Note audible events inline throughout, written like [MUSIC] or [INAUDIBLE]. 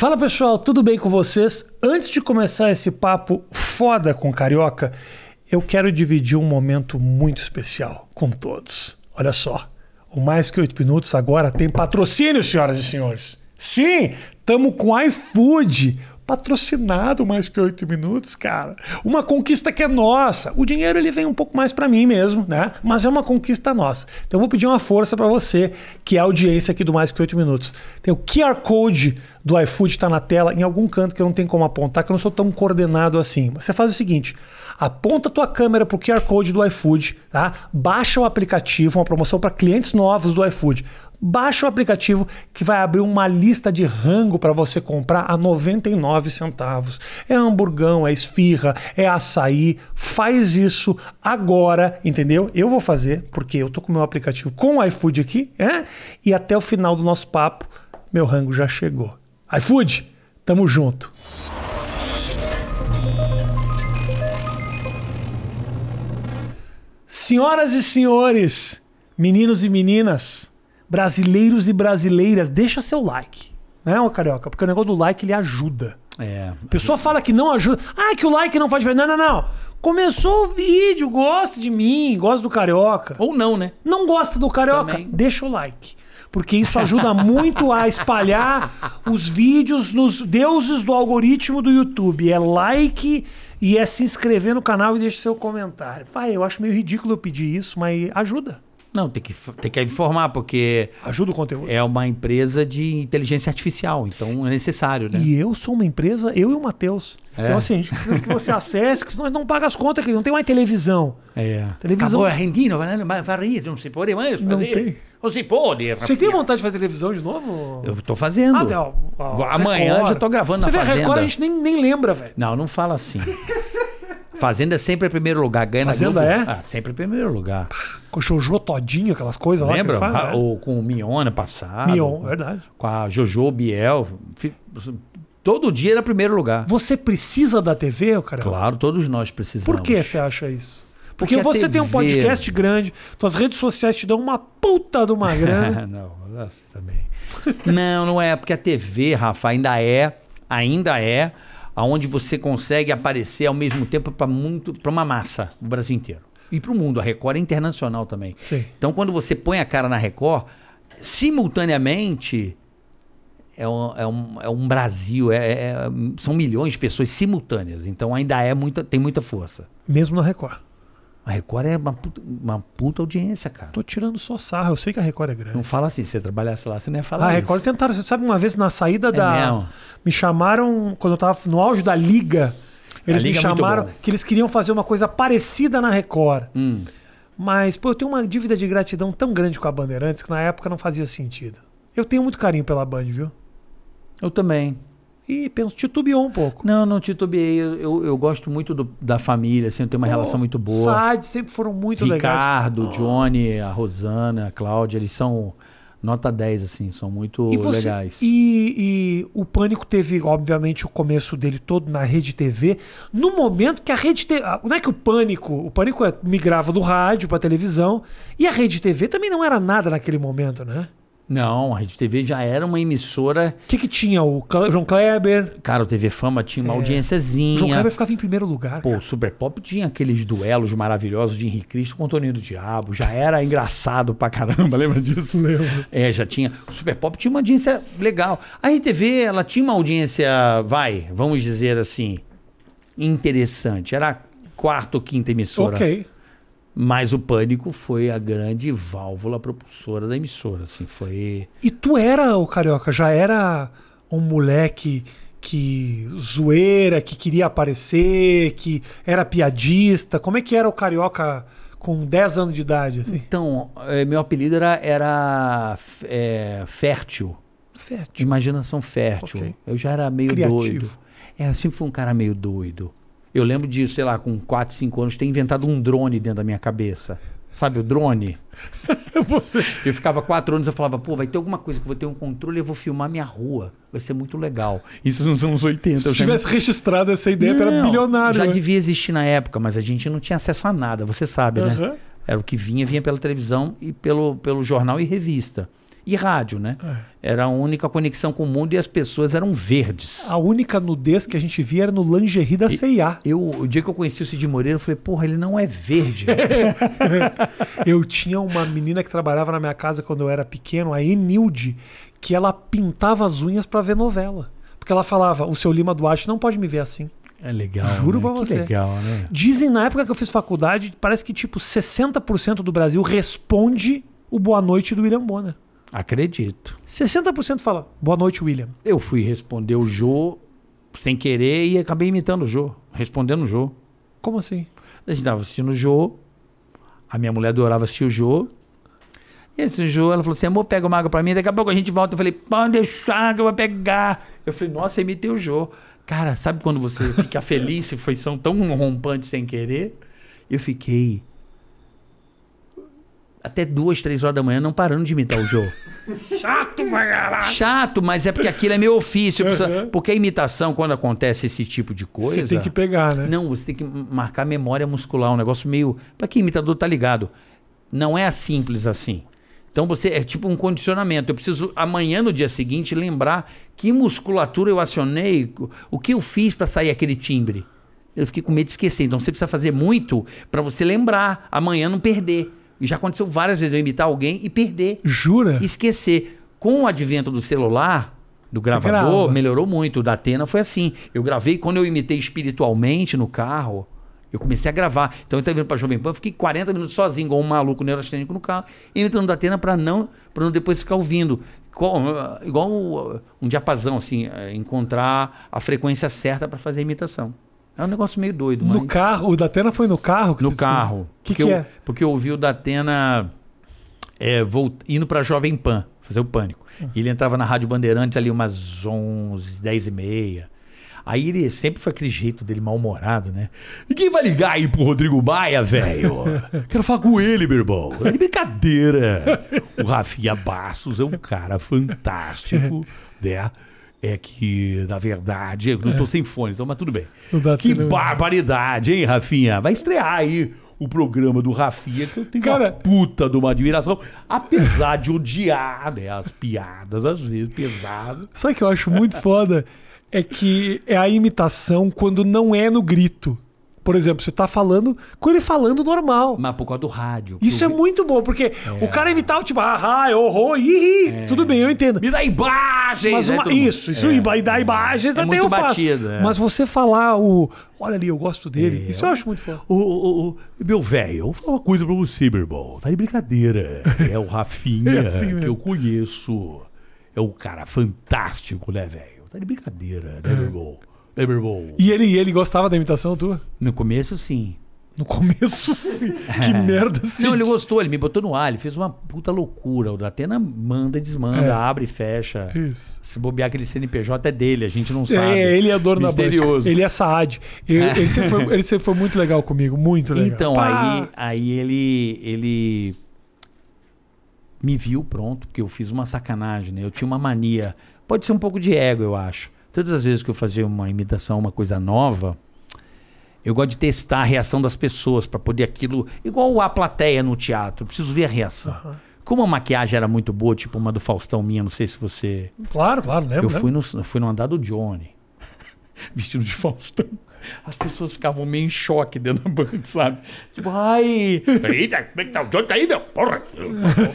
Fala pessoal, tudo bem com vocês? Antes de começar esse papo foda com carioca, eu quero dividir um momento muito especial com todos. Olha só, o Mais Que Oito Minutos agora tem patrocínio, senhoras e senhores. Sim, estamos com iFood, patrocinado mais que oito minutos, cara. Uma conquista que é nossa. O dinheiro ele vem um pouco mais para mim mesmo, né? Mas é uma conquista nossa. Então eu vou pedir uma força para você, que é a audiência aqui do mais que oito minutos. Tem o QR Code do iFood tá na tela em algum canto que eu não tenho como apontar, que eu não sou tão coordenado assim. Você faz o seguinte, aponta a tua câmera pro QR Code do iFood, tá? Baixa o aplicativo, uma promoção para clientes novos do iFood. Baixa o aplicativo que vai abrir uma lista de rango para você comprar a 99 centavos. É hamburgão, é esfirra, é açaí. Faz isso agora, entendeu? Eu vou fazer porque eu tô com o meu aplicativo com o iFood aqui, é? E até o final do nosso papo, meu rango já chegou. iFood, tamo junto. Senhoras e senhores, meninos e meninas, brasileiros e brasileiras, deixa seu like. Né, ô Carioca? Porque o negócio do like, ele ajuda. É. A pessoa fala que não ajuda. Ah, que o like não faz diferença. Não, não, não. Começou o vídeo, gosta de mim, gosta do Carioca. Ou não, né? Não gosta do Carioca? Também. Deixa o like. Porque isso ajuda muito a espalhar os vídeos nos deuses do algoritmo do YouTube. É like e é se inscrever no canal e deixa seu comentário. Pai, eu acho meio ridículo eu pedir isso, mas ajuda. Não, tem que, tem que informar, porque. Ajuda o conteúdo. É uma empresa de inteligência artificial, então é necessário, né? E eu sou uma empresa, eu e o Matheus. É. Então, assim, a gente precisa que você acesse, que senão a gente não paga as contas, que não tem mais televisão. É. Televisão. Acabou vai rir, não se pode mais Não tem. Ou se pode. É você tem vontade de fazer televisão de novo? Eu tô fazendo. Ah, tá, ó, Amanhã já tô gravando você na vê Fazenda. Record, a gente nem, nem lembra, velho. Não, não fala assim. [LAUGHS] Fazenda é sempre em primeiro lugar. Ganha Fazenda é? Ah, sempre em primeiro lugar. Com o Jojo todinho, aquelas coisas lá. Lembra? Fazem, a, ah, Ou com o Miona passado. Mion, com, verdade. Com a Jojo Biel. Todo dia era primeiro lugar. Você precisa da TV, cara? Claro, todos nós precisamos. Por que você acha isso? Porque, Porque você TV... tem um podcast grande, suas redes sociais te dão uma puta de uma [LAUGHS] grana. [LAUGHS] não, também. não, não é. Porque a TV, Rafa, ainda é, ainda é aonde você consegue aparecer ao mesmo tempo para muito para uma massa, o Brasil inteiro. E para o mundo, a Record é internacional também. Sim. Então, quando você põe a cara na Record, simultaneamente é um, é um, é um Brasil, é, é, são milhões de pessoas simultâneas. Então, ainda é muita, tem muita força. Mesmo na Record. A Record é uma puta, uma puta audiência, cara. Tô tirando só sarro, eu sei que a Record é grande. Não fala assim, se você trabalhasse lá, você não ia falar isso. Ah, a Record isso. tentaram, você sabe, uma vez na saída é da. Mesmo? Me chamaram, quando eu tava no auge da Liga, eles Liga me é chamaram é que eles queriam fazer uma coisa parecida na Record. Hum. Mas, pô, eu tenho uma dívida de gratidão tão grande com a Bandeirantes que na época não fazia sentido. Eu tenho muito carinho pela Band, viu? Eu também e penso, titubeou um pouco. Não, não titubeei. Eu, eu, eu gosto muito do, da família, assim, eu tenho uma oh, relação muito boa. Sade, sempre foram muito Ricardo, legais. Ricardo, Johnny, a Rosana, a Cláudia, eles são nota 10, assim, são muito e você, legais. E, e, o Pânico teve, obviamente, o começo dele todo na Rede TV. No momento que a Rede TV. Ah, não é que o Pânico. O Pânico é, migrava do rádio para televisão. E a Rede TV também não era nada naquele momento, né? Não, a Rede TV já era uma emissora. O que, que tinha? O João Kleber? Cara, o TV Fama tinha uma é. audiênciazinha. João Kleber ficava em primeiro lugar. Pô, o Super Pop tinha aqueles duelos maravilhosos de Henrique Cristo com o Toninho do Diabo. Já era engraçado pra caramba, [LAUGHS] lembra disso? Lembro. É, já tinha. O Super Pop tinha uma audiência legal. A RTV, ela tinha uma audiência, vai, vamos dizer assim, interessante. Era a quarta ou quinta emissora. Ok mas o Pânico foi a grande válvula propulsora da emissora, assim, foi... E tu era, o Carioca, já era um moleque que zoeira, que queria aparecer, que era piadista? Como é que era o Carioca com 10 anos de idade, assim? Então, é, meu apelido era, era é, Fértil. Fértil. Imaginação fértil. Okay. Eu já era meio Criativo. doido. É, eu sempre fui um cara meio doido. Eu lembro de, sei lá, com 4, 5 anos, ter inventado um drone dentro da minha cabeça. Sabe o drone? [LAUGHS] Você. Eu ficava quatro anos, eu falava, pô, vai ter alguma coisa que eu vou ter um controle, eu vou filmar minha rua. Vai ser muito legal. Isso nos anos 80. Se eu tivesse sempre... registrado essa ideia, não, era bilionário. Já né? devia existir na época, mas a gente não tinha acesso a nada, você sabe, uhum. né? Era o que vinha, vinha pela televisão e pelo, pelo jornal e revista e rádio, né? É. Era a única conexão com o mundo e as pessoas eram verdes. A única nudez que a gente via era no lingerie da CIA. Eu, o dia que eu conheci o Cid Moreira, eu falei, porra, ele não é verde. [LAUGHS] eu tinha uma menina que trabalhava na minha casa quando eu era pequeno, a Enilde, que ela pintava as unhas para ver novela. Porque ela falava, o seu Lima Duarte não pode me ver assim. É legal. Juro né? pra você. legal, né? Dizem na época que eu fiz faculdade, parece que tipo 60% do Brasil responde o boa noite do William Bonner. Acredito. 60% fala, boa noite, William. Eu fui responder o Jô sem querer e acabei imitando o Jô, respondendo o Jô. Como assim? A gente estava assistindo o Jô, a minha mulher adorava assistir o Jô. E esse Jô, ela falou assim, amor, pega uma água para mim, daqui a pouco a gente volta. Eu falei, pode deixar que eu vou pegar. Eu falei, nossa, imitei o Jô. Cara, sabe quando você fica feliz se foi são tão rompante sem querer? Eu fiquei até duas, três horas da manhã não parando de imitar o Jô. [LAUGHS] Chato vai caralho. Chato, mas é porque aquilo é meu ofício. Uhum. Porque a imitação, quando acontece esse tipo de coisa. Você tem que pegar, né? Não, você tem que marcar memória muscular, um negócio meio. Pra quem é imitador tá ligado. Não é simples assim. Então você é tipo um condicionamento. Eu preciso amanhã no dia seguinte lembrar que musculatura eu acionei, o que eu fiz para sair aquele timbre. Eu fiquei com medo de esquecer. Então você precisa fazer muito para você lembrar amanhã não perder. E já aconteceu várias vezes eu imitar alguém e perder. Jura? Esquecer. Com o advento do celular, do gravador, melhorou muito. O da Atena foi assim. Eu gravei, quando eu imitei espiritualmente no carro, eu comecei a gravar. Então eu estava vindo para Jovem Pan, fiquei 40 minutos sozinho, igual um maluco neurastênico no carro, imitando da Atena para não, não depois ficar ouvindo. Igual um, uh, um diapasão, assim, é, encontrar a frequência certa para fazer a imitação. É um negócio meio doido. No carro? O Datena foi no carro? no carro. O que, que, eu, é? Porque eu ouvi o Datena é, volt... indo para Jovem Pan, fazer o Pânico. E ah. ele entrava na Rádio Bandeirantes ali umas 11, 10 e meia. Aí ele sempre foi aquele jeito dele mal-humorado, né? E quem vai ligar aí pro Rodrigo Maia, velho? [LAUGHS] Quero falar com ele, meu irmão. É brincadeira. O Rafinha Bastos é um cara fantástico, [LAUGHS] né? É que, na verdade, eu não tô é. sem fone, então, mas tudo bem. Que barbaridade, hein, Rafinha? Vai estrear aí o programa do Rafinha, que eu tenho Cara... uma puta de uma admiração, apesar de odiar né, as piadas, às vezes, pesadas. Sabe o que eu acho muito foda? É que é a imitação quando não é no grito. Por exemplo, você tá falando com ele falando normal. Mas por causa do rádio. Isso é muito bom, porque é. o cara imitar, tipo, ah horror, ih, é. tudo bem, eu entendo. Me dá imagens! Mas né, uma... isso, isso, é. e dá imagens, é. até muito eu batido, faço. É. Mas você falar o, olha ali, eu gosto dele, é, isso eu, acho muito foda. O, o, o meu velho, eu vou falar uma coisa pra você, meu irmão. Tá de brincadeira. É o Rafinha, [LAUGHS] assim que eu conheço. É um cara fantástico, né, velho? Tá de brincadeira, né, meu irmão? Bowl. E ele, ele gostava da imitação tua? No começo, sim. No começo, sim. que [LAUGHS] é. merda, sim. Não, ele gostou, ele me botou no ar, ele fez uma puta loucura. O Atena manda, desmanda, é. abre e fecha. Isso. Se bobear aquele CNPJ é dele, a gente não é, sabe. É, ele é dono da Ele é Saad. [LAUGHS] Ele, é. ele, sempre foi, ele sempre foi muito legal comigo, muito legal. Então, aí, aí ele, ele me viu pronto, porque eu fiz uma sacanagem, né? Eu tinha uma mania. Pode ser um pouco de ego, eu acho. Todas as vezes que eu fazia uma imitação, uma coisa nova, eu gosto de testar a reação das pessoas para poder aquilo. Igual a plateia no teatro, preciso ver a reação. Uhum. Como a maquiagem era muito boa, tipo uma do Faustão minha, não sei se você. Claro, claro, lembro. Eu lembro. fui, No, fui no andar do Johnny, [LAUGHS] vestido de Faustão. As pessoas ficavam meio em choque dentro da Band, sabe? Tipo, ai. Eita, como é que tá o John tá aí, meu? Porra,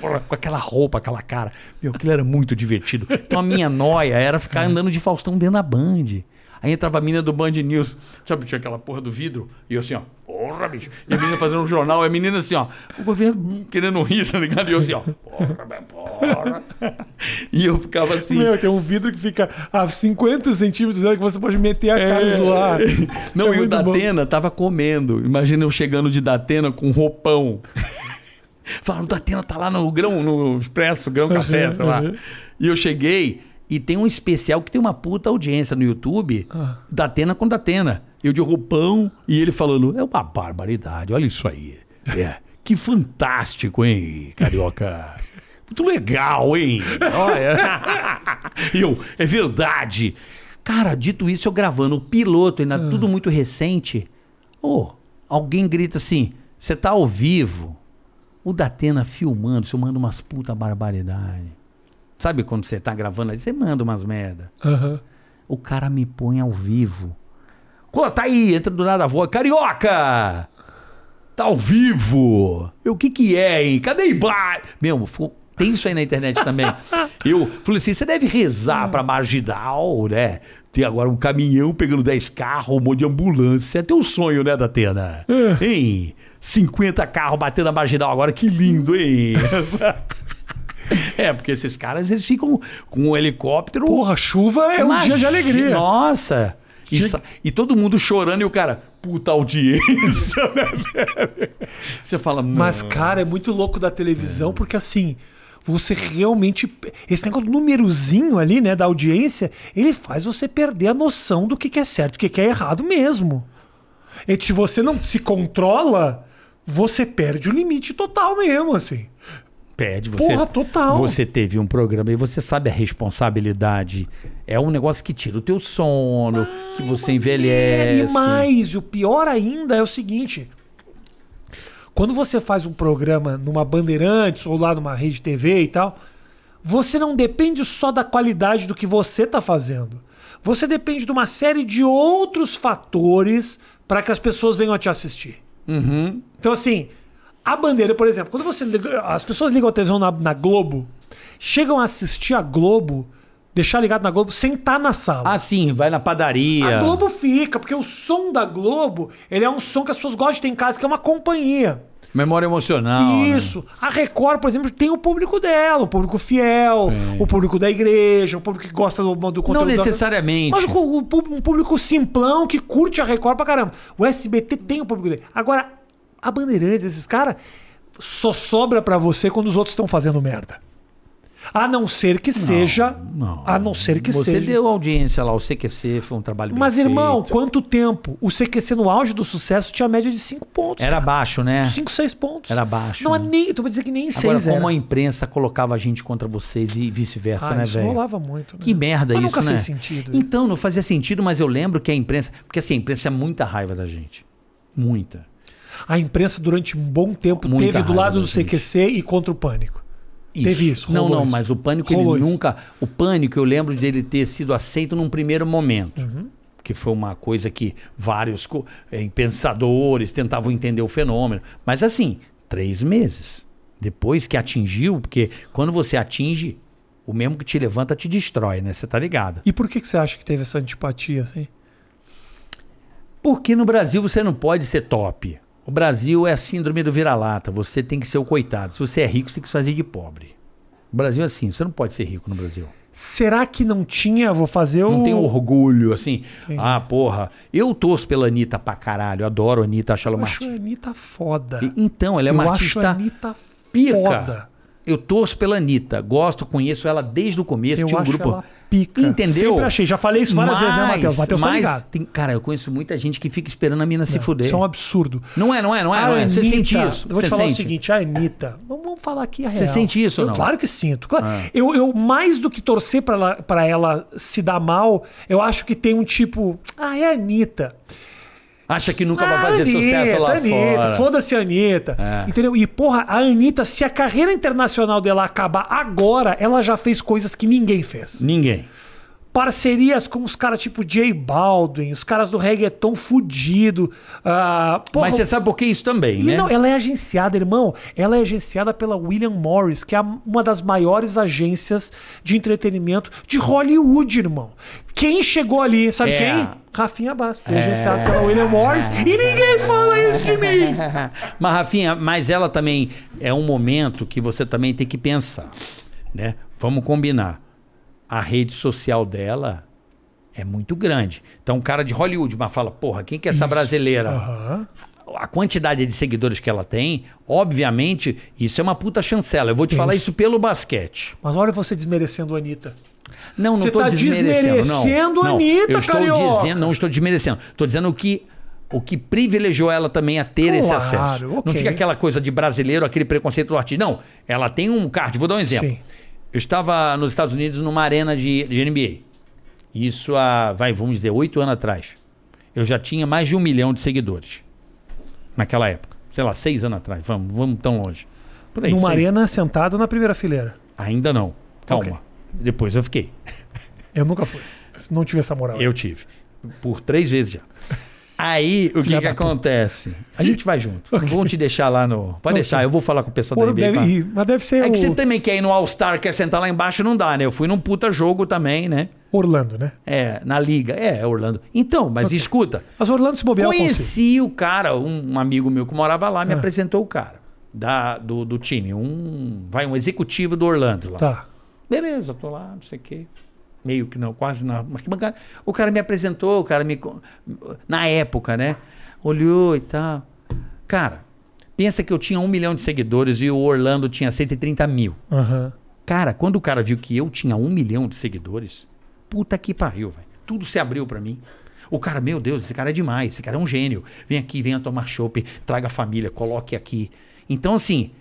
porra, Com aquela roupa, aquela cara. Meu, aquilo era muito divertido. Então a minha noia era ficar andando de Faustão dentro da Band. Aí entrava a menina do Band News, sabe, tinha aquela porra do vidro, e eu assim, ó, porra, bicho. E a menina fazendo um jornal, e a menina assim, ó, o governo querendo rir, tá ligado? E eu assim, ó, porra, porra. E eu ficava assim. Meu, tem um vidro que fica a 50 centímetros que você pode meter a cara é... lá. [LAUGHS] Não, é e o Datena bom. tava comendo. Imagina eu chegando de Datena com roupão. [LAUGHS] Falaram, o Datena tá lá no grão, no expresso, grão café, uhum, sei lá. Uhum. E eu cheguei. E tem um especial que tem uma puta audiência no YouTube, ah. da Atena com da Atena. Eu de roupão e ele falando, é uma barbaridade, olha isso aí. É, que fantástico, hein, carioca? Muito legal, hein? Olha. [LAUGHS] e eu, é verdade. Cara, dito isso, eu gravando o piloto, ainda ah. tudo muito recente. Ô, oh, alguém grita assim: você tá ao vivo. O Datena filmando, filmando umas puta barbaridade. Sabe quando você tá gravando ali, você manda umas merda. Uhum. O cara me põe ao vivo. Pô, tá aí, entra do nada a voz. Carioca! Tá ao vivo! Eu, o que que é, hein? Cadê Ibai? Meu, ficou tenso aí na internet também. [LAUGHS] eu falei assim, você deve rezar pra marginal, né? Tem agora um caminhão pegando 10 carros, um monte de ambulância. É teu sonho, né, Datena? É. Hein? 50 carros batendo na marginal agora, que lindo, hein? [LAUGHS] [LAUGHS] [LAUGHS] É, porque esses caras, eles ficam com um helicóptero. Porra, chuva é um dia de alegria. Nossa! E, e, todo mundo chorando e o cara, puta audiência, [LAUGHS] né, Você fala, Mas, cara, é muito louco da televisão, é. porque assim, você realmente. Esse negócio númerozinho ali, né, da audiência, ele faz você perder a noção do que, que é certo, o que, que é errado mesmo. E se você não se controla, você perde o limite total mesmo, assim. Pede, você. Porra, total. Você teve um programa e você sabe a responsabilidade. É um negócio que tira o teu sono, que você é, envelhece. E mais, o pior ainda é o seguinte: quando você faz um programa numa Bandeirantes ou lá numa rede TV e tal, você não depende só da qualidade do que você está fazendo. Você depende de uma série de outros fatores para que as pessoas venham a te assistir. Uhum. Então, assim, a bandeira, por exemplo, quando você. As pessoas ligam a televisão na, na Globo, chegam a assistir a Globo deixar ligado na Globo sem estar tá na sala. Ah, sim, vai na padaria. A Globo fica, porque o som da Globo, ele é um som que as pessoas gostam de ter em casa, que é uma companhia. Memória emocional. Né? Isso. Né? A Record, por exemplo, tem o público dela, o público fiel, o público da igreja, o público que gosta do, do conteúdo. Não necessariamente. Da... Mas o, o, público simplão que curte a Record pra caramba. O SBT tem o público dele. Agora, a Bandeirantes, esses caras, só sobra para você quando os outros estão fazendo merda. A não ser que seja. Não, a não ser que você seja. Você deu audiência lá, o CQC foi um trabalho Mas, irmão, feito. quanto tempo? O CQC no auge do sucesso tinha média de 5 pontos. Era cara. baixo, né? 5, 6 pontos. Era baixo. Não é nem. Tu vai dizer que nem 6 Agora, como era. a imprensa colocava a gente contra vocês e vice-versa, ah, né, velho? Isso rolava muito. Né? Que merda mas isso, nunca né? Fez sentido. Então, não fazia sentido, mas eu lembro que a imprensa. Porque assim, a imprensa é muita raiva da gente. Muita. A imprensa, durante um bom tempo, Muita teve do lado do CQC e contra o pânico. Isso. Teve isso. Não, não, isso. mas o pânico rolou ele isso. nunca. O pânico, eu lembro dele ter sido aceito num primeiro momento. Uhum. Que foi uma coisa que vários eh, pensadores tentavam entender o fenômeno. Mas assim, três meses. Depois que atingiu, porque quando você atinge, o mesmo que te levanta te destrói, né? Você tá ligado. E por que, que você acha que teve essa antipatia assim? Porque no Brasil você não pode ser top. O Brasil é a síndrome do vira-lata. Você tem que ser o coitado. Se você é rico, você tem que se fazer de pobre. O Brasil é assim. Você não pode ser rico no Brasil. Será que não tinha? Vou fazer o. Não tem orgulho, assim. Ah, porra. Eu torço pela Anitta pra caralho. Eu adoro a Anitta, acho ela eu acho a Anitta foda. E, então, ela é eu uma artista. Acho a Anitta pica. foda. Eu torço pela Anitta. Gosto, conheço ela desde o começo. Eu Tinha um grupo. Ela pica. Entendeu? Sempre achei. Já falei isso várias mas, vezes, né, Matheus? Matheus tá mas, tá ligado. Tem, cara, eu conheço muita gente que fica esperando a mina não, se fuder. Isso é um absurdo. Não é, não é, não é? Não é. Anitta, você sente isso? Eu vou você te falar sente? o seguinte, a Anitta, vamos falar aqui a real. Você sente isso eu, ou não? Claro que sinto. Claro. É. Eu, eu, mais do que torcer para ela, pra ela se dar mal, eu acho que tem um tipo, ah, é a Anitta. Acha que nunca vai fazer ah, Anitta, sucesso lá Anitta, fora. Foda-se a Anitta. É. Entendeu? E, porra, a Anitta, se a carreira internacional dela acabar agora, ela já fez coisas que ninguém fez. Ninguém parcerias com os caras tipo J Baldwin, os caras do reggaeton fudido. Uh, porra, Mas você sabe por que isso também, né? Não, ela é agenciada, irmão. Ela é agenciada pela William Morris, que é uma das maiores agências de entretenimento de Hollywood, irmão. Quem chegou ali, sabe é. quem? Rafinha Basso, foi é. agenciado pela William Morris e ninguém fala isso de mim. [LAUGHS] mas Rafinha, mas ela também é um momento que você também tem que pensar, né? Vamos combinar a rede social dela é muito grande. Então, um cara de Hollywood, mas fala, porra, quem que é essa isso. brasileira? Uhum. A quantidade de seguidores que ela tem, obviamente, isso é uma puta chancela. Eu vou te falar isso pelo basquete. Mas olha você desmerecendo a Anitta. Não, não estou tá desmerecendo. desmerecendo não, a Anitta, não. Eu estou dizendo, Não estou desmerecendo. Estou dizendo que o que privilegiou ela também a ter claro, esse acesso. Okay. Não fica aquela coisa de brasileiro, aquele preconceito do artista. Não, ela tem um card, vou dar um exemplo. Sim. Eu estava nos Estados Unidos numa arena de, de NBA. Isso há, vai, vamos dizer, oito anos atrás. Eu já tinha mais de um milhão de seguidores. Naquela época. Sei lá, seis anos atrás. Vamos, vamos tão longe. Por aí, Numa arena sentado na primeira fileira. Ainda não. Calma. Okay. Depois eu fiquei. Eu nunca fui. Se não tive essa moral. Eu tive. Por três vezes já. Aí, o que, que, que acontece? A gente vai junto. okay. Vão te deixar lá no. Pode okay. deixar, eu vou falar com o pessoal Pô, da NBA. Deve ir, mas deve ser. É o... que você também quer ir no All-Star, quer sentar lá embaixo, não dá, né? Eu fui num puta jogo também, né? Orlando, né? É, na liga. É, Orlando. Então, mas okay. escuta. Mas Orlando se bobear, Conheci o cara, um amigo meu que morava lá, me ah. apresentou o cara da, do, do time. Um, vai, um executivo do Orlando lá. Tá. Beleza, tô lá, não sei o quê meio que não, quase na arquibancada. O cara me apresentou, o cara me. Na época, né? Olhou e tal. Cara, pensa que eu tinha um milhão de seguidores e o Orlando tinha 130 mil. Uhum. Cara, quando o cara viu que eu tinha um milhão de seguidores, puta que pariu, velho. Tudo se abriu para mim. O cara, meu Deus, esse cara é demais, esse cara é um gênio. Vem aqui, venha tomar chopp, traga a família, coloque aqui. Então, assim,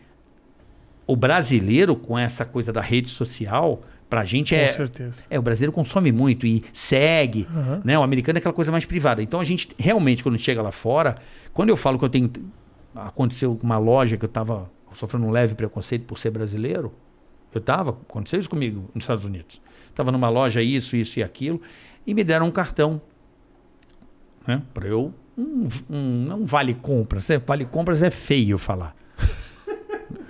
o brasileiro, com essa coisa da rede social, Pra gente é. Com certeza. É, o brasileiro consome muito e segue. Uhum. Né? O americano é aquela coisa mais privada. Então a gente realmente, quando chega lá fora, quando eu falo que eu tenho. Aconteceu uma loja que eu tava sofrendo um leve preconceito por ser brasileiro. Eu tava, aconteceu isso comigo nos Estados Unidos. Tava numa loja isso, isso e aquilo. E me deram um cartão. Né? Pra eu. Um, um, um vale compras. Né? Vale compras é feio falar.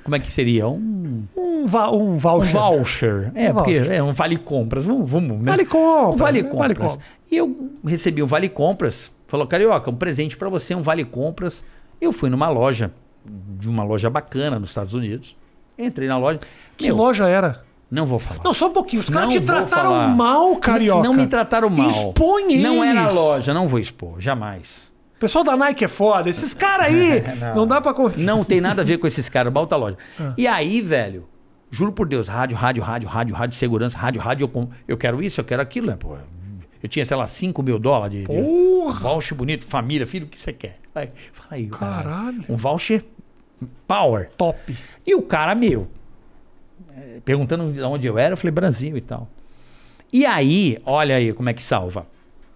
Como é que seria? Um. Um, va um voucher. Um voucher. É, um é, porque voucher. é um vale compras. Vamos, vamos né? Vale compras. Um vale compras. Vale compras. E eu recebi um vale compras. Falou, Carioca, um presente para você, um vale compras. Eu fui numa loja, de uma loja bacana nos Estados Unidos. Entrei na loja. Que Meu, loja era? Não vou falar. Não, só um pouquinho. Os caras te trataram falar. mal, carioca. Não, não, me trataram mal. Expõe eles. Não era loja, não vou expor, jamais pessoal da Nike é foda. Esses caras aí, [LAUGHS] não. não. dá pra confiar. Não tem nada a ver com esses caras, balta loja. [LAUGHS] Ah. E aí, velho, juro por Deus, rádio, rádio, rádio, rádio, rádio, segurança, rádio, rádio, eu, eu quero isso, eu quero aquilo, né, pô? Eu tinha, sei lá, 5 mil dólares de, Porra. de voucher bonito, família, filho, o que você quer? Aí, fala aí, Caralho. Cara, um voucher power. Top. E o cara meu, eh, perguntando de onde eu era, eu falei Brasil e tal. E aí, olha aí como é que salva.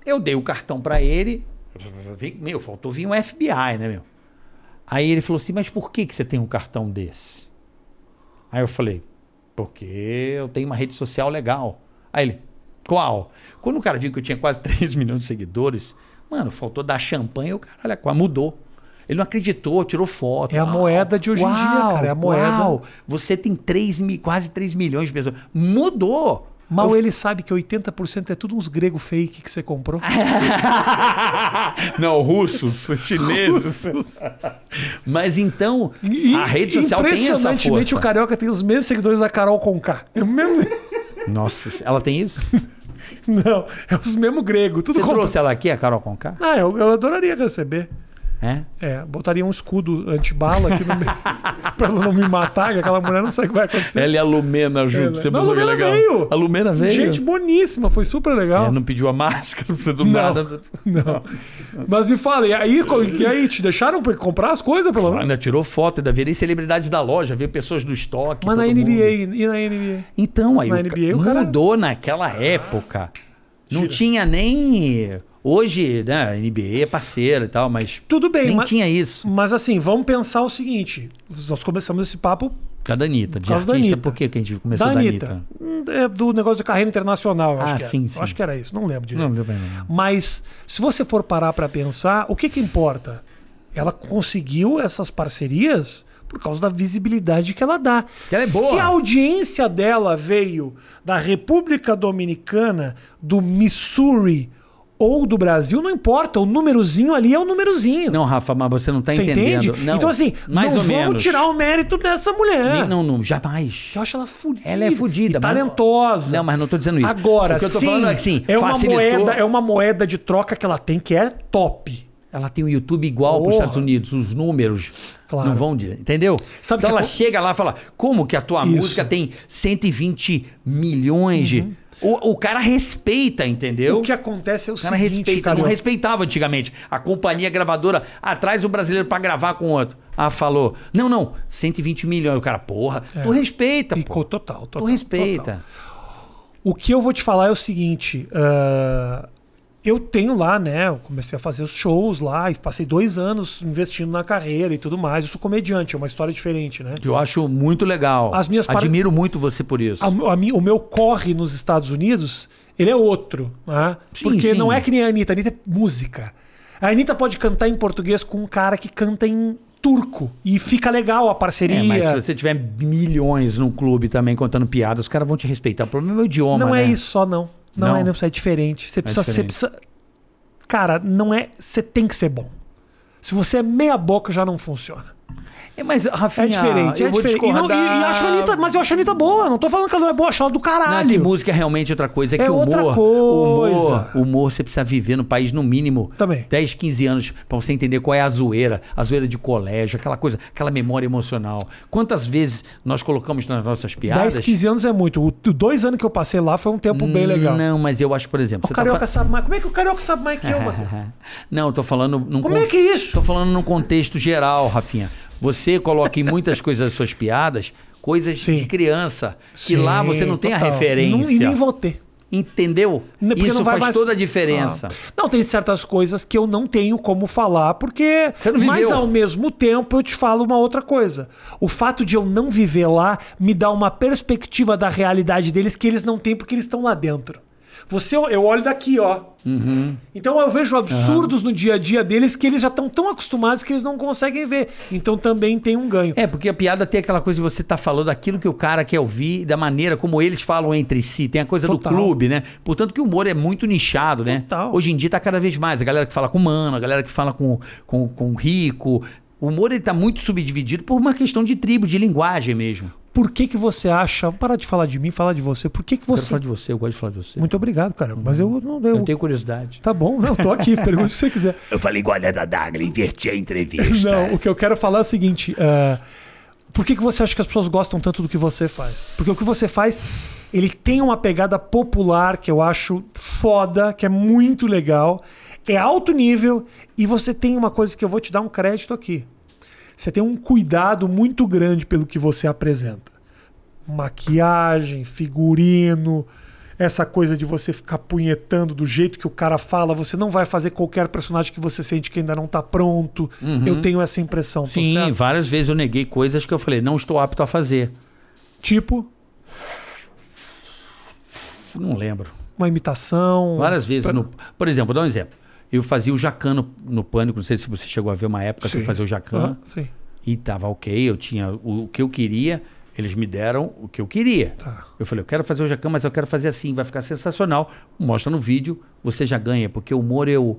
Eu dei o cartão para ele, meu, faltou vir um FBI, né, meu? Aí ele falou assim: Mas por que, que você tem um cartão desse? Aí eu falei: Porque eu tenho uma rede social legal. Aí ele: Qual? Quando o cara viu que eu tinha quase 3 [LAUGHS] milhões de seguidores, mano, faltou dar champanhe e o olha, mudou. Ele não acreditou, tirou foto. É a moeda de hoje uau, em dia, cara. É a moeda. Uau, você tem 3, quase 3 milhões de pessoas. Mudou! Mal ele sabe que 80% é tudo uns grego fake que você comprou. [LAUGHS] Não, russos, chineses. Russos. Mas então, e, a rede social tem essa força. Impressionantemente, o Carioca tem os mesmos seguidores da Carol Conká. É mesmo... [LAUGHS] Nossa, ela tem isso? Não, é os mesmos grego. Tudo você trouxe ela aqui, a Carol Conká? Ah, eu, eu adoraria receber. É? é, botaria um escudo antibala aqui no meio [LAUGHS] pra ela não me matar, que aquela mulher não sabe o que vai acontecer. Ela e a Lumena junto, ela... você não, a Lumena veio. A Lumena veio. Gente boníssima, foi super legal. Ela é, não pediu a máscara, [LAUGHS] não precisa do não, nada. [LAUGHS] Não. Mas me fala, e aí, e aí te deixaram comprar as coisas, pelo menos? Ainda tirou foto, ainda virei celebridade da loja, vi pessoas do estoque. Mas na NBA, mundo. e na NBA? Então, aí na o, NBA, mudou o cara... naquela época. Não tinha nem Hoje, né, a NBA é parceira e tal, mas. Tudo bem, nem mas, tinha isso. Mas assim, vamos pensar o seguinte: nós começamos esse papo. Por causa Danita de artista, Anitta. por que, que a gente começou da, Anitta? Hum, é do negócio de carreira internacional, acho ah, que sim, era. sim. Acho que era isso, não lembro direito. Não, não, não. Mas se você for parar para pensar, o que que importa? Ela conseguiu essas parcerias por causa da visibilidade que ela dá. Ela é boa. Se a audiência dela veio da República Dominicana, do Missouri, ou do Brasil, não importa. O númerozinho ali é o númerozinho. Não, Rafa, mas você não está entendendo. Entende? Não. Então, assim, Mais não ou vamos menos. tirar o mérito dessa mulher. Nem, não, não, jamais. Eu acho ela fudida. Ela é fudida. talentosa. Não, mas não estou dizendo isso. Agora, o que eu tô sim, falando é que, sim, é uma, moeda, é uma moeda de troca que ela tem que é top. Ela tem o um YouTube igual para os Estados Unidos. Os números claro. não vão... De, entendeu? Sabe então é ela chega lá e fala, como que a tua isso. música tem 120 milhões uhum. de o, o cara respeita, entendeu? O que acontece é o, o cara seguinte, respeita. Não respeitava antigamente. A companhia gravadora atrás o brasileiro para gravar com o outro. Ah, falou. Não, não. 120 milhões. O cara, porra. É. Tu respeita. Ficou total, total. Tu respeita. Total. O que eu vou te falar é o seguinte. Uh, eu tenho lá, né? Eu comecei a fazer os shows lá e passei dois anos investindo na carreira e tudo mais. Eu sou comediante, é uma história diferente, né? eu acho muito legal. As minhas Admiro par... muito você por isso. A, a, a, o meu corre nos Estados Unidos, ele é outro, né? Sim, Porque sim. não é que nem a Anitta, a Anitta é música. A Anitta pode cantar em português com um cara que canta em turco. E fica legal a parceria. É, mas se você tiver milhões num clube também contando piadas, os caras vão te respeitar. O problema é o idioma. Não é né? é isso só, não. Não, não. é NFC, é diferente. Você é precisa, é diferente. Você precisa. Cara, não é. Você tem que ser bom. Se você é meia boca, já não funciona. É, mas, Rafinha, é diferente. Eu é vou diferente. E, não, e, e acho a Anitta, mas eu acho a Anitta boa. Não tô falando que ela não é boa, acho ela do caralho. Não, é que música é realmente outra coisa. É, é que humor, outra coisa. humor. Humor você precisa viver no país no mínimo Também. 10, 15 anos pra você entender qual é a zoeira. A zoeira de colégio, aquela coisa, aquela memória emocional. Quantas vezes nós colocamos nas nossas piadas. 10, 15 anos é muito. O, dois anos que eu passei lá foi um tempo bem hum, legal. Não, mas eu acho, por exemplo. O tá carioca tá sabe mais. Como é que o carioca sabe mais que eu, [LAUGHS] Não, eu tô falando. Como é con... é que é isso? Tô falando num contexto geral, Rafinha. Você coloca em muitas [LAUGHS] coisas as suas piadas, coisas Sim. de criança, que Sim, lá você não tem a referência. Não, nem vou ter. Entendeu? Porque Isso faz mais... toda a diferença. Ah. Não, tem certas coisas que eu não tenho como falar, porque. Você não viveu. Mas ao mesmo tempo eu te falo uma outra coisa. O fato de eu não viver lá me dá uma perspectiva da realidade deles que eles não têm porque eles estão lá dentro. Você, eu olho daqui, ó. Uhum. Então eu vejo absurdos uhum. no dia a dia deles que eles já estão tão acostumados que eles não conseguem ver. Então também tem um ganho. É, porque a piada tem aquela coisa de você tá falando aquilo que o cara quer ouvir, da maneira como eles falam entre si. Tem a coisa Total. do clube, né? Portanto que o humor é muito nichado, né? Total. Hoje em dia tá cada vez mais. A galera que fala com mano, a galera que fala com, com, com rico. O humor ele tá muito subdividido por uma questão de tribo, de linguagem mesmo. Por que, que você acha. Parar de falar de mim, falar de você. Por que, que você. Eu falar de você, eu gosto de falar de você. Muito obrigado, cara. Mas eu uhum. não. Eu, eu tenho curiosidade. Tá bom, eu tô aqui, [LAUGHS] pergunta se você quiser. Eu falei igual a da Dagla, inverti a entrevista. não, o que eu quero falar é o seguinte. Uh, por que, que você acha que as pessoas gostam tanto do que você faz? Porque o que você faz, ele tem uma pegada popular que eu acho foda, que é muito legal, é alto nível e você tem uma coisa que eu vou te dar um crédito aqui. Você tem um cuidado muito grande pelo que você apresenta. Maquiagem, figurino, essa coisa de você ficar punhetando do jeito que o cara fala, você não vai fazer qualquer personagem que você sente que ainda não está pronto. Uhum. Eu tenho essa impressão. Sim, certo? várias vezes eu neguei coisas que eu falei, não estou apto a fazer. Tipo? Não lembro. Uma imitação. Várias vezes. Pra... No... Por exemplo, vou dar um exemplo. Eu fazia o Jacan no, Pânico, não sei se você chegou a ver uma época sim. que eu fazia o Jacan. Uhum, sim. E tava ok, eu tinha o, o, que eu queria, eles me deram o que eu queria. Tá. Eu falei, eu quero fazer o Jacan, mas eu quero fazer assim, vai ficar sensacional. Mostra no vídeo, você já ganha, porque o humor eu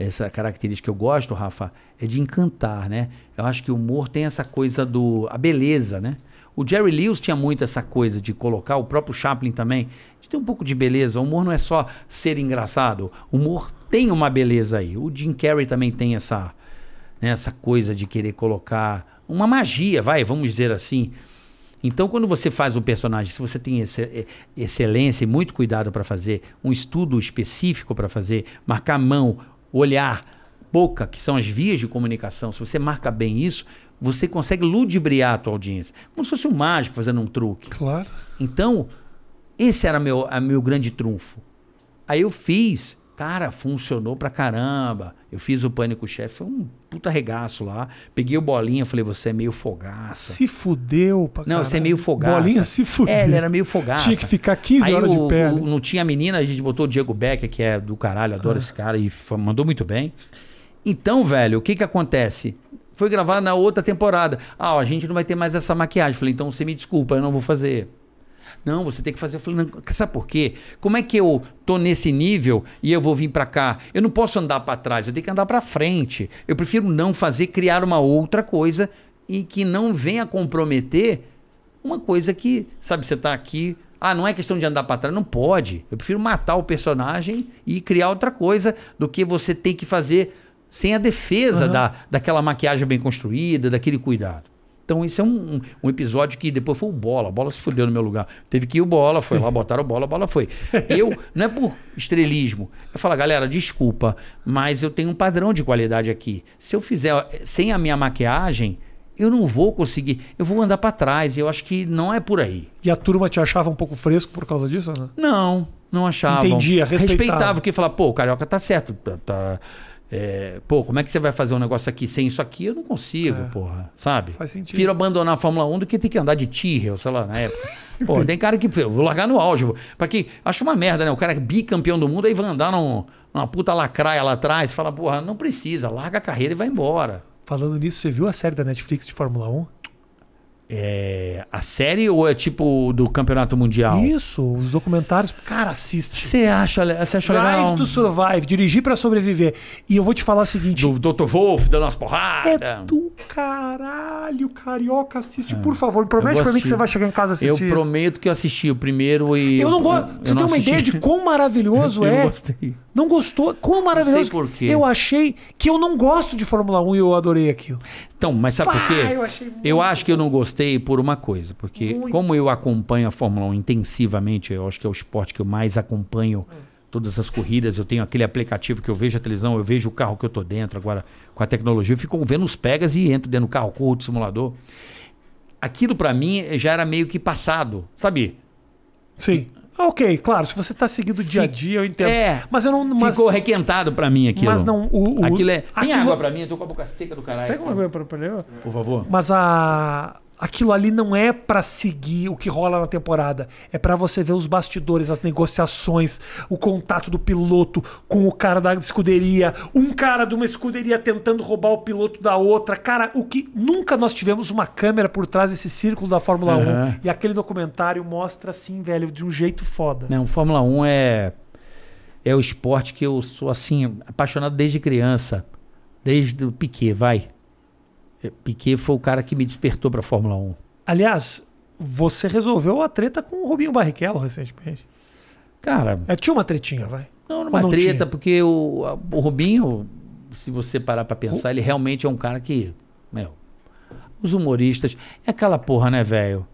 essa característica que eu gosto, Rafa, é de encantar, né? Eu acho que o humor tem essa coisa do. a beleza, né? O Jerry Lewis tinha muito essa coisa de colocar, o próprio Chaplin também, de ter um pouco de beleza. O humor não é só ser engraçado, o humor tem uma beleza aí. O Jim Carrey também tem essa, né, essa coisa de querer colocar uma magia, vai, vamos dizer assim. Então, quando você faz um personagem, se você tem esse, excelência e muito cuidado para fazer, um estudo específico para fazer, marcar mão, olhar, boca, que são as vias de comunicação, se você marca bem isso, você consegue ludibriar a tua audiência. Como se fosse um mágico fazendo um truque. Claro. Então, esse era meu, meu grande trunfo. Aí eu fiz Cara, funcionou pra caramba. Eu fiz o Pânico Chefe, foi um puta regaço lá. Peguei o Bolinha, falei, você é meio fogaça. Se fudeu pra Não, você é meio fogaça. Bolinha se fudeu. É, ele era meio fogaça. Tinha que ficar 15 Aí horas o, de pé. O, né? não tinha a menina, a gente botou o Diego Becker, que é do caralho, adoro ah. esse cara, e mandou muito bem. Então, velho, o que que acontece? Foi gravar na outra temporada. Ah, a gente não vai ter mais essa maquiagem. Falei, então você me desculpa, eu não vou fazer. Não, você tem que fazer. Eu falei, não, sabe por quê? Como é que eu tô nesse nível e eu vou vir para cá? Eu não posso andar para trás, eu tenho que andar para frente. Eu prefiro não fazer, criar uma outra coisa e que não venha comprometer uma coisa que, sabe, você tá aqui. Ah, não é questão de andar para trás, não pode. Eu prefiro matar o personagem e criar outra coisa do que você tem que fazer sem a defesa uhum. da, daquela maquiagem bem construída, daquele cuidado. Então, isso é um, um episódio que depois foi o Bola. A Bola se fudeu no meu lugar. Teve que ir o Bola, foi lá, botaram o Bola, a Bola foi. Eu, [LAUGHS] não é por estrelismo. Eu falo, galera, desculpa, mas eu tenho um padrão de qualidade aqui. Se eu fizer sem a minha maquiagem, eu não vou conseguir, eu vou andar para trás. Eu acho que não é por aí. E a turma te achava um pouco fresco por causa disso? Né? Não, não achava. Entendia, respeitava. Respeitava, porque falava, pô, o carioca tá certo, tá, tá é, pô, como é que você vai fazer um negócio aqui sem isso aqui? Eu não consigo, é, porra. Sabe? Faz sentido. Prefiro abandonar a Fórmula 1 do que ter que andar de Tyrrell, sei lá, na época. [LAUGHS] pô, tem cara que. Vou largar no auge. Pra que. Acho uma merda, né? O cara é bicampeão do mundo, aí vai andar num, numa puta lacraia lá atrás. Fala, porra, não precisa, larga a carreira e vai embora. Falando nisso, você viu a série da Netflix de Fórmula 1? É, a série ou é tipo do campeonato mundial? Isso, os documentários, cara, assiste. Você acha, você acha legal? Drive to Survive, dirigir para sobreviver. E eu vou te falar o seguinte: do Dr. Wolf dando as porradas. É do caralho, carioca, assiste, é. por favor. Promete pra mim que você vai chegar em casa assistir. Eu isso. prometo que eu assisti o primeiro e. Eu não gosto. Você tem uma assisti. ideia de quão maravilhoso [LAUGHS] eu é? Gostei. Não gostou? Quão maravilhoso. Não sei por quê. Eu achei que eu não gosto de Fórmula 1 e eu adorei aquilo. Então, mas sabe Pá, por quê? Eu, achei muito eu acho que eu não gostei por uma coisa, porque muito. como eu acompanho a Fórmula 1 intensivamente, eu acho que é o esporte que eu mais acompanho hum. todas as corridas, eu tenho aquele aplicativo que eu vejo a televisão, eu vejo o carro que eu tô dentro agora com a tecnologia, eu fico vendo os pegas e entro dentro do carro, corro do simulador. Aquilo para mim já era meio que passado, sabe? Sim. E, ah, ok, claro, se você está seguindo o dia a dia, eu entendo. É, mas eu não. Mas, ficou requentado para mim aquilo. Mas não. O, o, aquilo é. Tem ativo... água para mim, eu tô com a boca seca do caralho. Pega uma água para pra eu. Por favor. Mas a aquilo ali não é para seguir o que rola na temporada, é para você ver os bastidores, as negociações, o contato do piloto com o cara da escuderia, um cara de uma escuderia tentando roubar o piloto da outra. Cara, o que nunca nós tivemos uma câmera por trás desse círculo da Fórmula uhum. 1 e aquele documentário mostra assim, velho, de um jeito foda. Não, Fórmula 1 é é o esporte que eu sou assim apaixonado desde criança, desde o Piquet, vai. É, Piquet foi o cara que me despertou para a Fórmula 1. Aliás, você resolveu a treta com o Rubinho Barrichello recentemente. Cara. É, tinha uma tretinha, vai. Não, uma não treta, tinha? porque o, o, Rubinho, se você parar para pensar, o... ele realmente é um cara que. Meu, os humoristas. É aquela porra, né, velho?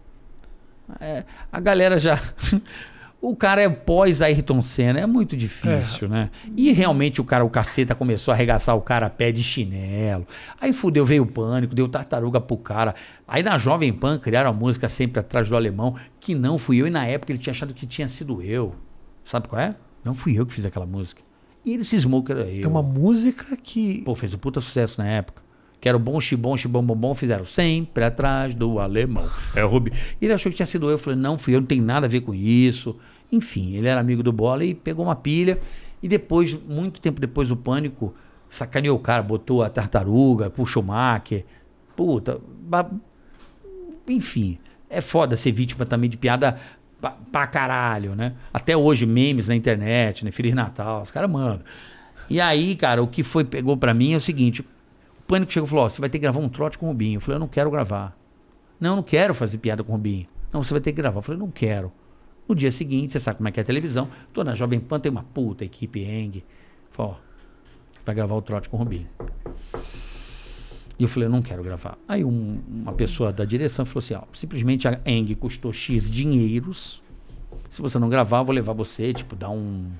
É, a galera já. [LAUGHS] O cara é pós Ayrton Senna, é muito difícil, é. né? E realmente o cara, o caceta começou a arregaçar o cara a pé de chinelo. Aí fudeu, veio o pânico, deu tartaruga pro cara. Aí na Jovem Pan criaram a música sempre atrás do alemão, que não fui eu, e na época ele tinha achado que tinha sido eu. Sabe qual é? Não fui eu que fiz aquela música. E ele cismou que era eu. É uma música que. Pô, fez um puta sucesso na época que era o bom xibom, chibom, bombom, fizeram sempre atrás do alemão. É o Rubi. Ele achou que tinha sido eu. Eu falei, não, fui eu, não tem nada a ver com isso. Enfim, ele era amigo do Bola e pegou uma pilha. E depois, muito tempo depois, o Pânico sacaneou o cara, botou a tartaruga, puxou o Macker. Puta, enfim. É foda ser vítima também de piada pra, pra caralho, né? Até hoje, memes na internet, né? Feliz Natal, os caras mandam. E aí, cara, o que foi pegou para mim é o seguinte: o Pânico chegou e falou: Ó, oh, você vai ter que gravar um trote com o Rubinho. Eu falei: Eu não quero gravar. Não, eu não quero fazer piada com o Rubinho. Não, você vai ter que gravar. Eu falei: Não quero. No dia seguinte, você sabe como é que é a televisão. Tô na Jovem Pan, tem uma puta equipe Eng. Falei, ó, pra gravar o trote com o Rubinho. E eu falei, eu não quero gravar. Aí um, uma pessoa da direção falou assim: ó, simplesmente a Eng custou X dinheiros. Se você não gravar, eu vou levar você, tipo, dar um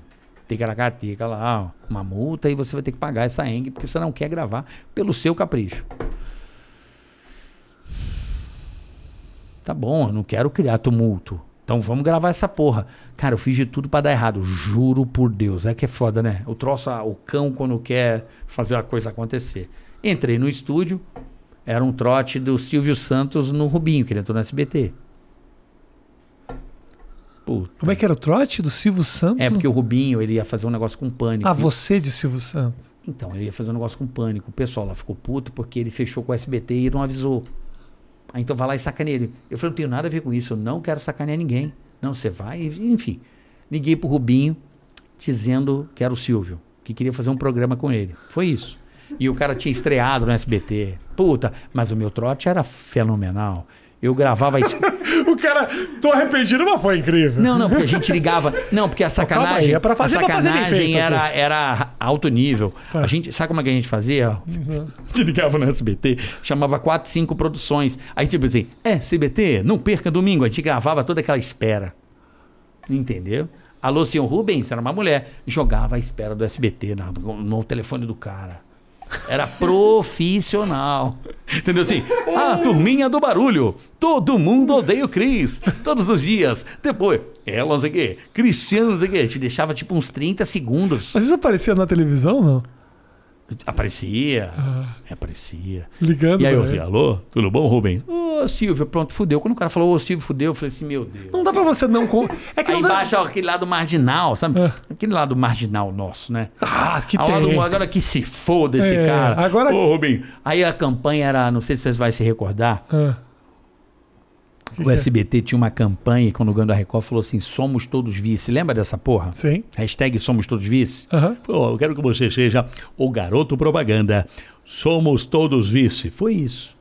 tecaracateca lá, ó, uma multa, e você vai ter que pagar essa Eng, porque você não quer gravar pelo seu capricho. Tá bom, eu não quero criar tumulto. Então vamos gravar essa porra. Cara, eu fiz de tudo para dar errado. Juro por Deus. É que é foda, né? O troço, ah, o cão, quando quer fazer a coisa acontecer. Entrei no estúdio, era um trote do Silvio Santos no Rubinho, que ele entrou no SBT. Puta. Como é que era o trote do Silvio Santos? É, porque o Rubinho ele ia fazer um negócio com pânico. Ah, você de Silvio Santos? Então, ele ia fazer um negócio com pânico. O pessoal lá ficou puto porque ele fechou com o SBT e não avisou. Ah, então vai lá e sacaneia ele. Eu falei, não tenho nada a ver com isso, eu não quero sacanear ninguém. Não, você vai, enfim. Liguei pro Rubinho dizendo que era o Silvio, que queria fazer um programa com ele. Foi isso. E o cara tinha estreado no SBT. Puta, mas o meu trote era fenomenal. Eu gravava. Isso. [LAUGHS] o cara, tô arrependido, mas foi incrível. Não, não, porque a gente ligava. Não, porque a sacanagem. Aí, é pra fazer, a sacanagem fazer feito, era, era alto nível. Tá. A gente, sabe como é que a gente fazia? Uhum. gente ligava no SBT, chamava 4, 5 produções. Aí tipo assim, SBT, não perca domingo. A gente gravava toda aquela espera. Entendeu? Alô, senhor Rubens, era uma mulher. Jogava a espera do SBT no, no telefone do cara. Era profissional. Entendeu assim? A ah, turminha do barulho. Todo mundo odeia o Cris. Todos os dias. Depois, ela não sei o quê. Cristiano não sei o quê. Te deixava tipo uns 30 segundos. Mas isso aparecia na televisão, não? Aparecia. Ah. Aparecia. Ligando. E aí eu falei, né? alô, tudo bom, Rubem? Ô, oh, Silvio, pronto, fudeu. Quando o cara falou, ô, oh, Silvio, fudeu, eu falei assim, meu Deus. Não dá pra você não. Com... É que aí não embaixo, dá... ó, aquele lado marginal, sabe? Ah. Aquele lado marginal nosso, né? Ah, que tem. Lado, agora que se foda esse é, cara. Agora... Ô, Rubem. Aí a campanha era, não sei se vocês vão se recordar. Ah o SBT tinha uma campanha quando o Gando Record falou assim: somos todos vice. Lembra dessa porra? Sim. Hashtag somos todos vice? Uhum. Pô, eu quero que você seja o garoto propaganda. Somos todos vice. Foi isso.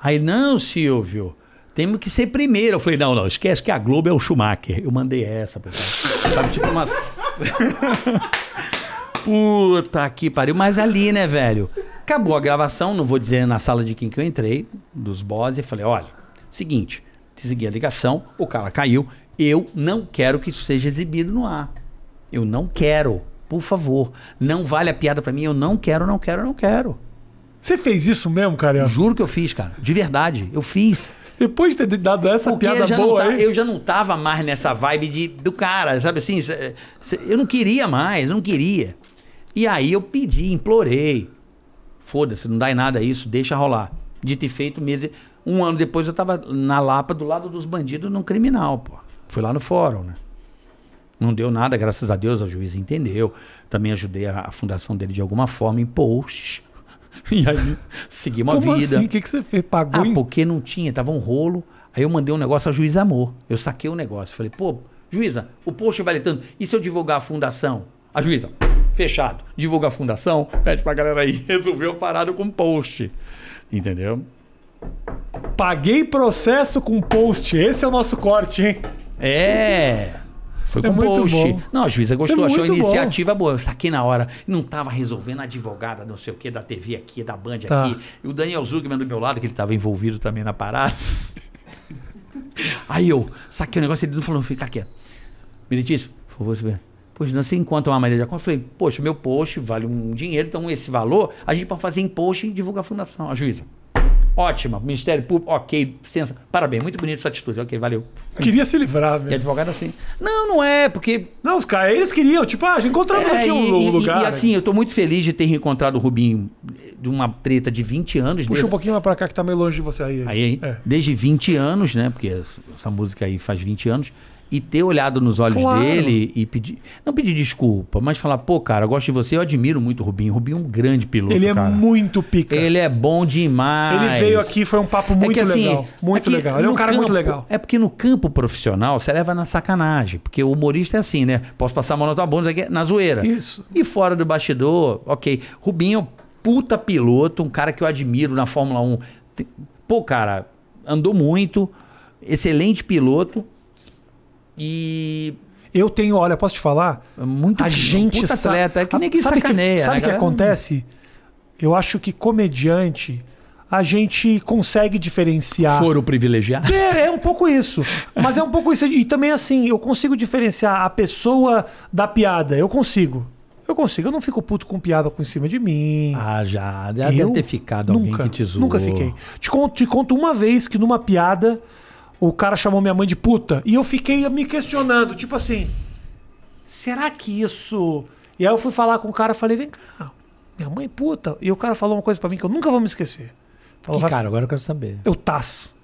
Aí, não, Silvio, temos que ser primeiro. Eu falei: não, não, esquece que a Globo é o Schumacher. Eu mandei essa, pessoal. Sabe, tipo umas. [LAUGHS] Puta que pariu. Mas ali, né, velho? Acabou a gravação, não vou dizer na sala de quem que eu entrei, dos bosses, e falei: olha Seguinte, desliguei a ligação, o cara caiu. Eu não quero que isso seja exibido no ar. Eu não quero. Por favor, não vale a piada para mim. Eu não quero, não quero, não quero. Você fez isso mesmo, cara? Juro que eu fiz, cara. De verdade, eu fiz. Depois de ter dado essa Porque piada boa tá, aí... Eu já não tava mais nessa vibe de, do cara, sabe assim? Cê, cê, eu não queria mais, eu não queria. E aí eu pedi, implorei. Foda-se, não dá em nada isso, deixa rolar. de ter feito, meses... Um ano depois eu estava na Lapa, do lado dos bandidos, num criminal, pô. Fui lá no fórum, né? Não deu nada, graças a Deus, a juiz entendeu. Também ajudei a, a fundação dele de alguma forma em posts. [LAUGHS] e aí segui uma Como vida. Assim? O que, que você fez? Pagou? Ah, em... porque não tinha, tava um rolo. Aí eu mandei um negócio, a juiz amor. Eu saquei o um negócio. Falei, pô, juíza, o post vale tanto. E se eu divulgar a fundação? A juíza, fechado. Divulga a fundação, pede pra galera aí. [LAUGHS] Resolveu parado com post. Entendeu? Paguei processo com post. Esse é o nosso corte, hein? É. Foi é com é post. Bom. Não, a juíza gostou, é achou a iniciativa bom. boa. Eu saquei na hora. Não tava resolvendo a advogada, não sei o que, da TV aqui, da Band tá. aqui. E o Daniel Zugman do meu lado, que ele tava envolvido também na parada. [LAUGHS] Aí eu saquei o negócio, ele não falou, fica quieto. Meritíssimo, por favor, você Pois não, você encontra uma maneira de acordo. Eu falei, poxa, meu post vale um dinheiro, então esse valor a gente pode fazer em post e divulgar a fundação, a juíza. Ótima. Ministério Público, ok, Parabéns, muito bonita essa atitude. Ok, valeu. Sim. Queria se livrar, velho. E advogado assim. Não, não é, porque. Não, os caras, eles queriam, tipo, ah, gente encontramos é, aqui um, um lugar. E, né? assim, eu tô muito feliz de ter reencontrado o Rubinho de uma treta de 20 anos. Puxa desde... um pouquinho mais pra cá que tá meio longe de você aí. Aí, aí. É. desde 20 anos, né? Porque essa música aí faz 20 anos e ter olhado nos olhos claro. dele e pedir. Não pedir desculpa, mas falar, pô, cara, eu gosto de você, eu admiro muito o Rubinho. O Rubinho é um grande piloto. Ele é cara. é muito pica. Ele é bom demais. Ele veio aqui, foi um papo é assim, muito é que, assim, legal. Muito legal. Ele é um cara campo, muito legal. É porque no campo profissional você leva na sacanagem. Porque o humorista é assim, né? Posso passar a mão na tua bunda, é na zoeira. Isso. E fora do bastidor, ok. Rubinho, puta piloto, um cara que eu admiro na Fórmula 1. Pô, cara, andou muito, excelente piloto e eu tenho, olha, posso te falar? Muito a gente puta sa atleta, é que ninguém sabe sacaneia. Que, sabe o né, que acontece? Eu acho que comediante a gente consegue diferenciar. Foram privilegiados? É, é um pouco isso. Mas é um pouco isso. E também assim, eu consigo diferenciar a pessoa da piada. Eu consigo. Eu consigo. Eu não fico puto com piada com em cima de mim. Ah, já. Já eu deve ter ficado nunca, alguém que te zoou. Nunca fiquei. Te conto, te conto uma vez que numa piada o cara chamou minha mãe de puta. E eu fiquei me questionando, tipo assim, será que isso. E aí eu fui falar com o cara falei, vem cá, minha mãe é puta. E o cara falou uma coisa para mim que eu nunca vou me esquecer. Falou, que cara, agora eu quero saber. É o Taz.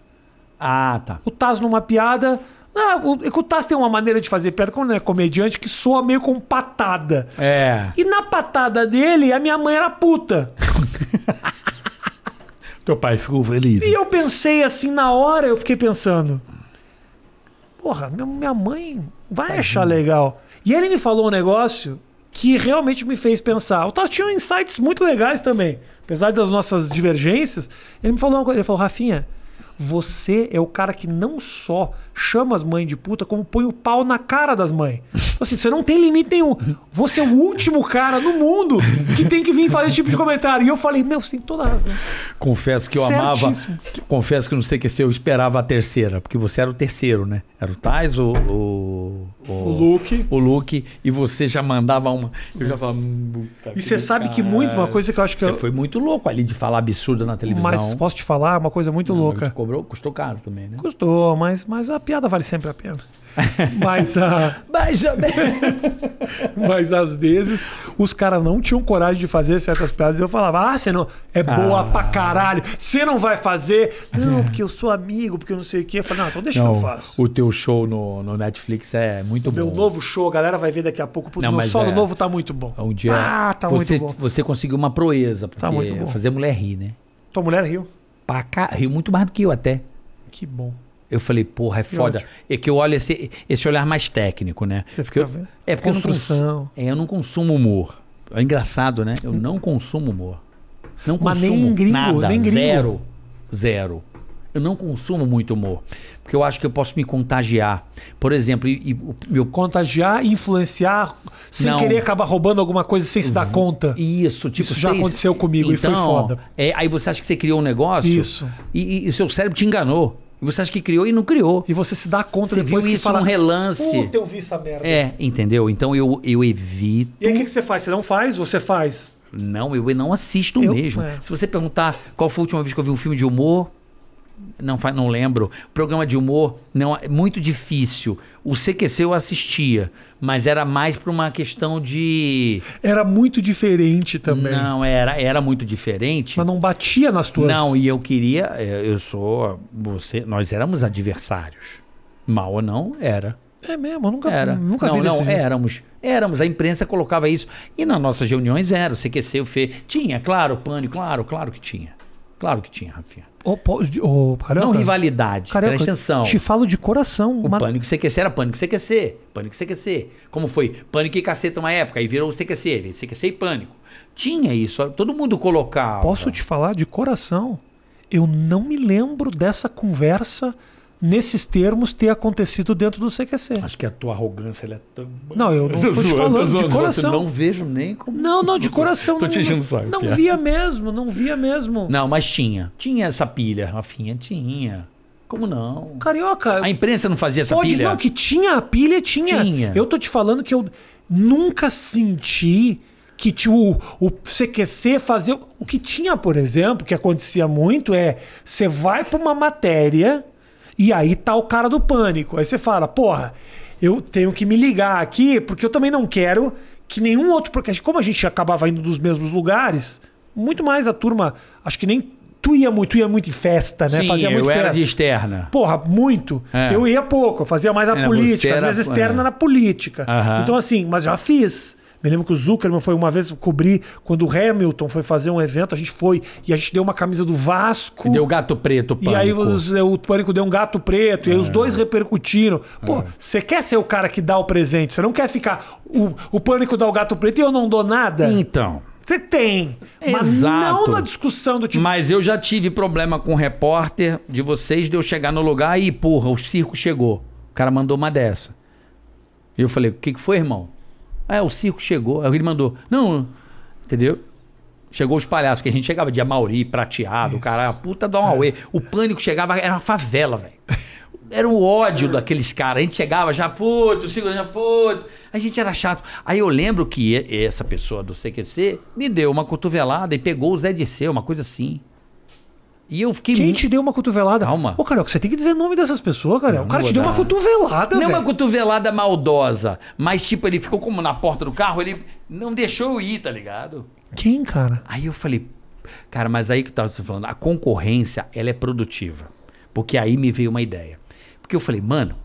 Ah, tá. O Taz numa piada. Ah, o, é o Taz tem uma maneira de fazer piada quando é comediante que soa meio com patada. É. E na patada dele, a minha mãe era puta. [LAUGHS] Teu pai ficou feliz. E eu pensei assim, na hora eu fiquei pensando. Porra, minha mãe vai Tadinho. achar legal. E ele me falou um negócio que realmente me fez pensar. O Tati tinha insights muito legais também. Apesar das nossas divergências, ele me falou uma coisa. Ele falou, Rafinha, você é o cara que não só chama as mães de puta como põe o pau na cara das mães. Então, assim, você não tem limite nenhum. Você é o último cara no mundo que tem que vir fazer esse tipo de comentário. E eu falei, meu, você tem toda razão. Confesso que eu Certíssimo. amava. Confesso que não sei que se eu esperava a terceira, porque você era o terceiro, né? Era o Tais, o. O, o, o Luke. O Luke, e você já mandava uma. Eu já falava. Hum, e você sabe cara. que muito, uma coisa que eu acho que. Você eu... foi muito louco ali de falar absurdo na televisão. Mas posso te falar uma coisa muito não, louca. Cobrou, custou caro também, né? Custou, mas, mas a piada vale sempre a pena. Mas, a... Ah, [LAUGHS] [LAUGHS] mas às vezes os caras não tinham coragem de fazer certas piadas. E eu falava, ah, você não é ah. boa ah. pra caralho, você não vai fazer. Não, é. porque eu sou amigo, porque eu não sei o quê. Eu falei, não, então deixa não, que eu faço. O teu show no, no Netflix é muito meu bom. Meu novo show, a galera vai ver daqui a pouco. Não, meu solo é... novo tá muito bom. Um dia ah, tá você, muito bom. Você conseguiu uma proeza, porque tá muito bom. fazer mulher rir, né? Tua mulher riu? Pra riu muito mais do que eu até. Que bom. Eu falei, porra, é foda. É que eu olho esse, esse olhar mais técnico, né? Você fica vendo. É porque construção. Eu não, é, eu não consumo humor. É engraçado, né? Eu hum. não consumo humor. Não Mas consumo nem gringo, nada. Nem gringo. Zero. Zero. Eu não consumo muito humor. Porque eu acho que eu posso me contagiar. Por exemplo, e, e meu. Contagiar, influenciar, sem não. querer acabar roubando alguma coisa sem se dar conta. Isso, tipo. Isso já aconteceu comigo então, e foi então, foda. É, aí você acha que você criou um negócio. Isso. E, e, e o seu cérebro te enganou. Você acha que criou e não criou. E você se dá conta você depois viu que isso fala, um relance. Puta, eu vi essa merda. É, entendeu? Então eu, eu evito. E aí o que, que você faz? Você não faz? Você faz? Não, eu não assisto eu, mesmo. É. Se você perguntar qual foi a última vez que eu vi um filme de humor, não, não lembro. Programa de humor, não, é muito difícil. O CQC eu assistia, mas era mais para uma questão de. Era muito diferente também. Não, era, era muito diferente. Mas não batia nas tuas. Não, e eu queria. É, eu sou. Você, nós éramos adversários. Mal ou não, era. É mesmo, eu nunca, era. nunca não, vi Não, éramos. Éramos, a imprensa colocava isso. E nas nossas reuniões era, o CQC, o Fê. Tinha, claro, pânico, claro, claro que tinha. Claro que tinha, Rafinha oh, caramba. Não rivalidade, presta atenção. Te falo de coração. O uma... Pânico CQC era Pânico CQC. Pânico CQC. Como foi? Pânico e Caceta uma época, aí virou o CQC, CQC e Pânico. Tinha isso, todo mundo colocava. Posso te falar de coração? Eu não me lembro dessa conversa nesses termos ter acontecido dentro do CQC. Acho que a tua arrogância é tão. Não, eu não estou te falando de coração. não vejo nem como. Não, não, de coração. tô não, te enchendo saco. Não, não é. via mesmo, não via mesmo. Não, mas tinha. Tinha essa pilha, Rafinha, tinha. Como não? Carioca. A imprensa não fazia essa pode, pilha? Não, que tinha a pilha, tinha. tinha. Eu tô te falando que eu nunca senti que o o CQC fazer. O que tinha, por exemplo, que acontecia muito é você vai para uma matéria e aí tá o cara do pânico. Aí você fala, porra, eu tenho que me ligar aqui, porque eu também não quero que nenhum outro porque como a gente acabava indo dos mesmos lugares, muito mais a turma, acho que nem tu ia muito, tu ia muito em festa, né? Sim, fazia muito eu festa. era de externa. Porra, muito. É. Eu ia pouco, eu fazia mais a era política, as externa externas é. na política. Então assim, mas já fiz. Me lembro que o Zuckerman foi uma vez cobrir quando o Hamilton foi fazer um evento, a gente foi e a gente deu uma camisa do Vasco. E deu gato preto, pânico. E aí é, o pânico deu um gato preto, e aí os é. dois repercutiram. Pô, é. você é. quer ser o cara que dá o presente, você não quer ficar o, o pânico dá o gato preto e eu não dou nada? Então. Você tem. Mas Exato. não na discussão do tipo. Mas eu já tive problema com o repórter de vocês de eu chegar no lugar e, porra, o circo chegou. O cara mandou uma dessa. E eu falei, o que, que foi, irmão? Ah, é, o circo chegou. Aí ele mandou. Não, entendeu? Chegou os palhaços, que a gente chegava de Amauri, prateado, Isso. caralho, puta dá Amauê. É. O pânico chegava, era uma favela, velho. Era o ódio daqueles caras. A gente chegava já, puto, o circo já, puto. A gente era chato. Aí eu lembro que essa pessoa do CQC me deu uma cotovelada e pegou o Zé de C, uma coisa assim. E eu fiquei. Quem te deu uma cotovelada? Calma. Ô, Carioca, você tem que dizer o nome dessas pessoas, cara. Não, o cara te deu uma cotovelada, Não é uma cotovelada maldosa, mas tipo, ele ficou como na porta do carro, ele não deixou eu ir, tá ligado? Quem, cara? Aí eu falei, cara, mas aí que tá você falando, a concorrência, ela é produtiva. Porque aí me veio uma ideia. Porque eu falei, mano,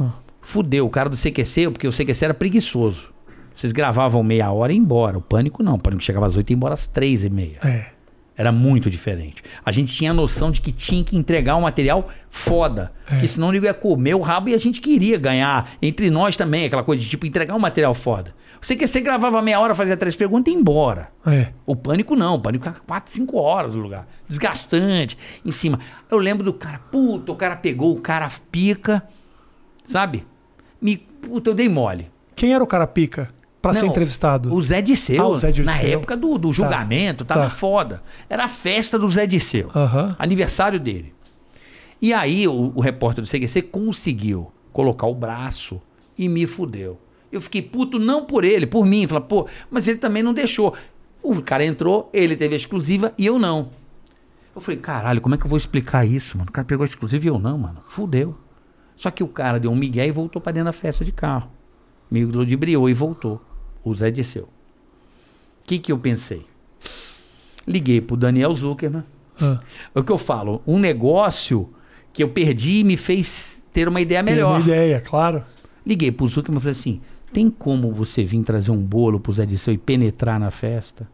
ah. fudeu, o cara do CQC, porque o CQC era preguiçoso. Vocês gravavam meia hora e embora. O pânico não. O pânico chegava às oito e embora às três e meia. É. Era muito diferente. A gente tinha a noção de que tinha que entregar um material foda. É. Que senão o nego ia comer o rabo e a gente queria ganhar. Entre nós também, aquela coisa de tipo, entregar um material foda. Você que você gravava meia hora, fazia três perguntas e ia embora. É. O pânico não, o pânico era quatro, cinco horas no lugar. Desgastante, em cima. Eu lembro do cara, puta, o cara pegou, o cara pica, sabe? Me, puta, eu dei mole. Quem era o cara pica? para ser entrevistado? O Zé Disseu. Ah, o Zé Disseu. Na época do, do tá. julgamento, tá. tava tá. foda. Era a festa do Zé Disseu. Uhum. Aniversário dele. E aí o, o repórter do CQC conseguiu colocar o braço e me fudeu. Eu fiquei puto não por ele, por mim. Falei, pô, mas ele também não deixou. O cara entrou, ele teve a exclusiva e eu não. Eu falei, caralho, como é que eu vou explicar isso, mano? O cara pegou a exclusiva e eu não, mano. Fudeu. Só que o cara deu um migué e voltou para dentro da festa de carro. Me ludibriou e voltou o Zé Disseu. O que, que eu pensei? Liguei pro Daniel Zuckerman. Ah. É o que eu falo, um negócio que eu perdi me fez ter uma ideia melhor. Tem uma ideia, claro. Liguei pro Zuckerman e falei assim: tem como você vir trazer um bolo pro Zé Disseu e penetrar na festa?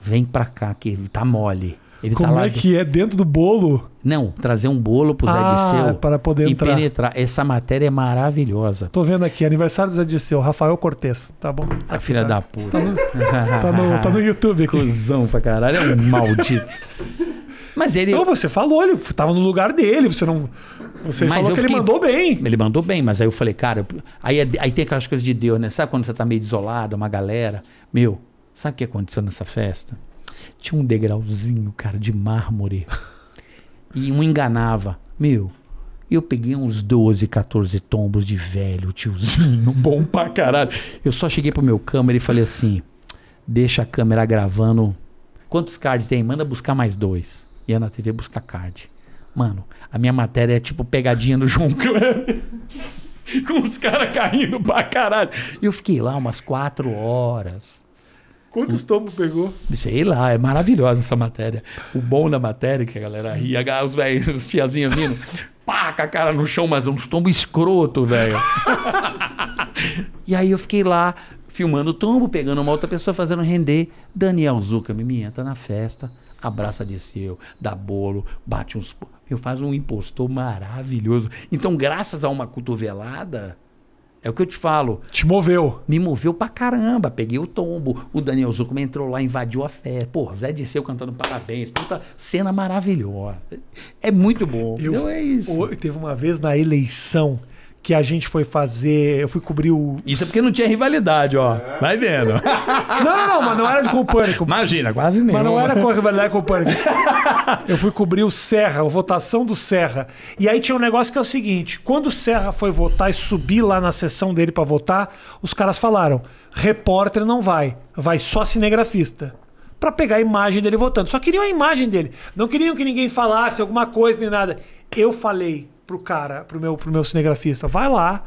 Vem pra cá que ele tá mole. Ele tá Como tá é que é dentro do bolo? Não, trazer um bolo pro Zé ah, Disseu para poder e entrar. penetrar. Essa matéria é maravilhosa. Tô vendo aqui, aniversário do Zé Disseu, Rafael Cortez, tá bom? a aqui, filha tá. da puta. Tá no, tá no, tá no YouTube aqui. Cusão pra caralho, é um maldito. Mas ele. Não, você falou, ele tava no lugar dele, você não. Você mas falou que fiquei... ele mandou bem. Ele mandou bem, mas aí eu falei, cara, eu... aí, é, aí tem aquelas coisas de Deus, né? Sabe quando você tá meio isolado, uma galera? Meu, sabe o que aconteceu nessa festa? Tinha um degrauzinho, cara, de mármore. e um enganava. Meu, eu peguei uns 12, 14 tombos de velho, tiozinho, [LAUGHS] bom pra caralho. Eu só cheguei pro meu câmera e falei assim: deixa a câmera gravando. Quantos cards tem? Manda buscar mais dois. e na TV buscar card. Mano, a minha matéria é tipo pegadinha no João [LAUGHS] Kleber. Com os caras caindo pra caralho. E eu fiquei lá umas quatro horas Quantos tombos pegou? Sei lá, é maravilhosa essa matéria. O bom da matéria, que a galera ria, ah, os velhos, os tiazinhos vindo, pá, com a cara no chão, mas uns tombos escroto, velho. [LAUGHS] e aí eu fiquei lá filmando o tombo, pegando uma outra pessoa, fazendo render. Daniel Zucca, me entra na festa, abraça de seu, dá bolo, bate uns. Eu faço um impostor maravilhoso. Então, graças a uma cotovelada. É o que eu te falo. Te moveu. Me moveu pra caramba. Peguei o tombo. O Daniel Zucco me entrou lá, invadiu a fé. Pô, Zé Dirceu cantando parabéns. Puta cena maravilhosa. É muito bom. Eu, então é isso. Eu, teve uma vez na eleição que a gente foi fazer. Eu fui cobrir o. Isso é porque não tinha rivalidade, ó. É. Vai vendo. [LAUGHS] não, não, não, mas não era com o Pânico. Imagina, quase nem. Mas não era com a rivalidade com o Pânico. Eu fui cobrir o Serra, a votação do Serra. E aí tinha um negócio que é o seguinte: quando o Serra foi votar e subir lá na sessão dele para votar, os caras falaram: repórter não vai, vai só cinegrafista para pegar a imagem dele votando. Só queriam a imagem dele. Não queriam que ninguém falasse alguma coisa nem nada. Eu falei, pro cara, pro meu, pro meu cinegrafista, vai lá,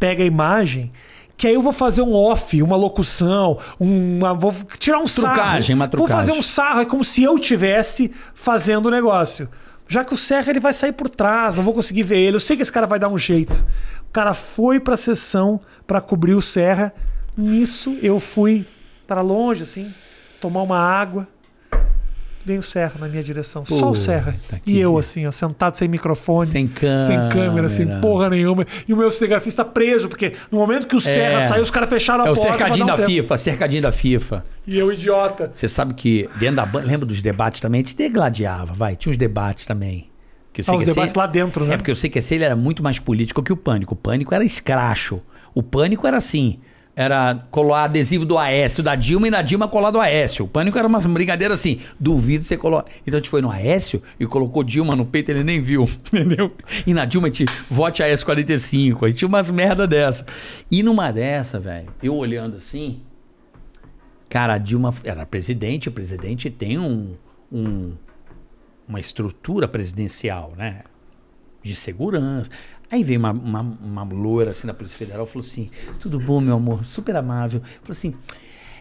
pega a imagem, que aí eu vou fazer um off, uma locução, uma vou tirar um trucagem, sarro, uma vou fazer um sarro, é como se eu tivesse fazendo o negócio. Já que o Serra ele vai sair por trás, não vou conseguir ver ele. Eu sei que esse cara vai dar um jeito. O cara foi para sessão para cobrir o Serra. Nisso eu fui para longe assim, tomar uma água, vem o Serra na minha direção. Pô, só o Serra. Tá e eu, assim, ó, sentado sem microfone. Sem câmera. Sem câmera, sem porra nenhuma. E o meu cinegrafista preso, porque no momento que o é. Serra é, saiu, os caras fecharam a porta. É o cercadinho da tempo. FIFA, cercadinho da FIFA. E eu, idiota. Você sabe que dentro da banda. Lembra dos debates também? A gente degladiava, vai. Tinha uns debates também. Que ah, os é debates lá dentro, né? É porque eu sei que esse ele era muito mais político que o Pânico. O Pânico era escracho. O Pânico era assim era colar adesivo do Aécio, da Dilma, e na Dilma colar do Aécio. O pânico era uma brincadeira assim, duvido você colar. Então a gente foi no Aécio e colocou Dilma no peito, ele nem viu, [LAUGHS] entendeu? E na Dilma a gente, vote Aécio 45, a gente tinha umas merda dessa. E numa dessa, velho, eu olhando assim, cara, a Dilma era presidente, o presidente tem um, um uma estrutura presidencial, né? De segurança. Aí veio uma, uma, uma loura assim da Polícia Federal falou assim: Tudo bom, meu amor? Super amável. Falou assim: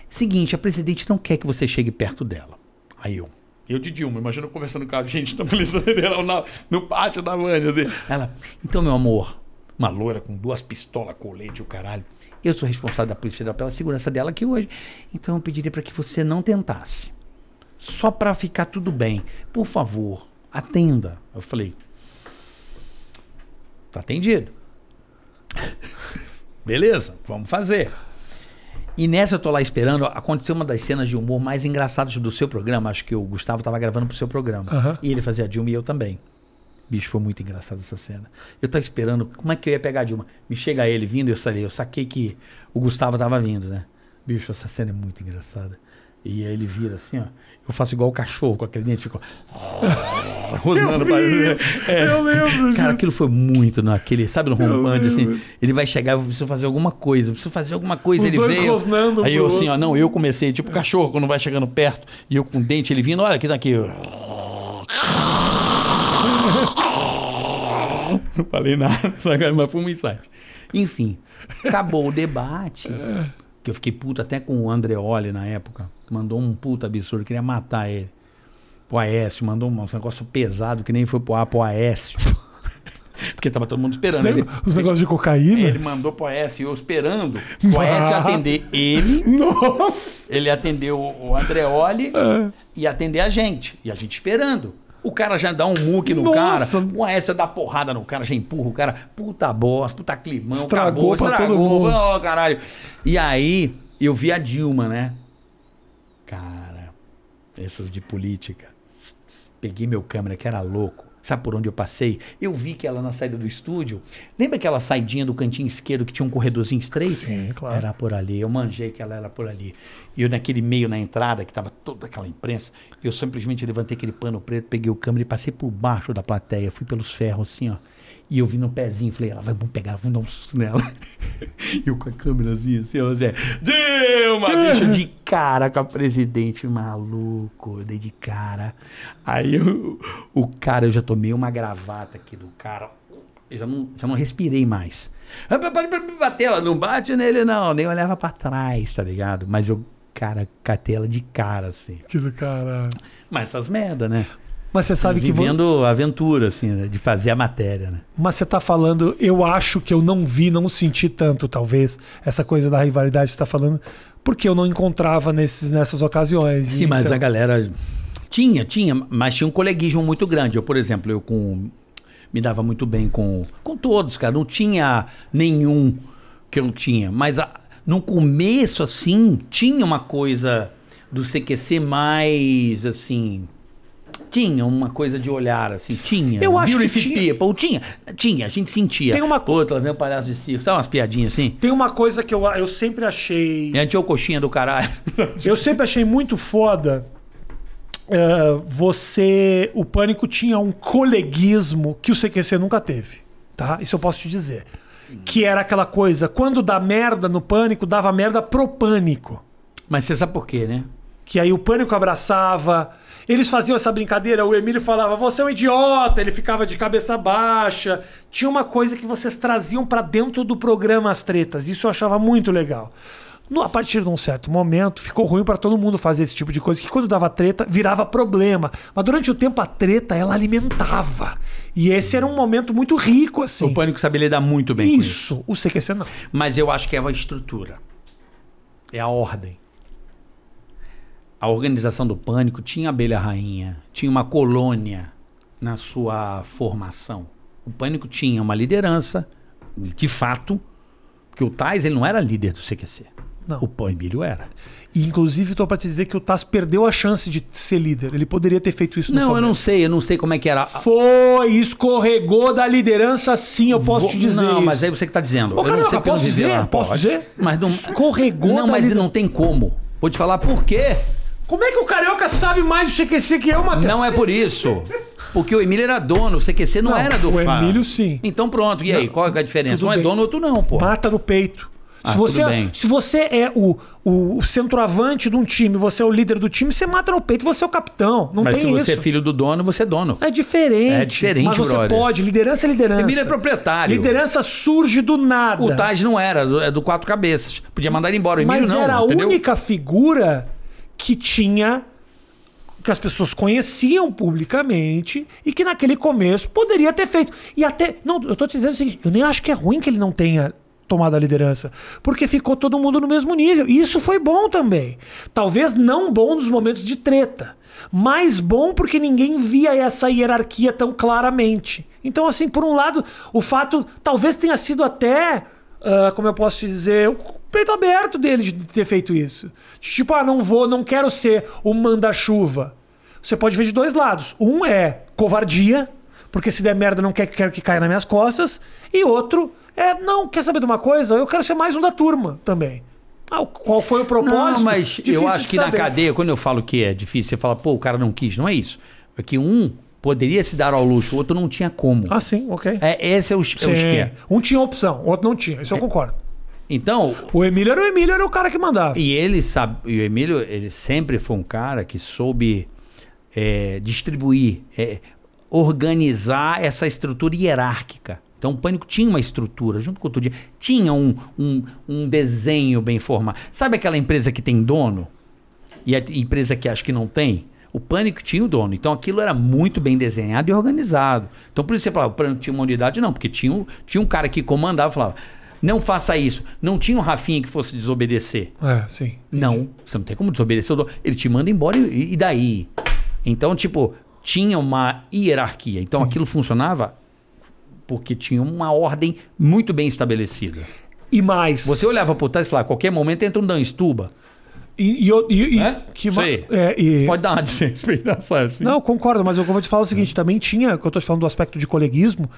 Seguinte, a presidente não quer que você chegue perto dela. Aí eu. Eu de Dilma, imagina eu conversando com a gente da Polícia Federal na, no pátio da Vânia. Assim. Ela, então, meu amor, uma loura com duas pistolas, colete, o caralho. Eu sou responsável da Polícia Federal pela segurança dela aqui hoje. Então eu pediria para que você não tentasse. Só para ficar tudo bem. Por favor, atenda. Eu falei, Tá atendido. Beleza, vamos fazer. E nessa eu tô lá esperando, aconteceu uma das cenas de humor mais engraçadas do seu programa. Acho que o Gustavo tava gravando pro seu programa. Uhum. E ele fazia a Dilma e eu também. Bicho, foi muito engraçado essa cena. Eu tava esperando, como é que eu ia pegar a Dilma? Me chega ele vindo, eu saquei, eu saquei que o Gustavo tava vindo, né? Bicho, essa cena é muito engraçada. E aí ele vira assim, ó. Eu faço igual o cachorro com aquele dente, fico. [LAUGHS] rosnando pra... é. Eu lembro. Cara, aquilo foi muito naquele. Sabe no romântico assim? Ele vai chegar, eu preciso fazer alguma coisa, preciso fazer alguma coisa. Os ele dois veio. Rosnando aí eu assim, ó, não, eu comecei, tipo cachorro, quando vai chegando perto, e eu com o dente, ele vindo, olha aqui daqui. Tá [LAUGHS] não falei nada, sabe? mas foi um insight. Enfim, acabou o debate. É. Que eu fiquei puto até com o Andreoli na época mandou um puta absurdo, queria matar ele. Pro Aécio, mandou um, um negócio pesado que nem foi pro ar pro Aécio. [LAUGHS] Porque tava todo mundo esperando. Os, ele, negócios de cocaína? Ele mandou pro Aécio, eu esperando [LAUGHS] o Aécio atender ele. Nossa! Ele atendeu o Andreoli é. e atender a gente. E a gente esperando. O cara já dá um muque no Nossa. cara. O Aécio dá porrada no cara, já empurra o cara. Puta bosta, puta climão, estragou, acabou, pra estragou. Todo mundo. Oh, caralho. E aí, eu vi a Dilma, né? Cara, essas de política. Peguei meu câmera, que era louco. Sabe por onde eu passei? Eu vi que ela na saída do estúdio. Lembra aquela saidinha do cantinho esquerdo que tinha um corredorzinho estreito? Sim, claro. Era por ali. Eu manjei que ela era por ali. E eu, naquele meio, na entrada, que estava toda aquela imprensa, eu simplesmente levantei aquele pano preto, peguei o câmera e passei por baixo da plateia. Fui pelos ferros assim, ó. E eu vi no pezinho, falei, ela vai pegar, vamos dar um susto nela. [LAUGHS] e eu com a câmerazinha assim, ela assim, é, Dilma! Deixa de cara com a presidente, maluco, eu dei de cara. Aí eu, o cara, eu já tomei uma gravata aqui do cara, eu já não, já não respirei mais. Bater ela, não bate nele não, nem olhava para trás, tá ligado? Mas eu cara, catei ela de cara, assim. Que do cara. Mas essas merda, né? Mas você sabe vivendo que. Vivendo aventura, assim, né, de fazer a matéria, né? Mas você está falando, eu acho que eu não vi, não senti tanto, talvez, essa coisa da rivalidade que você tá falando, porque eu não encontrava nesses, nessas ocasiões. Sim, então... mas a galera. Tinha, tinha, mas tinha um coleguismo muito grande. Eu, por exemplo, eu com. Me dava muito bem com, com todos, cara. Não tinha nenhum que eu tinha. Mas a... no começo, assim, tinha uma coisa do CQC mais, assim, tinha uma coisa de olhar, assim, tinha. Eu acho Beautiful que tinha. People, tinha. Tinha, a gente sentia. Tem uma coisa. Pô, vendo um palhaço de circo, sabe umas piadinhas assim? Tem uma coisa que eu, eu sempre achei. É o coxinha do caralho. [LAUGHS] eu sempre achei muito foda. Uh, você. O Pânico tinha um coleguismo que o CQC nunca teve. Tá? Isso eu posso te dizer. Que era aquela coisa, quando dá merda no pânico, dava merda pro pânico. Mas você sabe por quê, né? Que aí o pânico abraçava, eles faziam essa brincadeira, o Emílio falava, você é um idiota, ele ficava de cabeça baixa. Tinha uma coisa que vocês traziam para dentro do programa as tretas, isso eu achava muito legal. No, a partir de um certo momento, ficou ruim para todo mundo fazer esse tipo de coisa, que quando dava treta, virava problema. Mas durante o tempo, a treta, ela alimentava. E esse era um momento muito rico, assim. O Pânico sabia lidar muito bem isso, com isso. Isso, o CQC não. Mas eu acho que é a estrutura. É a ordem a organização do pânico tinha abelha rainha, tinha uma colônia na sua formação. O pânico tinha uma liderança, de fato, porque o Tais ele não era líder do CQC. Não. O Pão Emílio era. E, inclusive, estou para te dizer que o Tais perdeu a chance de ser líder. Ele poderia ter feito isso Não, eu não sei, eu não sei como é que era. Foi, escorregou da liderança, sim, eu posso Vou, te dizer. Não, isso. mas aí você que está dizendo. Ô, eu não sei posso dizer? Dizer, posso dizer? Mas não, escorregou não, mas lider... não tem como. Vou te falar por quê. Como é que o carioca sabe mais do CQC que eu, Matheus? Não é por isso. Porque o Emílio era dono, o CQC não, não era do Fábio. O Emílio sim. Então pronto, e aí? Não, qual é a diferença? Um é bem. é dono, outro não, pô. Mata no peito. Ah, se, você, é- se você é o, o centroavante de um time, você é o líder do time, você mata no peito, você é o capitão. Não Mas tem isso. Mas se você é filho do dono, você é dono. É diferente. É diferente, Mas você pode. Liderança é liderança. Emílio é proprietário. Liderança surge do nada. O Taj não era, é do quatro cabeças. Podia mandar ele embora. O Emílio Mas não, era a entendeu? única figura que tinha que as pessoas conheciam publicamente e que naquele começo poderia ter feito. E até. Não, eu tô te dizendo o seguinte: eu nem acho que é ruim que ele não tenha tomado a liderança, porque ficou todo mundo no mesmo nível. E isso foi bom também. Talvez não bom nos momentos de treta, mas bom porque ninguém via essa hierarquia tão claramente. Então, assim, por um lado, o fato talvez tenha sido até. Uh, como eu posso te dizer, peito aberto dele de ter feito isso. Tipo, ah, não vou, não quero ser o manda-chuva. Você pode ver de dois lados. Um é covardia, porque se der merda não quer, quero que caia nas minhas costas. E outro é, não, quer saber de uma coisa? Eu quero ser mais um da turma também. Ah, qual foi o propósito? Não, mas difícil eu acho que saber. na cadeia, quando eu falo que é difícil, você fala, pô, o cara não quis. Não é isso. É que um poderia se dar ao luxo, o outro não tinha como. Ah, sim, ok. É, esse é o, é o esquema. Um tinha opção, o outro não tinha. Isso eu é. concordo. Então. O Emílio era o Emílio, era o cara que mandava. E ele sabe. E o Emílio, ele sempre foi um cara que soube é, distribuir, é, organizar essa estrutura hierárquica. Então o pânico tinha uma estrutura, junto com o dia tinha um, um, um desenho bem formado. Sabe aquela empresa que tem dono? E a empresa que acho que não tem? O pânico tinha o dono. Então aquilo era muito bem desenhado e organizado. Então por isso você falava, o pânico tinha uma unidade? Não, porque tinha, tinha um cara que comandava e falava não faça isso. Não tinha um Rafinha que fosse desobedecer. É, sim. Entendi. Não, você não tem como desobedecer. Ele te manda embora e, e daí? Então, tipo, tinha uma hierarquia. Então, aquilo funcionava porque tinha uma ordem muito bem estabelecida. E mais. Você olhava por trás e falava, qualquer momento entra um Dan Stuba. E, e, e, né? e que Isso É, e... Pode dar uma [LAUGHS] desrespeitação. Assim. Não, concordo, mas eu vou te falar é o seguinte: hum. também tinha, que eu estou te falando do aspecto de coleguismo,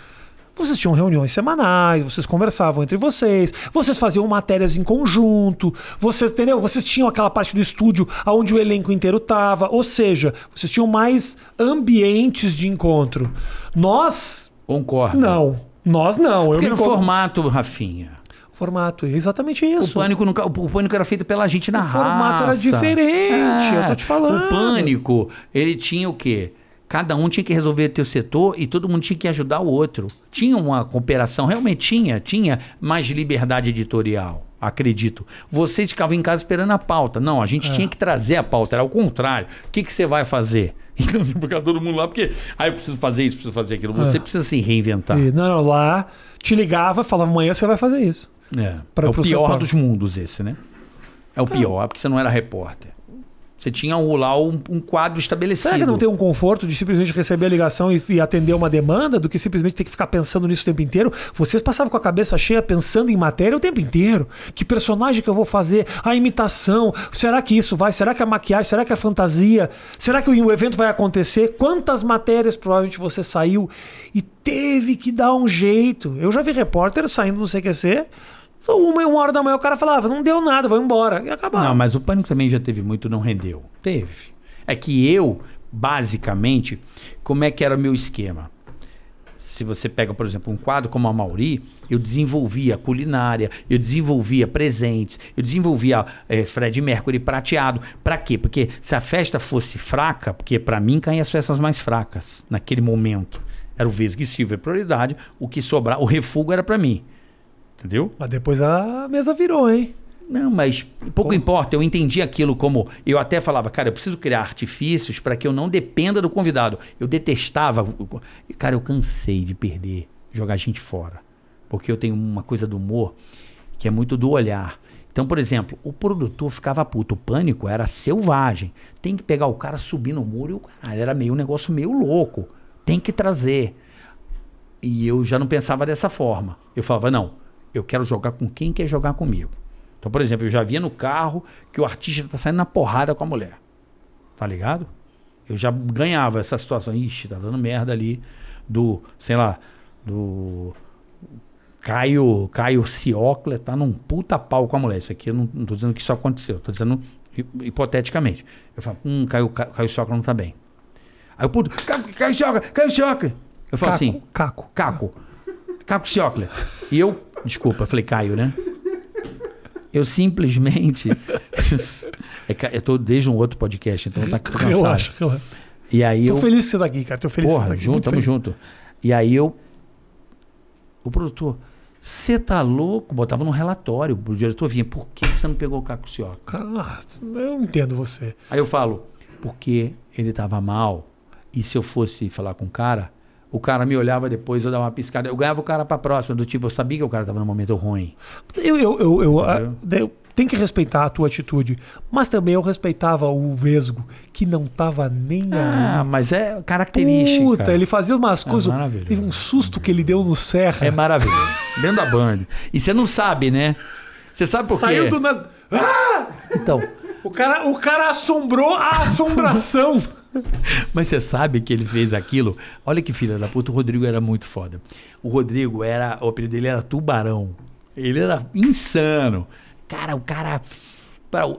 vocês tinham reuniões semanais, vocês conversavam entre vocês, vocês faziam matérias em conjunto, vocês, entendeu? Vocês tinham aquela parte do estúdio onde o elenco inteiro tava, ou seja, vocês tinham mais ambientes de encontro. Nós. Concordo. Não. Nós não. Porque eu no formato, Rafinha formato. Exatamente isso. O pânico, nunca, o pânico era feito pela gente na o raça. O formato era diferente, é, eu tô é, te falando. O pânico, ele tinha o quê? Cada um tinha que resolver o seu setor e todo mundo tinha que ajudar o outro. Tinha uma cooperação, realmente tinha, tinha mais liberdade editorial acredito. Vocês ficavam em casa esperando a pauta. Não, a gente é. tinha que trazer a pauta, era o contrário. O que, que você vai fazer? [LAUGHS] Então, tipo, ficar todo mundo lá, porque aí ah, eu preciso fazer isso, preciso fazer aquilo. Você é. precisa se reinventar. E, não, não, lá te ligava, falava, amanhã você vai fazer isso. É, pra, é o pior dos mundos esse, né? É o pior, porque você não era repórter. Você tinha um, lá um, um, quadro estabelecido. Será que não tem um conforto de simplesmente receber a ligação e, e, atender uma demanda do que simplesmente ter que ficar pensando nisso o tempo inteiro? Vocês passavam com a cabeça cheia pensando em matéria o tempo inteiro. Que personagem que eu vou fazer? A imitação? Será que isso vai? Será que a maquiagem? Será que a fantasia? Será que o, o evento vai acontecer? Quantas matérias provavelmente você saiu e teve que dar um jeito? Eu já vi repórter saindo no CQC uma, uma hora da manhã o cara falava, não deu nada, vou embora. E acabava. Não, mas o pânico também já teve muito, não rendeu. Teve. É que eu, basicamente, como é que era o meu esquema? se você pega, por exemplo, um quadro como a Mauri, eu desenvolvia culinária, eu desenvolvia presentes, eu desenvolvia é, Fred Mercury prateado. Para quê? Porque se a festa fosse fraca, porque para mim caem as festas mais fracas naquele momento. Era o Vesgo e Silva é prioridade, o que sobrar, o refugo era para mim. Entendeu? Mas depois a mesa virou, hein? Não, mas pouco importa, eu entendi aquilo como. Eu até falava, cara, eu preciso criar artifícios para que eu não dependa do convidado. Eu detestava. Cara, eu cansei de perder, jogar gente fora. Porque eu tenho uma coisa do humor que é muito do olhar. Então, por exemplo, o produtor ficava puto, o pânico era selvagem. Tem que pegar o cara, subir no muro e o caralho, era meio um negócio meio louco. Tem que trazer. E eu já não pensava dessa forma. Eu falava, não, eu quero jogar com quem quer jogar comigo. Então, por exemplo, eu já via no carro que o artista tá saindo na porrada com a mulher. Tá ligado? Eu já ganhava essa situação. Ixi, tá dando merda ali do, sei lá, do Caio, Caio Ciocla tá num puta pau com a mulher. Isso aqui eu não, não tô dizendo que isso aconteceu, tô dizendo hipoteticamente. Eu falo, hum, Caio, Caio Ciocla não tá bem. Aí o puto, Caio, Caio Ciocla, Caio Ciocla. Eu falo caco, assim, Caco. Caco. Caco Ciocla. E eu Desculpa, falei Caio, né? Eu simplesmente. [LAUGHS] É eu tô desde um outro podcast, então tá cansado. Relaxa, relaxa. E aí tô eu... feliz que você tá aqui, cara. Tô feliz Porra, que você tá aqui. Junto, tamo junto. E aí eu. O produtor. Você tá louco? Botava num relatório. O diretor vinha. Por que você não pegou o Caco Cioca? Cara, eu entendo você. Aí eu falo. Porque ele tava mal. E se eu fosse falar com o cara, o cara me olhava depois, eu dava uma piscada. Eu ganhava o cara pra próxima, do tipo, eu sabia que o cara tava num momento ruim. Eu, eu, eu, eu, ah, né, eu tem que respeitar a tua atitude. Mas também eu respeitava o Vesgo, que não tava nem ah, ali. mas é característica. Puta, ele fazia umas é maravilha Teve um susto que ele deu no Serra. É maravilhoso. Dentro da Band. E você não sabe, né? Você sabe por Saiu quê? Saiu do nada. Ah! Então. O cara, o cara assombrou a assombração. [LAUGHS] Mas você sabe que ele fez aquilo. Olha que filha da puta, o Rodrigo era muito foda. O Rodrigo era. O apelido dele era Tubarão. Ele era insano. Cara, o cara.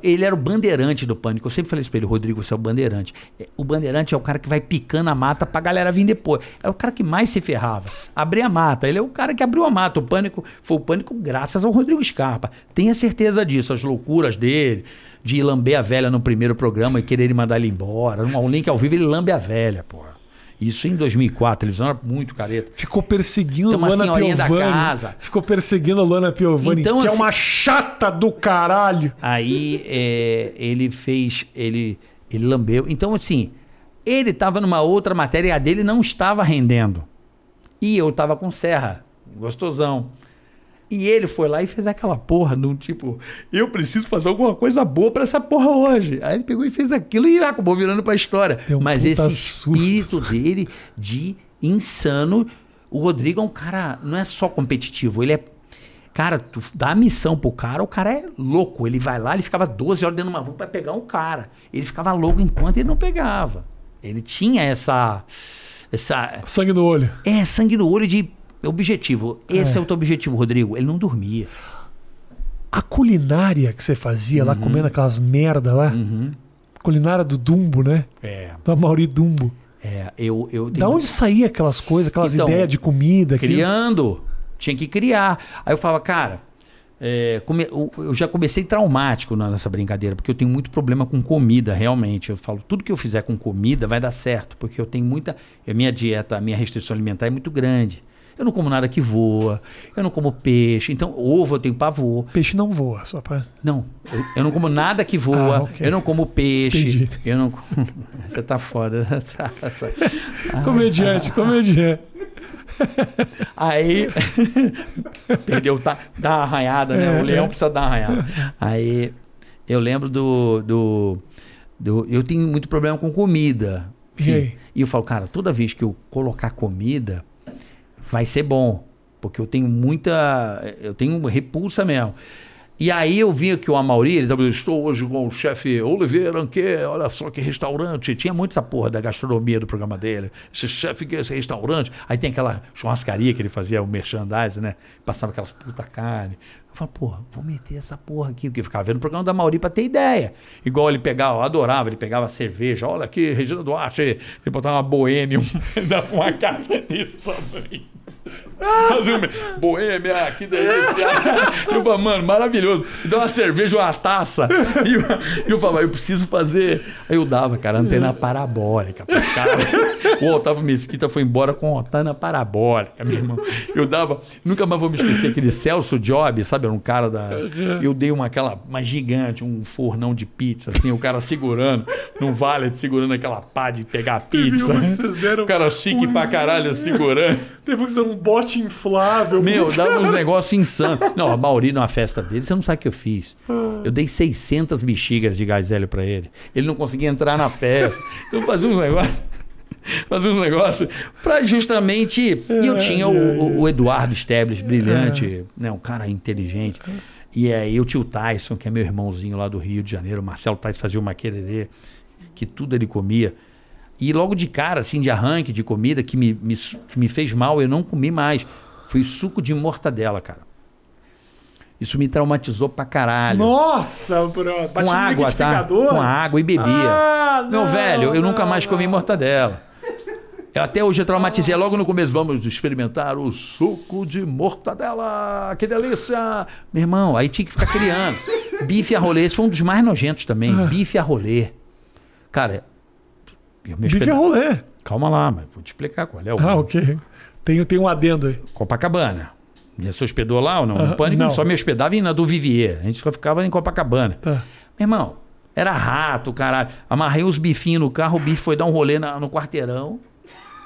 Ele era o bandeirante do pânico. Eu sempre falei isso pra ele, Rodrigo, você é o bandeirante. O bandeirante é o cara que vai picando a mata pra galera vir depois. É o cara que mais se ferrava. Abrir a mata. Ele é o cara que abriu a mata. O pânico foi o pânico graças ao Rodrigo Scarpa. Tenha certeza disso, as loucuras dele de lamber a velha no primeiro programa e querer mandar ele embora. Um link ao vivo, ele lambe a velha, porra. Isso em 2004, eles eram muito careta. Ficou perseguindo a Luana Piovani. Ficou perseguindo a Luana Piovani, então, que é assim, é uma chata do caralho. Aí é, ele fez, ele, ele lambeu. Então, assim, ele estava numa outra matéria e a dele não estava rendendo. E eu estava com serra, gostosão. E ele foi lá e fez aquela porra de um tipo, eu preciso fazer alguma coisa boa para essa porra hoje. Aí ele pegou e fez aquilo e acabou virando para história. Um Mas esse susto. espírito dele de insano, o Rodrigo é um cara, não é só competitivo, ele é Cara, tu dá a missão pro cara, o cara é louco. Ele vai lá, ele ficava 12 horas dentro de uma van pra pegar um cara. Ele ficava louco enquanto ele não pegava. Ele tinha essa. essa sangue no olho. É, sangue no olho de é objetivo. É. Esse é. é o teu objetivo, Rodrigo. Ele não dormia. A culinária que você fazia uhum. lá, comendo aquelas merda lá. Uhum. Culinária do Dumbo, né? É. Da Mauri Dumbo. É, eu, eu tenho... Da onde saía aquelas coisas, aquelas então, ideias de comida? Criando. Aquilo? Tinha que criar. Aí eu falava, cara, é, come... eu já comecei traumático nessa brincadeira, porque eu tenho muito problema com comida, realmente. Eu falo, tudo que eu fizer com comida vai dar certo, porque eu tenho muita. minha dieta, a minha restrição alimentar é muito grande. Eu não como nada que voa, eu não como peixe, então ovo eu tenho pavor. Peixe não voa, só para. Não, eu, eu, não como nada que voa, ah, okay. eu não como peixe, Entendi. eu não. [LAUGHS] Você tá foda. [LAUGHS] Tá [LAUGHS] comediante, comediante. Aí perdeu, tá, dá uma arranhada, né? o é, leão né? precisa dar uma arranhada. Aí eu lembro do, do, do, eu tenho muito problema com comida. Sim. E, e eu falo, cara, toda vez que eu colocar comida vai ser bom, porque eu tenho muita, eu tenho repulsa mesmo. E aí eu vi que o Amauri, ele estava, estou hoje com o chefe Oliveira que olha só que restaurante. Tinha muito essa porra da gastronomia do programa dele. Esse chefe que esse restaurante. Aí tem aquela churrascaria que ele fazia, o merchandising, né? Passava aquelas puta carne, eu falo, porra, vou meter essa porra aqui, porque ficava vendo o programa da Mauri para ter ideia. Igual ele pegava, eu adorava, ele pegava cerveja, olha aqui, Regina Duarte, ele botava uma boêmia, um, [LAUGHS] uma caixa disso também. Boêmia, que delícia! Eu falo mano, maravilhoso. dá uma cerveja, uma taça. E eu, eu falava, eu preciso fazer. Aí eu dava, cara, antena parabólica cara. O Otávio Mesquita foi embora com antena parabólica, meu irmão. Eu dava, nunca mais vou me esquecer, aquele Celso Job, sabe? Era um cara da. Eu dei uma aquela, uma gigante, um fornão de pizza, assim, o cara segurando, num vale, segurando aquela pá de pegar pizza. O cara chique pra caralho segurando. um que vocês deram um bote inflável. Meu, dava uns [LAUGHS] negócios insanos. Não, a Mauri, numa festa dele, você não sabe o que eu fiz. Eu dei 600 bexigas de gás hélio pra ele. Ele não conseguia entrar na festa. Então fazia uns negócios [LAUGHS] fazer uns negócios para justamente e eu é, tinha é, é. o, o, Eduardo Stebles brilhante né um cara inteligente e aí o tio Tyson que é meu irmãozinho lá do Rio de Janeiro o Marcelo Tyson fazia o maquererê que tudo ele comia e logo de cara, assim, de arranque, de comida, que me, me, que me fez mal, eu não comi mais. Foi suco de mortadela, cara. Isso me traumatizou pra caralho. Nossa, bro. Com água, tá? Com água e bebia. Ah, Meu não, velho, eu não, nunca mais não. comi mortadela. Eu até hoje eu traumatizei. Ah. Logo no começo, vamos experimentar o suco de mortadela. Que delícia! Meu irmão, aí tinha que ficar criando. [LAUGHS] Bife a rolê. Esse foi um dos mais nojentos também. Ah. Bife a rolê. Cara, Bife peda... é rolê. Calma lá, mas vou te explicar qual é o. Ah, ok. Tem, tem um adendo aí. Copacabana. Já se hospedou lá ou não? Ah, no Pânico não. só me hospedava na do Vivier. A gente só ficava em Copacabana. Tá. Meu irmão, era rato, caralho. Amarrei os bifinhos no carro, o bife foi dar um rolê na, no quarteirão.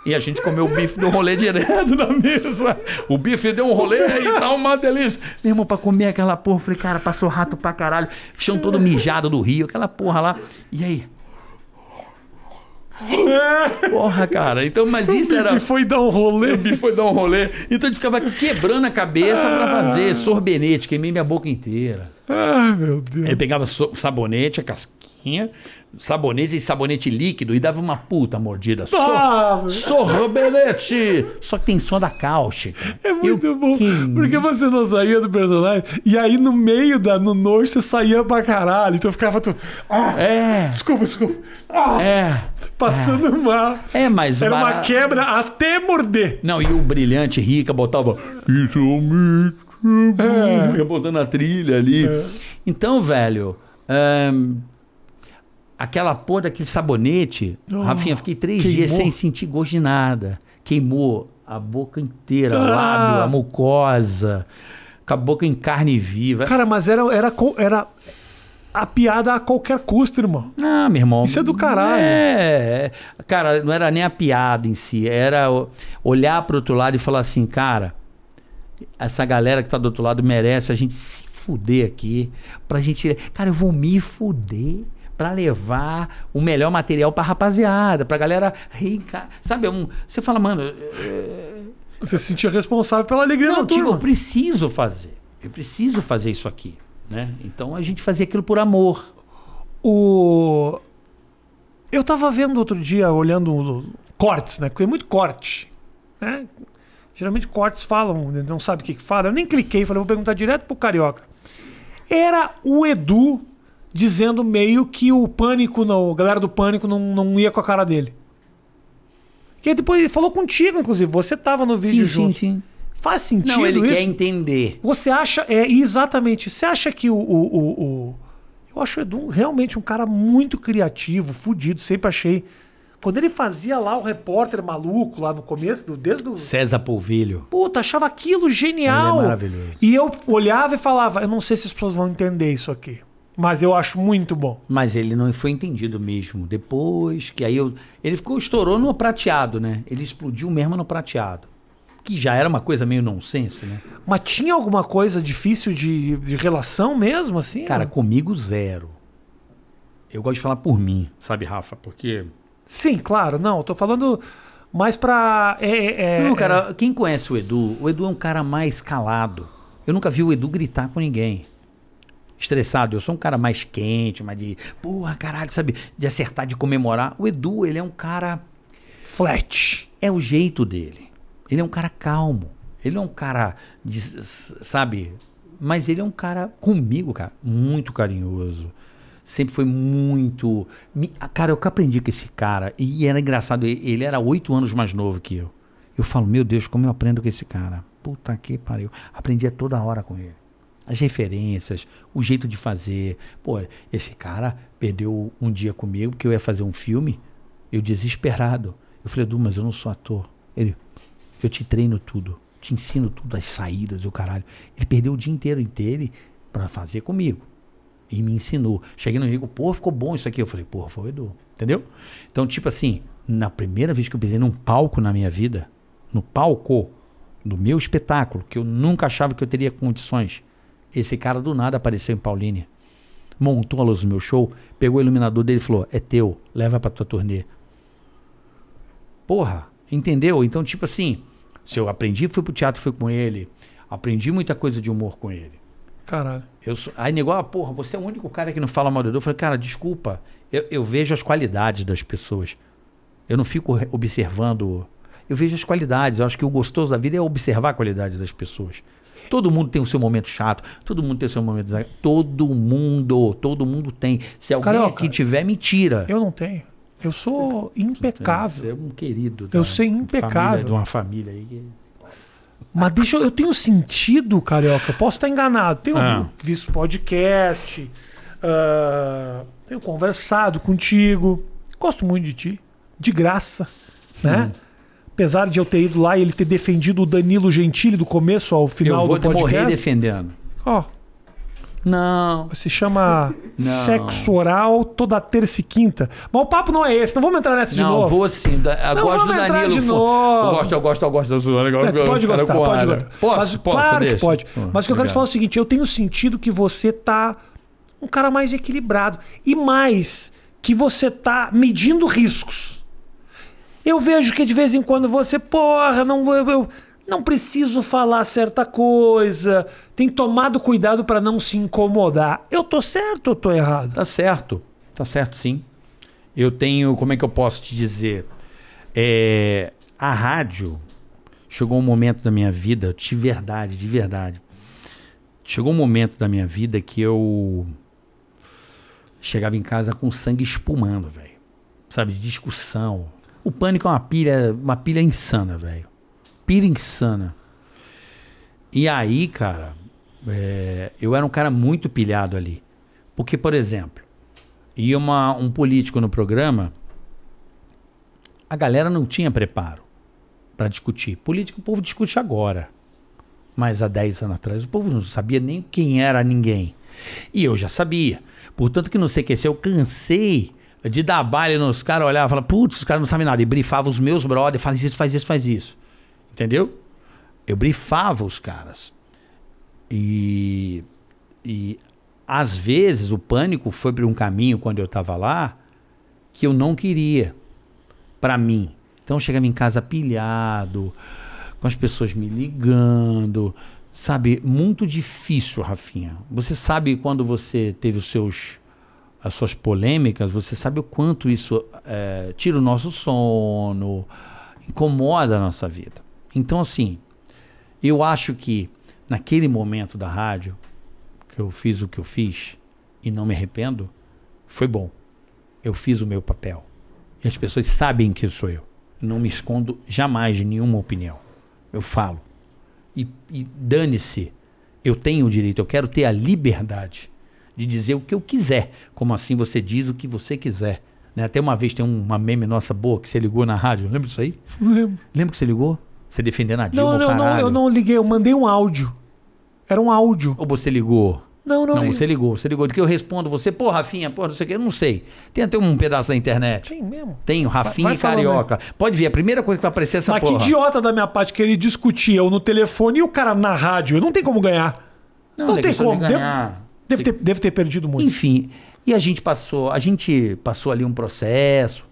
E a gente comeu o bife do rolê direto na mesa. O bife deu um rolê e tá uma delícia. Meu irmão, pra comer aquela porra, eu falei, cara, passou rato pra caralho. Chão todo mijado do rio, aquela porra lá. E aí, [LAUGHS] Porra, cara. Então, mas isso era. O foi dar um rolê. O foi dar um rolê. Então a gente ficava quebrando a cabeça para ah. fazer sorbenete, queimei minha boca inteira. Ah, meu Deus. Aí pegava sabonete, a casquinha sabonete e sabonete líquido e dava uma puta mordida. Ah, só sorobelete! Só que tem som da cáustica. É muito eu bom. Porque você não saía do personagem e aí no meio da no nojo você saía pra caralho. Então ficava tu. Ah, é. Desculpa, desculpa. Ah, é. Passando é. mal. É, mas. Era bar... uma quebra até morder. Não, e o brilhante rica botava. Isso é um é é. botando a trilha ali. É. Então, velho. Um é, aquela porra daquele sabonete, oh, Rafinha, fiquei três queimou. dias sem sentir gosto de nada. Queimou a boca inteira, ah. o lábio, a mucosa, com a boca em carne viva. Cara, mas era, era, era a piada a qualquer custo, irmão. Ah, meu irmão. Isso é do caralho. É, é, cara, não era nem a piada em si, era olhar para outro lado e falar assim, cara, essa galera que tá do outro lado merece a gente se fuder aqui, pra gente, cara, eu vou me fuder para levar o melhor material para rapaziada, para galera rica, sabe? É um, você fala, mano, é, é... você se sentia responsável pela alegria Não, da turma. Eu preciso fazer, eu preciso fazer isso aqui, né? Então a gente fazia aquilo por amor. O eu tava vendo outro dia olhando cortes, né? Porque é muito corte, né? Geralmente cortes falam, né? não sabe o que, que fala. Eu nem cliquei, falei, vou perguntar direto pro carioca. Era o Edu dizendo meio que o pânico, não, a galera do pânico não, não ia com a cara dele. Que depois ele falou contigo, inclusive. Você tava no vídeo sim, junto. Sim, sim. Faz sentido Não, ele isso? quer entender. Você acha... É, exatamente. Você acha que o... o, o, o eu acho o Edu realmente um cara muito criativo, fudido. Sempre achei... Quando ele fazia lá o repórter maluco, lá no começo, do, desde do... César Polvilho. Puta, achava aquilo genial. Ele é maravilhoso. E eu olhava e falava, eu não sei se as pessoas vão entender isso aqui. Mas eu acho muito bom. Mas ele não foi entendido mesmo. Depois que aí eu. Ele ficou, estourou no prateado, né? Ele explodiu mesmo no prateado. Que já era uma coisa meio nonsense, né? Mas tinha alguma coisa difícil de, de relação mesmo, assim? Cara, comigo zero. Eu gosto de falar por mim, sabe, Rafa? Porque. Sim, claro, não. Eu tô falando mais pra. É, é, é não, cara, é... quem conhece o Edu, o Edu é um cara mais calado. Eu nunca vi o Edu gritar com ninguém estressado. Eu sou um cara mais quente, mais de. Porra, caralho, sabe? De acertar, de comemorar. O Edu, ele é um cara. Flat. É o jeito dele. Ele é um cara calmo. Ele é um cara. De, sabe? Mas ele é um cara, comigo, cara, muito carinhoso. Sempre foi muito. Cara, eu que aprendi com esse cara. E era engraçado, ele era oito anos mais novo que eu. Eu falo, meu Deus, como eu aprendo com esse cara? Puta que pariu. Aprendia toda hora com ele as referências, o jeito de fazer. Pô, esse cara perdeu um dia comigo porque eu ia fazer um filme, eu desesperado. Eu falei, Edu, mas eu não sou ator. Ele, eu te treino tudo, te ensino tudo, as saídas e o caralho. Ele perdeu o dia inteiro inteiro para fazer comigo. E me ensinou. Cheguei no amigo, pô, ficou bom isso aqui. Eu falei, pô, foi o Edu. Entendeu? Então, tipo assim, na primeira vez que eu pisei num palco na minha vida, no palco do meu espetáculo, que eu nunca achava que eu teria condições, esse cara do nada apareceu em Paulínia. Montou a luz do meu show, pegou o iluminador dele e falou: É teu, leva pra tua turnê. Porra, entendeu? Então, tipo assim, se eu aprendi, fui pro teatro, fui com ele. Aprendi muita coisa de humor com ele. Caralho. Eu sou, aí negócio, ah, porra, você é o único cara que não fala mal do Deus. Eu falei, cara, desculpa. Eu, eu, vejo as qualidades das pessoas. Eu não fico observando. Eu vejo as qualidades. Eu acho que o gostoso da vida é observar a qualidade das pessoas. Todo mundo tem o seu momento chato, todo mundo tem o seu momento desagradável. Todo mundo, todo mundo tem. Se alguém Carioca, aqui tiver, mentira. Eu não tenho. Eu sou impecável. Você é um querido. Eu sou impecável. de uma família aí Mas deixa eu. Eu tenho sentido, carioca. Eu posso estar enganado. Tenho ah. visto podcast, uh, tenho conversado contigo. Gosto muito de ti. De graça. Né? Hum apesar de eu ter ido lá e ele ter defendido o Danilo Gentili do começo ao final do podcast. Eu vou morrer defendendo. Ó. Oh, não. Se chama [LAUGHS] não. sexo oral toda terça e quinta. Mas o papo não é esse, não vamos entrar nessa de não, novo. Vou sim. Eu não, gosto do Danilo. De novo. Eu gosto, eu gosto, eu gosto da zoando. É, pode gostar, pode gostar. Posso, Mas, posso, claro que pode. Mas o que eu quero te falar é o seguinte: eu tenho sentido que você tá um cara mais equilibrado. E mais, que você tá medindo riscos. Eu vejo que de vez em quando você, porra, não, eu, eu não preciso falar certa coisa, tem tomado cuidado para não se incomodar. Eu tô certo ou tô errado? Tá certo, tá certo sim. Eu tenho, como é que eu posso te dizer? É, a rádio chegou um momento da minha vida, de verdade, de verdade. Chegou um momento da minha vida que eu chegava em casa com sangue espumando, velho. Sabe, de discussão, o pânico é uma pilha, uma pilha insana, velho. Pilha insana. E aí, cara, é, eu era um cara muito pilhado ali. Porque, por exemplo, ia uma, um político no programa, a galera não tinha preparo para discutir. Política o povo discute agora. Mas há 10 anos atrás o povo não sabia nem quem era ninguém. E eu já sabia. Portanto, que não no CQC eu cansei de dar baile nos caras, olhava e falava, putz, os caras não sabem nada. E brifava os meus brothers, faz isso, faz isso, faz isso. Entendeu? Eu brifava os caras. E, e às vezes o pânico foi por um caminho quando eu tava lá que eu não queria para mim. Então chegava em casa pilhado, com as pessoas me ligando, sabe? Muito difícil, Rafinha. Você sabe quando você teve os seus as suas polêmicas, você sabe o quanto isso é, tira o nosso sono, incomoda a nossa vida. Então, assim, eu acho que naquele momento da rádio, que eu fiz o que eu fiz e não me arrependo, foi bom. Eu fiz o meu papel. E as pessoas sabem que sou eu. Não me escondo jamais de nenhuma opinião. Eu falo. E, e dane-se. Eu tenho o direito, eu quero ter a liberdade de dizer o que eu quiser. Como assim você diz o que você quiser? Né? Até uma vez tem uma meme nossa boa que você ligou na rádio, lembra disso aí? Lembro. Lembra que você ligou? Você defendendo a Dilma, Não, não, não eu não liguei, eu mandei um áudio. Era um áudio. Ou você ligou? Não, não. Não, você ligou, você ligou. De que eu respondo você, pô, Rafinha, pô, não sei o que, eu não sei. Tem até um pedaço da internet. Tem mesmo? Tem, Rafinha vai, vai e Carioca. Mesmo. Pode ver. a primeira coisa que vai aparecer é essa Mas porra. que idiota da minha parte que ele discutia eu no telefone e o cara na rádio. Não tem como ganhar. Não, não tem como. Deve... Deve ter, deve ter perdido muito. Enfim, e a gente passou, a gente passou ali um processo.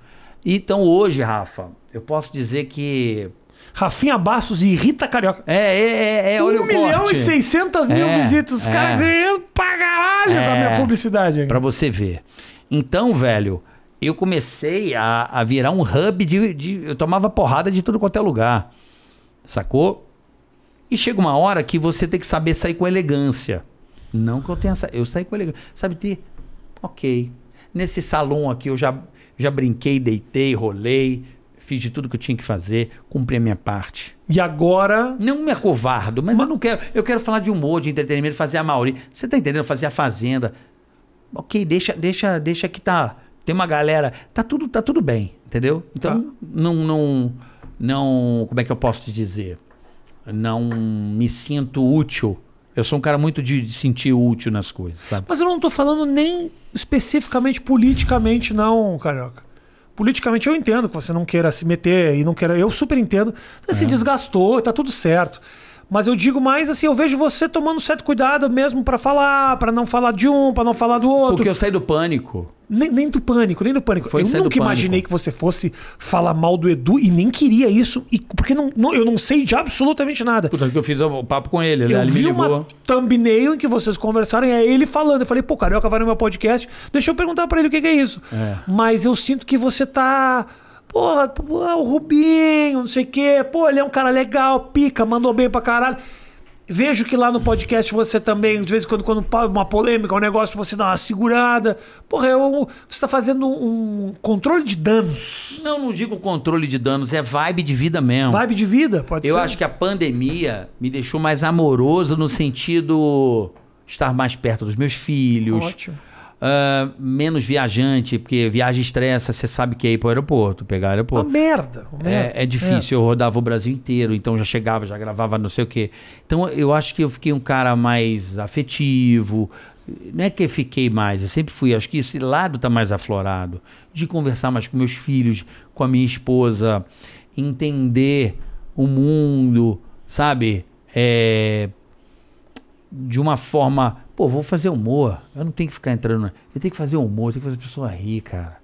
Então hoje, Rafa, eu posso dizer que Rafinha Bastos e Rita Carioca. É, é, é. é 1 olha milhão corte. e 600 mil é, visitas. Os é, caras ganhando pra caralho é, da minha publicidade. Pra você ver. Então, velho, eu comecei a, a virar um hub de, de, Eu tomava porrada de tudo quanto é lugar. Sacou? E chega uma hora que você tem que saber sair com elegância. Não que eu tenha sa... Eu saí com ele Sabe, Ti? Ok. Nesse salão aqui eu já, já brinquei, deitei, rolei, fiz de tudo que eu tinha que fazer, cumpri a minha parte. E agora. Não me acovardo, mas, mas... eu não quero. Eu quero falar de humor, de entretenimento, fazer a Mauri. Você tá entendendo? Fazer a Fazenda. Ok, deixa, deixa, deixa que tá. Tem uma galera. Tá tudo, tá tudo bem, entendeu? Então, tá. não, não. Não. Como é que eu posso te dizer? Não me sinto útil eu sou um cara muito de, de sentir útil nas coisas, sabe? Mas eu não estou falando nem especificamente politicamente, não, Carioca. Politicamente eu entendo que você não queira se meter e não queira. Eu super entendo. Você é. se desgastou, está tudo certo. Mas eu digo mais assim, eu vejo você tomando certo cuidado mesmo para falar, para não falar de um, para não falar do outro. Porque eu saí do pânico. Nem, nem do pânico, nem do pânico. Foi eu nunca imaginei que você fosse falar mal do Edu e nem queria isso, e, porque não, não eu não sei de absolutamente nada. Porque que eu fiz o papo com ele, eu ele vi me ligou. uma thumbnail em que vocês conversaram e é ele falando. Eu falei, pô, Carioca vai no meu podcast, deixa eu perguntar para ele o que, que é isso. É. Mas eu sinto que você tá Porra, ah, o Rubinho, não sei o quê. Pô, ele é um cara legal, pica, mandou bem pra caralho. Vejo que lá no podcast você também, de vez em quando, quando uma polêmica, um negócio, você dá uma segurada. Porra, eu, você está fazendo um controle de danos. Não, não digo controle de danos, é vibe de vida mesmo. Vibe de vida, pode eu ser. Eu acho que a pandemia me deixou mais amoroso no sentido estar mais perto dos meus filhos. Ótimo. Uh, menos viajante, porque viagem estressa, você sabe que é ir pro aeroporto, pegar aeroporto. Uma merda. Uma é, merda é, é, difícil, é. eu rodava o Brasil inteiro, então já chegava, já gravava não sei o quê. Então eu acho que eu fiquei um cara mais afetivo. Não é que eu fiquei mais, eu sempre fui. Acho que esse lado tá mais aflorado. De conversar mais com meus filhos, com a minha esposa, entender o mundo, sabe? É, de uma forma Pô, vou fazer humor. Eu não tenho que ficar entrando. Na... Eu tenho que fazer humor, eu tenho que fazer a pessoa rir, cara.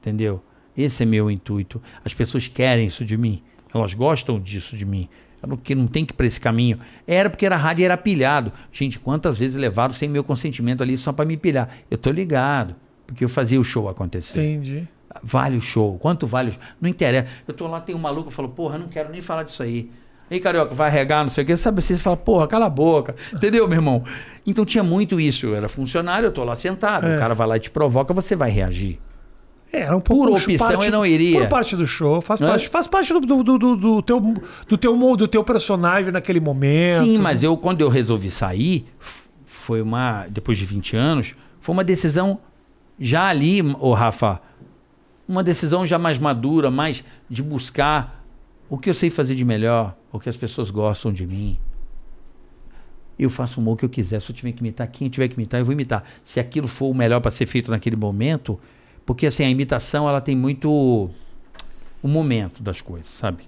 Entendeu? Esse é meu intuito. As pessoas querem isso de mim. Elas gostam disso de mim. É que não tem que ir para esse caminho. Era porque era rádio e era pilhado. Gente, quantas vezes levaram sem meu consentimento ali só para me pilhar? Eu tô ligado, porque eu fazia o show acontecer. Entendi. Vale o show. Quanto vale o show? Não interessa. Eu tô lá, tem um maluco, eu falo, porra, eu não quero nem falar disso aí. Ei, carioca, vai regar, não sei o quê. Sabe, você fala, porra, cala a boca. Entendeu, meu irmão? Então tinha muito isso. Eu era funcionário, eu tô lá sentado. É. O cara vai lá e te provoca, você vai reagir. era um pouco por opção parte, eu não iria. Por parte do show, faz parte, faz parte do, do, do, do, teu, do, teu, do teu personagem naquele momento. Sim, mas eu quando eu resolvi sair, foi uma. Depois de 20 anos, foi uma decisão já ali, o Rafa, uma decisão já mais madura, mais de buscar o que eu sei fazer de melhor, o que as pessoas gostam de mim. Eu faço o humor que eu quiser, se eu tiver que imitar quem eu tiver que imitar, eu vou imitar. Se aquilo for o melhor para ser feito naquele momento, porque assim, a imitação ela tem muito o momento das coisas, sabe?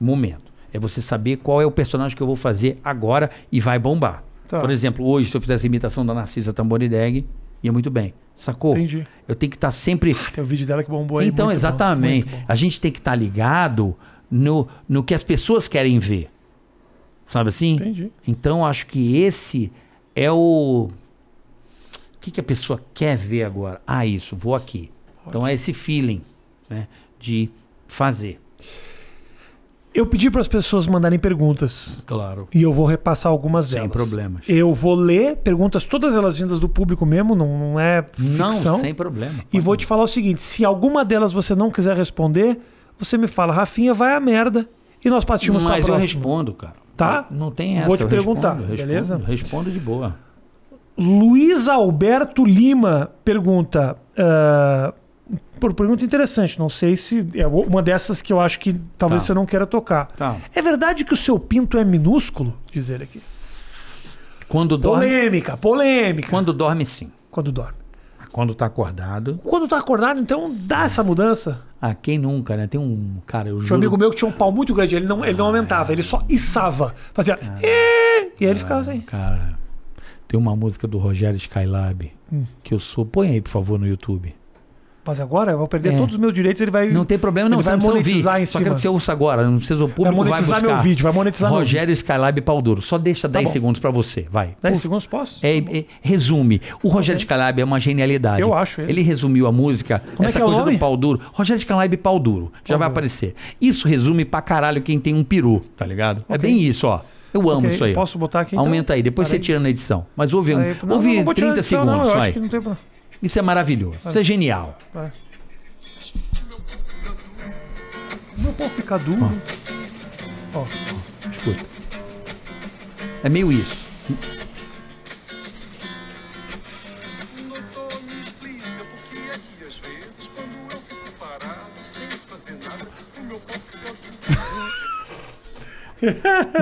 Momento. É você saber qual é o personagem que eu vou fazer agora e vai bombar. Tá. Por exemplo, hoje, se eu fizesse a imitação da Narcisa Tamborideg, ia muito bem. Sacou? Entendi. Eu tenho que estar tá sempre. Ah, tem o vídeo dela que bombou aí. Então, exatamente. Bom, bom. A gente tem que estar tá ligado no, no que as pessoas querem ver. Sabe assim? Entendi. Então acho que esse é o. O que, que a pessoa quer ver agora? Ah, isso, vou aqui. Então é esse feeling né, de fazer. Eu pedi para as pessoas mandarem perguntas. Claro. E eu vou repassar algumas sem delas. Sem problemas. Eu vou ler perguntas, todas elas vindas do público mesmo, não, não é ficção. Não, sem problema. E vou te falar o seguinte: se alguma delas você não quiser responder, você me fala, Rafinha, vai a merda. E nós partimos para a próxima. Mas eu respondo, cara. Tá? Não tem essa. Vou te perguntar, respondo, beleza? Respondo, de boa. Luiz Alberto Lima pergunta. Ah, por pergunta interessante, não sei se. É uma dessas que eu acho que talvez tá. você não queira tocar. Tá. É verdade que o seu pinto é minúsculo? Diz ele aqui. Quando dorme. Polêmica, polêmica. Quando dorme, sim. Quando dorme. Quando está acordado. Quando está acordado, então dá essa mudança. Ah, quem nunca, né? Tem um cara, eu Tinha um amigo meu que tinha um pau muito grande, ele não, ah, ele não aumentava, ele só içava. Fazia. Ah. e aí ele ficava assim. Ah, cara, tem uma música do Rogério Skylab hum. que eu sou. Põe aí, por favor, no YouTube. Mas agora eu vou perder é. todos os meus direitos, ele vai. Não tem problema, não. Ele vai monetizar ouvir. em cima. Só quero que você ouça agora, não precisa o público vai monetizar vai meu vídeo, vai monetizar Rogério meu Skylab Duro. só deixa 10 tá segundos para você, vai. 10 segundos posso? É, tá é, resume. O tá Rogério okay. Skylab é uma genialidade. Eu acho. Ele, ele resumiu a música, Como é essa é coisa do duro. Rogério Skylab duro. já vai aparecer. Isso resume pra caralho quem tem um peru, tá ligado? É okay. É bem isso, ó. Eu amo okay, isso aí. Posso botar aqui? Então? Aumenta então? aí, depois você tira na edição. Mas ouve, um, ouve não, 30 segundos. Não, vai. acho que não tem problema. Isso é maravilhoso. Isso é, é. genial. Não é. Meu ficar fica duro. Ó. Ó. Escuta. É meio isso.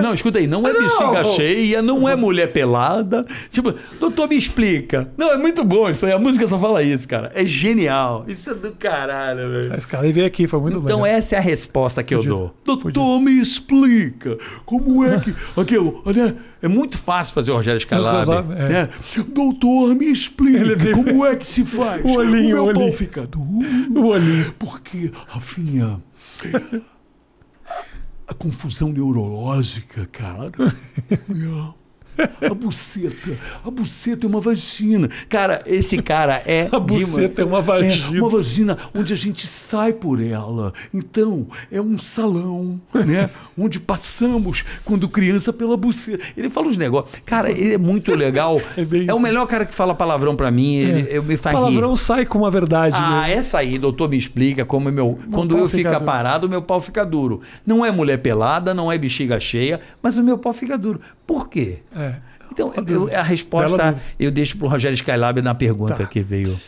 Não, escuta aí, não é bexiga cheia, não é mulher pelada. Tipo, doutor, me explica. Não, é muito bom isso aí. A música só fala isso, cara. É genial. Isso é do caralho, velho. Esse cara veio aqui, foi muito então bom. Então, legal. essa é a resposta que Fugido. eu dou. Doutor, Fugido. me explica. Como é que. [LAUGHS] Aquilo, olha. Né? É muito fácil fazer o Rogério Scalab. É. Né? Doutor, me explica como é que se faz. [LAUGHS] O olhinho, o meu o olhinho. fica duro. O olhinho. Porque, Rafinha, a confusão neurológica, cara. [LAUGHS] [LAUGHS] A buceta. A buceta é uma vagina. Cara, esse cara é. [LAUGHS] A buceta é uma, é uma vagina. É uma vagina onde a gente sai por ela. Então, é um salão, né? [LAUGHS] onde passamos quando criança pela buceta. Ele fala uns negócios. Cara, ele é muito legal. é, é o melhor cara que fala palavrão para mim. Ele, é. eu me faz palavrão rir. sai com uma verdade. Ah, né? essa aí, doutor, me explica como meu. meu quando eu fica parado parado, meu pau fica duro. Não é mulher pelada, não é bexiga cheia, mas o meu pau fica duro. Por quê? É. Então, eu, a resposta eu deixo para o Rogério Skylab na pergunta tá. que veio.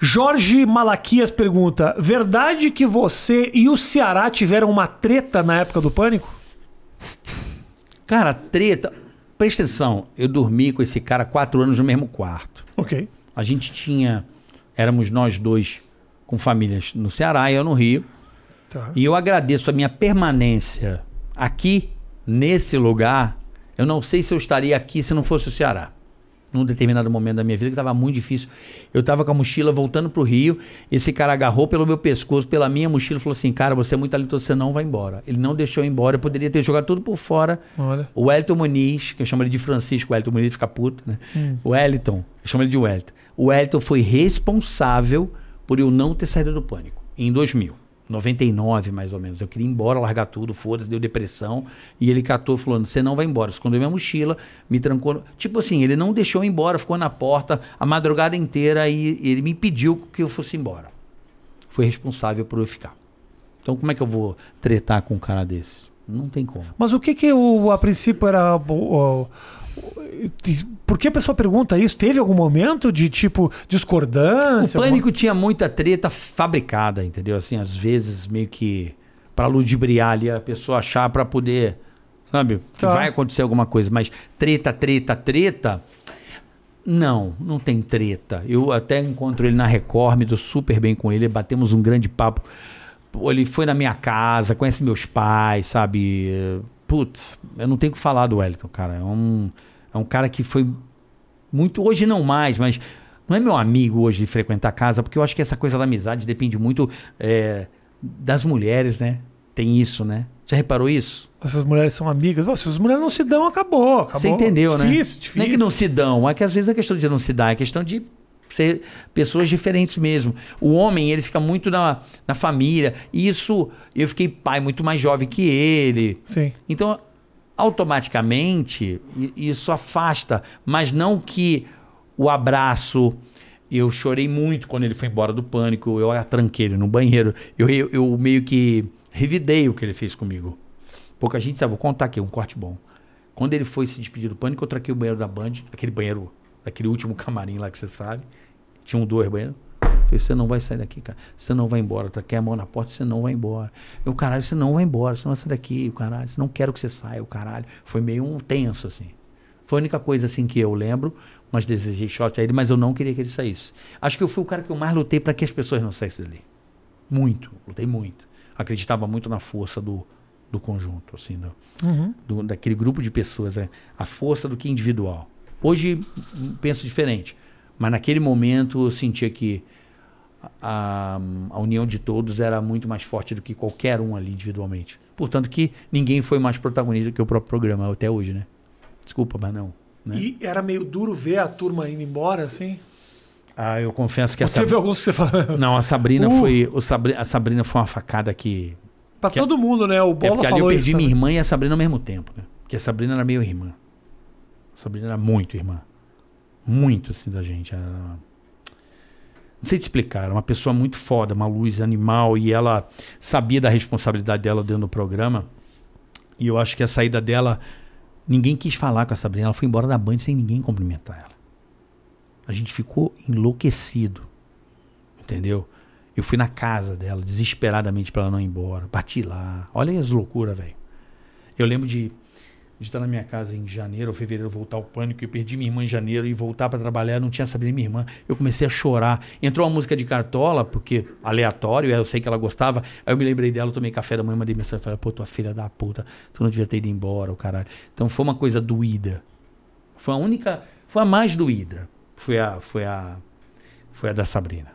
Jorge Malaquias pergunta: verdade que você e o Ceará tiveram uma treta na época do pânico? Cara, treta. Presta atenção, eu dormi com esse cara quatro anos no mesmo quarto. Ok. A gente tinha. Éramos nós dois com famílias no Ceará e eu no Rio. Tá. E eu agradeço a minha permanência aqui, nesse lugar, eu não sei se eu estaria aqui se não fosse o Ceará. Num determinado momento da minha vida, que estava muito difícil. Eu estava com a mochila voltando para o Rio. Esse cara agarrou pelo meu pescoço, pela minha mochila, e falou assim: Cara, você é muito talentoso, você não vai embora. Ele não deixou eu ir embora. Eu poderia ter jogado tudo por fora. Olha. O Wellington Muniz, que eu chamo ele de Francisco, o Wellington Muniz fica puto, né? Hum. O Wellington, eu chamo ele de Wellington. O Wellington foi responsável por eu não ter saído do pânico, em 2000. 99 mais ou menos. Eu queria ir embora, largar tudo, foda-se, deu depressão. E ele catou, falou: você não vai embora. Escondeu minha mochila, me trancou. Tipo assim, ele não deixou eu embora, ficou na porta a madrugada inteira e ele me pediu que eu fosse embora. Foi responsável por eu ficar. Então, como é que eu vou tretar com um cara desse? Não tem como. Mas o que que o, a princípio era o, o, por que a pessoa pergunta isso? Teve algum momento de tipo discordância? O pânico alguma... tinha muita treta fabricada, entendeu? Assim, às vezes meio que para ludibriar ali a pessoa achar para poder, sabe, tá. vai acontecer alguma coisa, mas treta, treta, treta. Não, não tem treta. Eu até encontro ele na Record, me dou super bem com ele, batemos um grande papo ele foi na minha casa, conhece meus pais, sabe? putz, eu não tenho o que falar do Wellington, cara. É um, é um cara que foi muito. Hoje não mais, mas não é meu amigo hoje de frequentar casa, porque eu acho que essa coisa da amizade depende muito é, das mulheres, né? Tem isso, né? Você reparou isso? Essas mulheres são amigas. se as mulheres não se dão, acabou. acabou. Você entendeu, difícil, né? Difícil, difícil. Não é que não se dão, é que às vezes não é questão de não se dar, é questão de ser pessoas diferentes mesmo. O homem, ele fica muito na, na família. isso, eu fiquei pai muito mais jovem que ele. Sim. Então, automaticamente, isso afasta. Mas não que o abraço. Eu chorei muito quando ele foi embora do pânico. Eu tranquei ele no banheiro. Eu, eu, eu meio que revidei o que ele fez comigo. Pouca gente sabe. Vou contar aqui, um corte bom. Quando ele foi se despedir do pânico, eu traquei o banheiro da Band, aquele banheiro daquele último camarim lá que você sabe. Tinha um dois banheiros. Falei, você não vai sair daqui, cara. Você não vai embora. Tu tá quer a mão na porta, você não vai embora. Eu, caralho, você não vai embora. Você não vai sair daqui, o caralho. Você não quero que você saia, o caralho. Foi meio um tenso, assim. Foi a única coisa, assim, que eu lembro. Mas desejei shot a ele, mas eu não queria que ele saísse. Acho que eu fui o cara que eu mais lutei para que as pessoas não saíssem dali. Muito. Lutei muito. Acreditava muito na força do, do conjunto, assim, do, uhum. do daquele grupo de pessoas. Né? A força do que individual. Hoje penso diferente, mas naquele momento eu sentia que a, a, união de todos era muito mais forte do que qualquer um ali individualmente. Portanto, que ninguém foi mais protagonista que o próprio programa até hoje, né? Desculpa, mas não. Né? E era meio duro ver a turma indo embora, assim? Ah, eu confesso que essa. Teve alguns que você falou. Não, a Sabrina [LAUGHS] uh. foi. O Sabri... A Sabrina foi uma facada que. Pra que todo mundo, né? O é Bola é porque ali eu perdi minha irmã e a Sabrina ao mesmo tempo, né? Porque a Sabrina era meio irmã. Sabrina era muito irmã. Muito, assim, da gente. Era... Não sei te explicar, era uma pessoa muito foda, uma luz animal, e ela sabia da responsabilidade dela dentro do programa. E eu acho que a saída dela, ninguém quis falar com a Sabrina. Ela foi embora da Band sem ninguém cumprimentar ela. A gente ficou enlouquecido. Entendeu? Eu fui na casa dela, desesperadamente, para ela não ir embora. Bati lá. Olha as loucuras, velho. Eu lembro de de estar na minha casa em janeiro ou fevereiro, voltar ao pânico. Eu perdi minha irmã em janeiro e voltar para trabalhar, não tinha sabido minha irmã. Eu comecei a chorar. Entrou uma música de cartola, porque aleatório, é, eu sei que ela gostava. Aí eu me lembrei dela, tomei café da manhã, mandei mensagem falei, pô, tua filha da puta, tu não devia ter ido embora, o caralho. Então foi uma coisa doída. Foi a única, foi a mais doída. Foi a, foi a, foi a da Sabrina.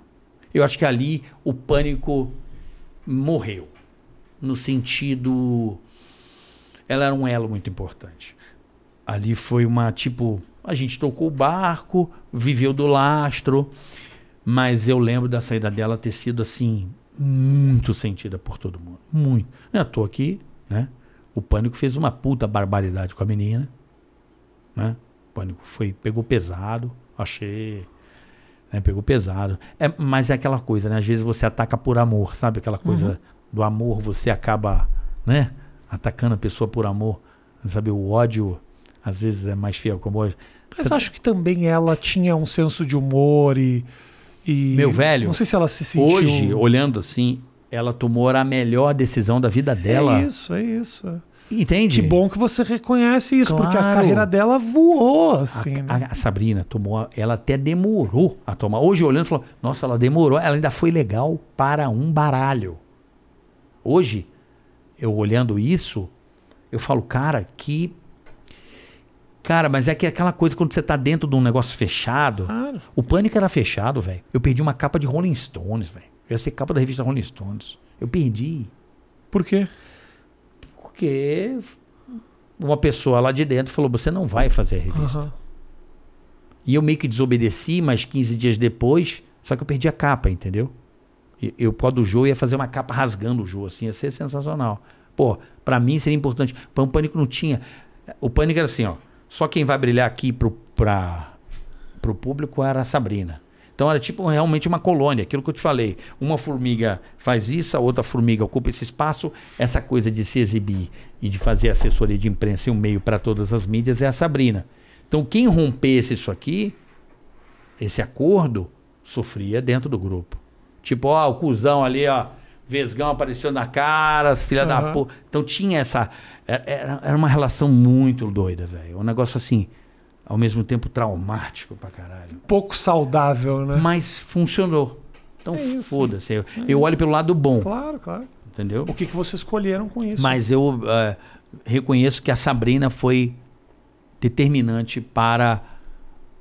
Eu acho que ali o pânico morreu. No sentido ela era um elo muito importante. Ali foi uma tipo, a gente tocou o barco, viveu do lastro, mas eu lembro da saída dela ter sido assim muito sentida por todo mundo, muito. Não é à toa aqui, né? O pânico fez uma puta barbaridade com a menina, né? O pânico foi pegou pesado, achei né? Pegou pesado. É, mas é aquela coisa, né? Às vezes você ataca por amor, sabe? Aquela coisa uhum. do amor, você acaba, né? atacando a pessoa por amor. Sabe, o ódio às vezes é mais fiel o amor. Mas Você... acho que também ela tinha um senso de humor e, e. Meu velho. Não sei se ela se sentiu. Hoje, olhando assim, ela tomou a melhor decisão da vida é dela. É isso, é isso. Entende? Que bom que você reconhece isso, claro. porque a carreira dela voou, assim. A, né? a, Sabrina tomou, ela até demorou a tomar. Hoje, olhando, falou: nossa, ela demorou, ela ainda foi legal para um baralho. Hoje, eu olhando isso, eu falo, cara, que. Cara, mas é que é aquela coisa quando você tá dentro de um negócio fechado. Claro. O pânico era fechado, velho. Eu perdi uma capa de Rolling Stones, velho. Eu ia ser capa da revista Rolling Stones. Eu perdi. Por quê? Porque uma pessoa lá de dentro falou: você não vai fazer a revista. Uhum. E eu meio que desobedeci, mas 15 dias depois, só que eu perdi a capa, entendeu? eu pó do Jô ia fazer uma capa rasgando o Jô, assim, ia ser sensacional. Pô, para mim seria importante. O pânico não tinha. O pânico era assim, ó. Só quem vai brilhar aqui pro, pra, pro público era a Sabrina. Então era tipo realmente uma colônia, aquilo que eu te falei. Uma formiga faz isso, a outra formiga ocupa esse espaço. Essa coisa de se exibir e de fazer assessoria de imprensa e um meio para todas as mídias é a Sabrina. Então quem rompesse isso aqui, esse acordo, sofria dentro do grupo. Tipo, ó, o cuzão ali, ó. Vesgão apareceu na cara, as filha uhum. da porra. Então tinha essa. É, era, era uma relação muito doida, velho. Um negócio assim, ao mesmo tempo traumático pra caralho. Pouco saudável, né? Mas funcionou. Então é foda-se. Eu, é eu olho pelo lado bom. Claro, claro. Entendeu? O que, que vocês escolheram com isso? Mas eu uh, reconheço que a Sabrina foi determinante para.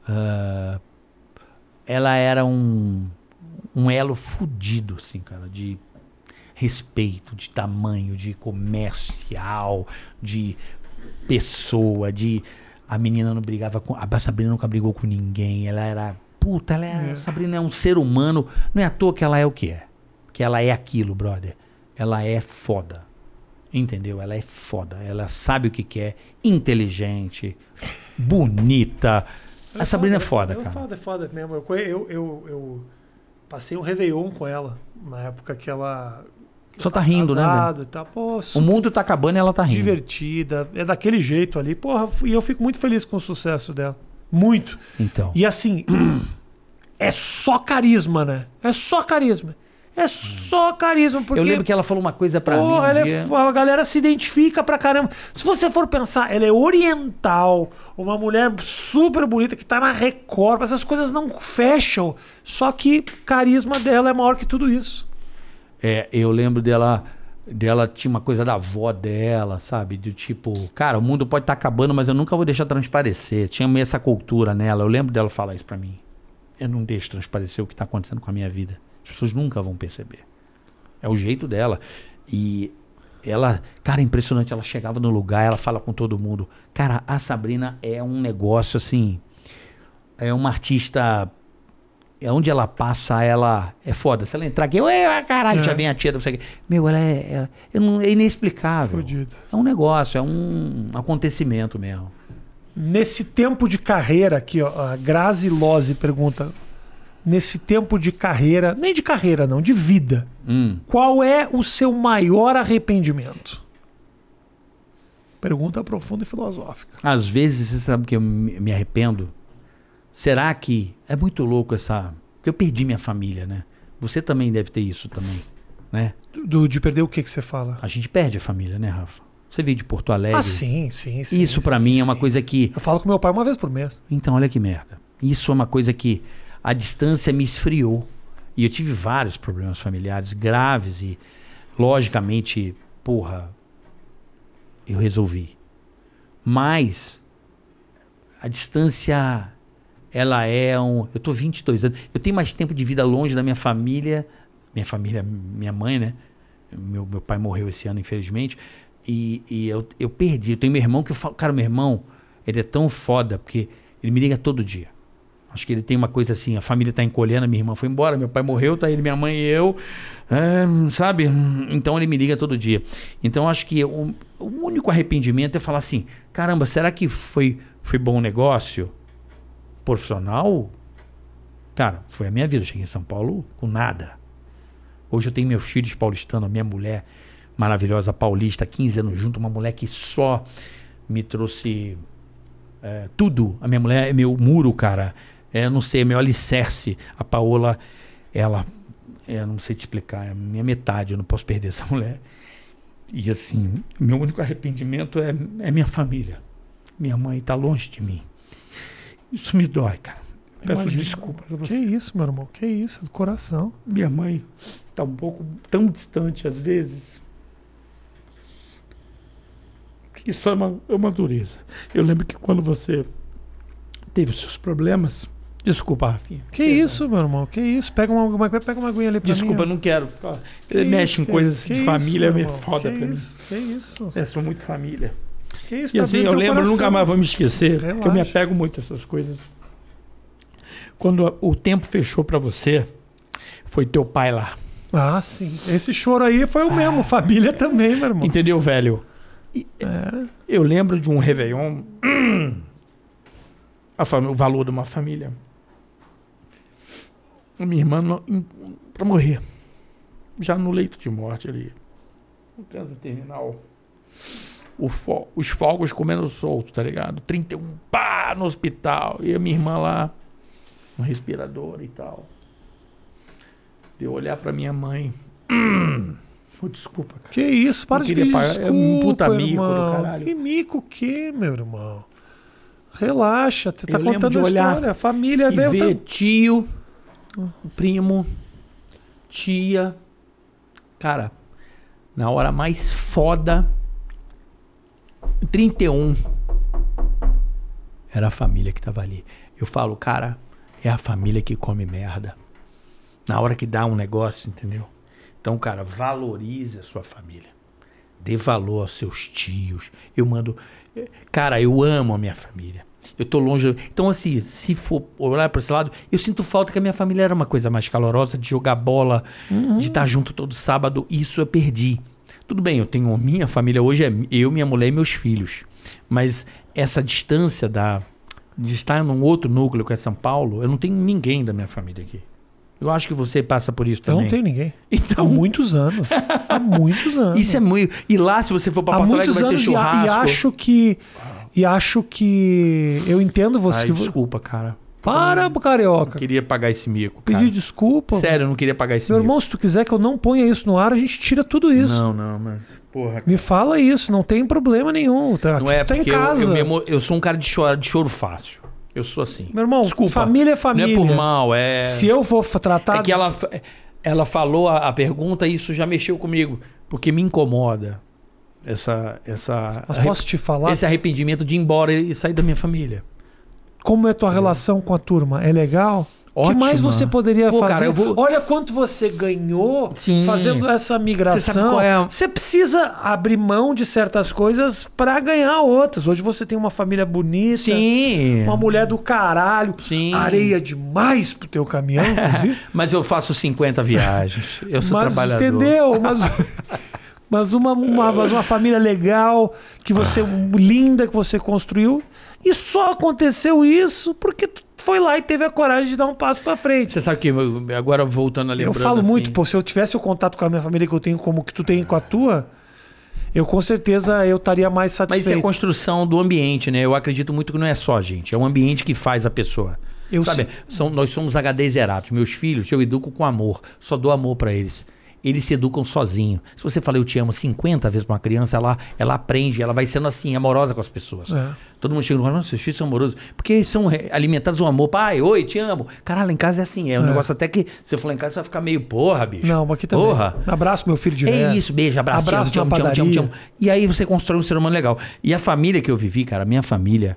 Uh, ela era um um elo fudido, assim, cara, de respeito, de tamanho, de comercial, de pessoa, de. A menina não brigava com. A Sabrina nunca brigou com ninguém. Ela era. Puta, ela é, é. Sabrina é um ser humano. Não é à toa que ela é o que é. Que ela é aquilo, brother. Ela é foda. Entendeu? Ela é foda. Ela sabe o que quer. É, inteligente. Bonita. Ela a é Sabrina é foda, é foda cara. é foda, é foda mesmo. eu, eu, eu... eu Passei um Réveillon com ela, na época que ela. Só tá, tá rindo, né? Tá, pô, o mundo tá acabando e ela tá rindo. Divertida, é daquele jeito ali. Porra, e eu fico muito feliz com o sucesso dela. Muito. Então. E assim, [CLEARS THROAT] é só carisma, né? É só carisma. É só carisma. Porque, eu lembro que ela falou uma coisa pra porra, mim. Um é dia... é, a galera se identifica pra caramba. Se você for pensar, ela é oriental, uma mulher super bonita que tá na Record. Essas coisas não fecham. Só que carisma dela é maior que tudo isso. É, eu lembro dela. Dela tinha uma coisa da avó dela, sabe? Do tipo, cara, o mundo pode estar tá acabando, mas eu nunca vou deixar transparecer. Tinha meio essa cultura nela. Eu lembro dela falar isso pra mim. Eu não deixo transparecer o que tá acontecendo com a minha vida pessoas nunca vão perceber. É o jeito dela. E ela, cara, é impressionante. Ela chegava no lugar, ela fala com todo mundo. Cara, a Sabrina é um negócio assim. É uma artista. É onde ela passa, ela é foda. Se ela entrar aqui, ué, caralho, é. já vem a tia. Você... Meu, ela é, é, é inexplicável. Fudido. É um negócio, é um acontecimento mesmo. Nesse tempo de carreira aqui, ó, a Grazi Lose pergunta: nesse tempo de carreira, nem de carreira não, de vida, hum. qual é o seu maior arrependimento? Pergunta profunda e filosófica. Às vezes, você sabe que eu me arrependo? Será que é muito louco essa. Porque eu perdi minha família, né? Você também deve ter isso também, né? Do, de perder o que, que você fala? A gente perde a família, né, Rafa? Você veio de Porto Alegre. Ah, sim, sim, sim. Isso para mim é sim, é uma sim, coisa sim. que. Eu falo com meu pai uma vez por mês. Então, olha que merda. Isso é uma coisa que a distância me esfriou. E eu tive vários problemas familiares graves e, logicamente, porra, eu resolvi. Mas a distância, ela é um. Eu tô 22 anos, eu tenho mais tempo de vida longe da minha família, minha família, minha mãe, né? Meu, meu pai morreu esse ano, infelizmente. E, e eu, eu perdi. Eu tenho meu irmão que eu falo, cara, meu irmão, ele é tão foda porque ele me liga todo dia. Acho que ele tem uma coisa assim, a família está encolhendo, minha irmã foi embora, meu pai morreu, tá ele, minha mãe e eu, é, sabe? Então ele me liga todo dia. Então acho que o, o, único arrependimento é falar assim, caramba, será que foi, foi bom negócio profissional? Cara, foi a minha vida, eu cheguei em São Paulo com nada. Hoje eu tenho meus filhos paulistanos, minha mulher maravilhosa paulista, 15 anos junto, uma mulher que só me trouxe é, tudo. A minha mulher é meu muro, cara é, não sei, é meu alicerce. A Paola, ela, é, não sei te explicar, é a minha metade, eu não posso perder essa [LAUGHS] mulher. E assim, meu único arrependimento é, é minha família. Minha mãe está longe de mim. Isso me dói, cara. Peço Imagina. desculpa pra você. Que isso, meu irmão, que isso, é do coração. Minha mãe está um pouco tão distante às vezes. Isso é uma, é uma dureza. Eu lembro que quando você teve os seus problemas, Desculpa, Rafinha. Que Perdão. isso, meu irmão? Que isso? Pega uma, é uma, pega uma aguinha ali pra Desculpa, mim. Desculpa, não quero. Que mexe isso, em coisas de família, é foda que pra isso, mim. Que isso? É, sou muito família. Que isso, e tá assim, eu lembro, coração, nunca mais vou me esquecer, Relaxa. porque eu me apego muito a essas coisas. Quando o tempo fechou para você, foi teu pai lá. Ah, sim. Esse choro aí foi o ah. mesmo, família também, meu irmão. Entendeu, velho? E, é. Eu lembro de um Réveillon. Hum, a, o valor de uma família a minha irmã para morrer. Já no leito de morte ali. No câncer terminal. Fo os fogos comendo solto, tá ligado? 31 pá no hospital. E a minha irmã lá, um respirador e tal. Deu olhar para minha mãe. Hum. desculpa, cara. Que isso, para de pedir desculpa, é um puta irmão. mico do caralho. Que mico o quê, meu irmão? Relaxa, você tá contando a história. A família é Ver tá... tio primo, tia. Cara, na hora mais foda, 31 era a família que tava ali. Eu falo, cara, é a família que come merda. Na hora que dá um negócio, entendeu? Então, cara, valorize a sua família. Dê valor aos seus tios. Eu mando. Eh, cara, eu amo a minha família. Eu estou longe. Então, assim, se for olhar para esse lado, eu sinto falta que a minha família era uma coisa mais calorosa, de jogar bola, uhum. de estar tá junto todo sábado. Isso eu perdi. Tudo bem, eu tenho minha família hoje, é eu, minha mulher e meus filhos. Mas essa distância da, de estar num outro núcleo que é São Paulo, eu não tenho ninguém da minha família aqui. Eu acho que você passa por isso também. Eu não tenho ninguém. [LAUGHS] Então... Há muitos anos. Há muitos anos. [LAUGHS] Isso é muito. E lá, se você for para Porto Alegre, vai ter churrasco. E, e acho que. E acho que. Eu entendo você. Ai, que... Desculpa, cara. Para, eu carioca. queria pagar esse mico. Cara. Pedi desculpa. Sério, eu não queria pagar esse Meu mico. Meu irmão, se tu quiser que eu não ponha isso no ar, a gente tira tudo isso. Não, não, mas. Porra. Cara. Me fala isso, não tem problema nenhum. Tá, não é, tá em casa. Eu, eu, eu, sou um cara de choro, de choro fácil. Eu sou assim. Meu irmão, desculpa. Família é família. Não é por mal, é. Se eu for tratar. É que ela, ela falou a, a pergunta e isso já mexeu comigo, porque me incomoda essa essa Mas posso te falar? Esse arrependimento de ir embora e sair da minha família. Como é a tua é. relação com a turma? É legal? O que mais você poderia Pô, fazer? Cara, vou... Olha quanto você ganhou Sim. fazendo essa migração. Você, é? você, precisa abrir mão de certas coisas para ganhar outras. Hoje você tem uma família bonita, Sim. uma mulher do caralho, Sim. areia demais pro teu caminhão, [LAUGHS] inclusive. Mas eu faço 50 viagens. Eu sou Mas, trabalhador. Entendeu? Mas [LAUGHS] mas uma, uma, mas uma família legal, que você linda que você construiu. E só aconteceu isso porque tu foi lá e teve a coragem de dar um passo para frente. Você sabe que agora voltando a lembrança. Eu falo assim... muito, pô, se eu tivesse o contato com a minha família que eu tenho como que tu tem com a tua, eu com certeza eu estaria mais satisfeito. Mas isso é a construção do ambiente, né? Eu acredito muito que não é só gente, é o ambiente que faz a pessoa. Eu sabe, são, nós somos HD zerados. Meus filhos, eu educo com amor, só dou amor para eles eles se educam sozinho. Se você fala eu te amo 50 vezes para uma criança, ela, ela aprende, ela vai sendo assim, amorosa com as pessoas. É. Todo mundo chega e fala, seus filhos são amorosos. Porque eles são é, alimentados um amor. Pai, oi, te amo. Caralho, em casa é assim. É, é. um negócio até que você falar em casa, você vai ficar meio porra, bicho. Não, aqui também. Porra. Abraço meu filho de É isso, beijo, abraço, abraço te amo, te amo, te amo, te amo, te amo. E aí você constrói um ser humano legal. E a família que eu vivi, cara, minha família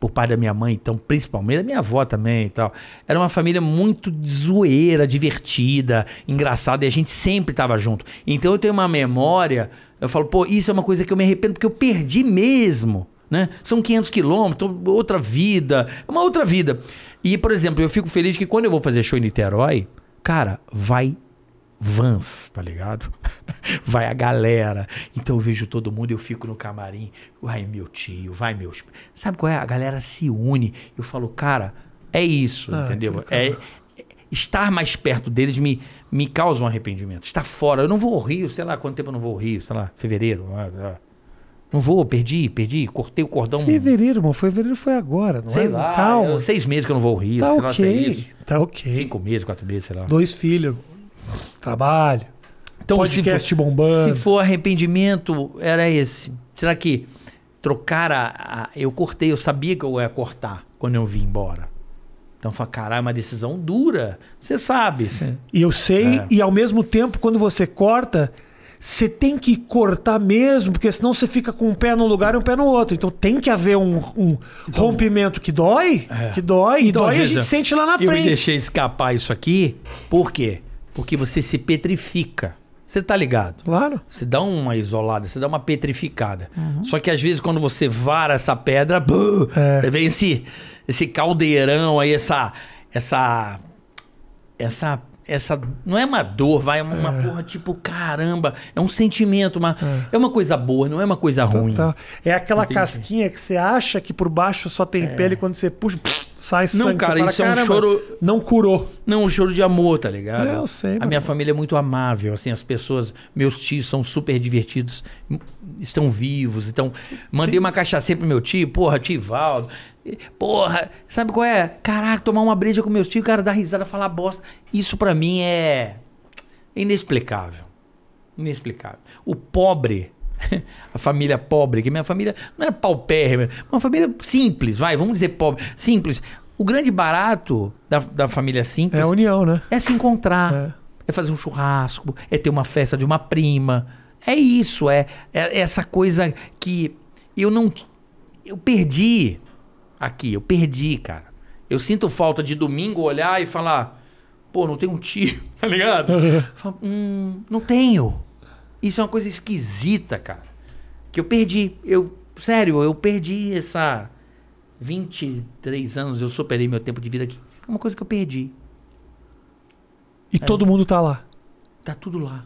por parte da minha mãe, então, principalmente, da minha avó também e tal. Era uma família muito zoeira, divertida, engraçada, e a gente sempre estava junto. Então eu tenho uma memória, eu falo, pô, isso é uma coisa que eu me arrependo, porque eu perdi mesmo. Né? São 500 quilômetros, outra vida, é uma outra vida. E, por exemplo, eu fico feliz que quando eu vou fazer show em Niterói, cara, vai vans, tá ligado? [LAUGHS] Vai a galera. Então eu vejo todo mundo, eu fico no camarim. Vai meu tio, vai meus. Sabe qual é? A galera se une. Eu falo, cara, é isso, ah, entendeu? É, é, estar mais perto deles me, me causa um arrependimento. Estar fora. Eu não vou ao Rio, sei lá quanto tempo eu não vou ao Rio, sei lá, fevereiro. Ah, não vou, perdi, perdi, cortei o cordão. Fevereiro, irmão, fevereiro foi agora, não sei é? Lá, Calma. Eu, seis meses que eu não vou ao Rio. Tá ok, lá, tá ok. Cinco meses, quatro meses, sei lá. Dois filhos. Trabalho. Então, podcast se for, bombando. Se for arrependimento, era esse. Será que trocar a, a, Eu cortei, eu sabia que eu ia cortar quando eu vim embora. Então, fala, caralho, é uma decisão dura. Você sabe. E eu sei, é. e ao mesmo tempo, quando você corta, você tem que cortar mesmo, porque senão você fica com um pé num lugar e um pé no outro. Então tem que haver um, um então, rompimento que dói, é. que dói, e então, dói e a gente sente lá na frente. Eu deixei escapar isso aqui, por quê? Porque você se petrifica. Você tá ligado? Claro. Você dá uma isolada, você dá uma petrificada. Uhum. Só que às vezes quando você vara essa pedra, buh, é. vem esse, esse caldeirão aí, essa, essa, essa essa. Não é uma dor, vai, é uma, uma é. porra tipo, caramba, é um sentimento, uma, é. é uma coisa boa, não é uma coisa ruim. É aquela Entendi. casquinha que você acha que por baixo só tem é. pele quando você puxa. Pff, sai não, sangue. Não, cara, fala, isso é um choro. Não curou. Não, um choro de amor, tá ligado? eu sei. A mano. minha família é muito amável, assim, as pessoas, meus tios são super divertidos estão vivos. Então, mandei uma cachaça pro meu tio, porra, tio Valdo. Porra, sabe qual é? Caraca, tomar uma breja com meus tios, cara, dar risada, falar bosta. Isso para mim é inexplicável. Inexplicável. O pobre, [LAUGHS] a família pobre, que minha família não era é paupérrima, uma família simples, vai, vamos dizer pobre, simples. O grande barato da, da família simples... É a união, né? É se encontrar. É é fazer um churrasco, é ter uma festa de uma prima, é isso, é, é essa coisa que eu não. Eu perdi aqui, eu perdi, cara. Eu sinto falta de domingo olhar e falar, pô, não tem um tio, [LAUGHS] tá ligado? Uhum. hum, não tenho. Isso é uma coisa esquisita, cara. Que eu perdi. Eu, sério, eu perdi essa 23 anos, eu superei meu tempo de vida aqui. É uma coisa que eu perdi. E é. todo mundo tá lá. Tá tudo lá.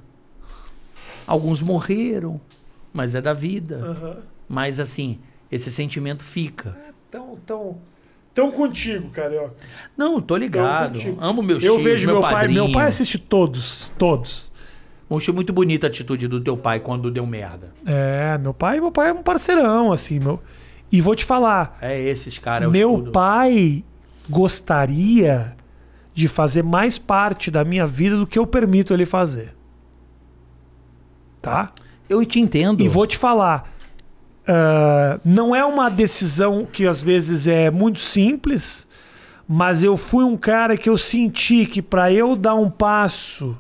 Alguns morreram, mas é da vida. Uhum. Mas assim, esse sentimento fica. É tão, tão, tão contigo, carioca. Não, tô ligado. Amo meu Eu vejo meu, meu pai, padrinho. meu pai assiste todos, todos. Eu achei muito bonita a atitude do teu pai quando deu merda. É, meu pai, meu pai é um parceirão assim, meu. E vou te falar. É esses caras. É meu escudo. pai gostaria de fazer mais parte da minha vida do que eu permito ele fazer. Tá? tá? Eu te entendo. E vou te falar. Uh, não é uma decisão que às vezes é muito simples, mas eu fui um cara que eu senti que para eu dar um passo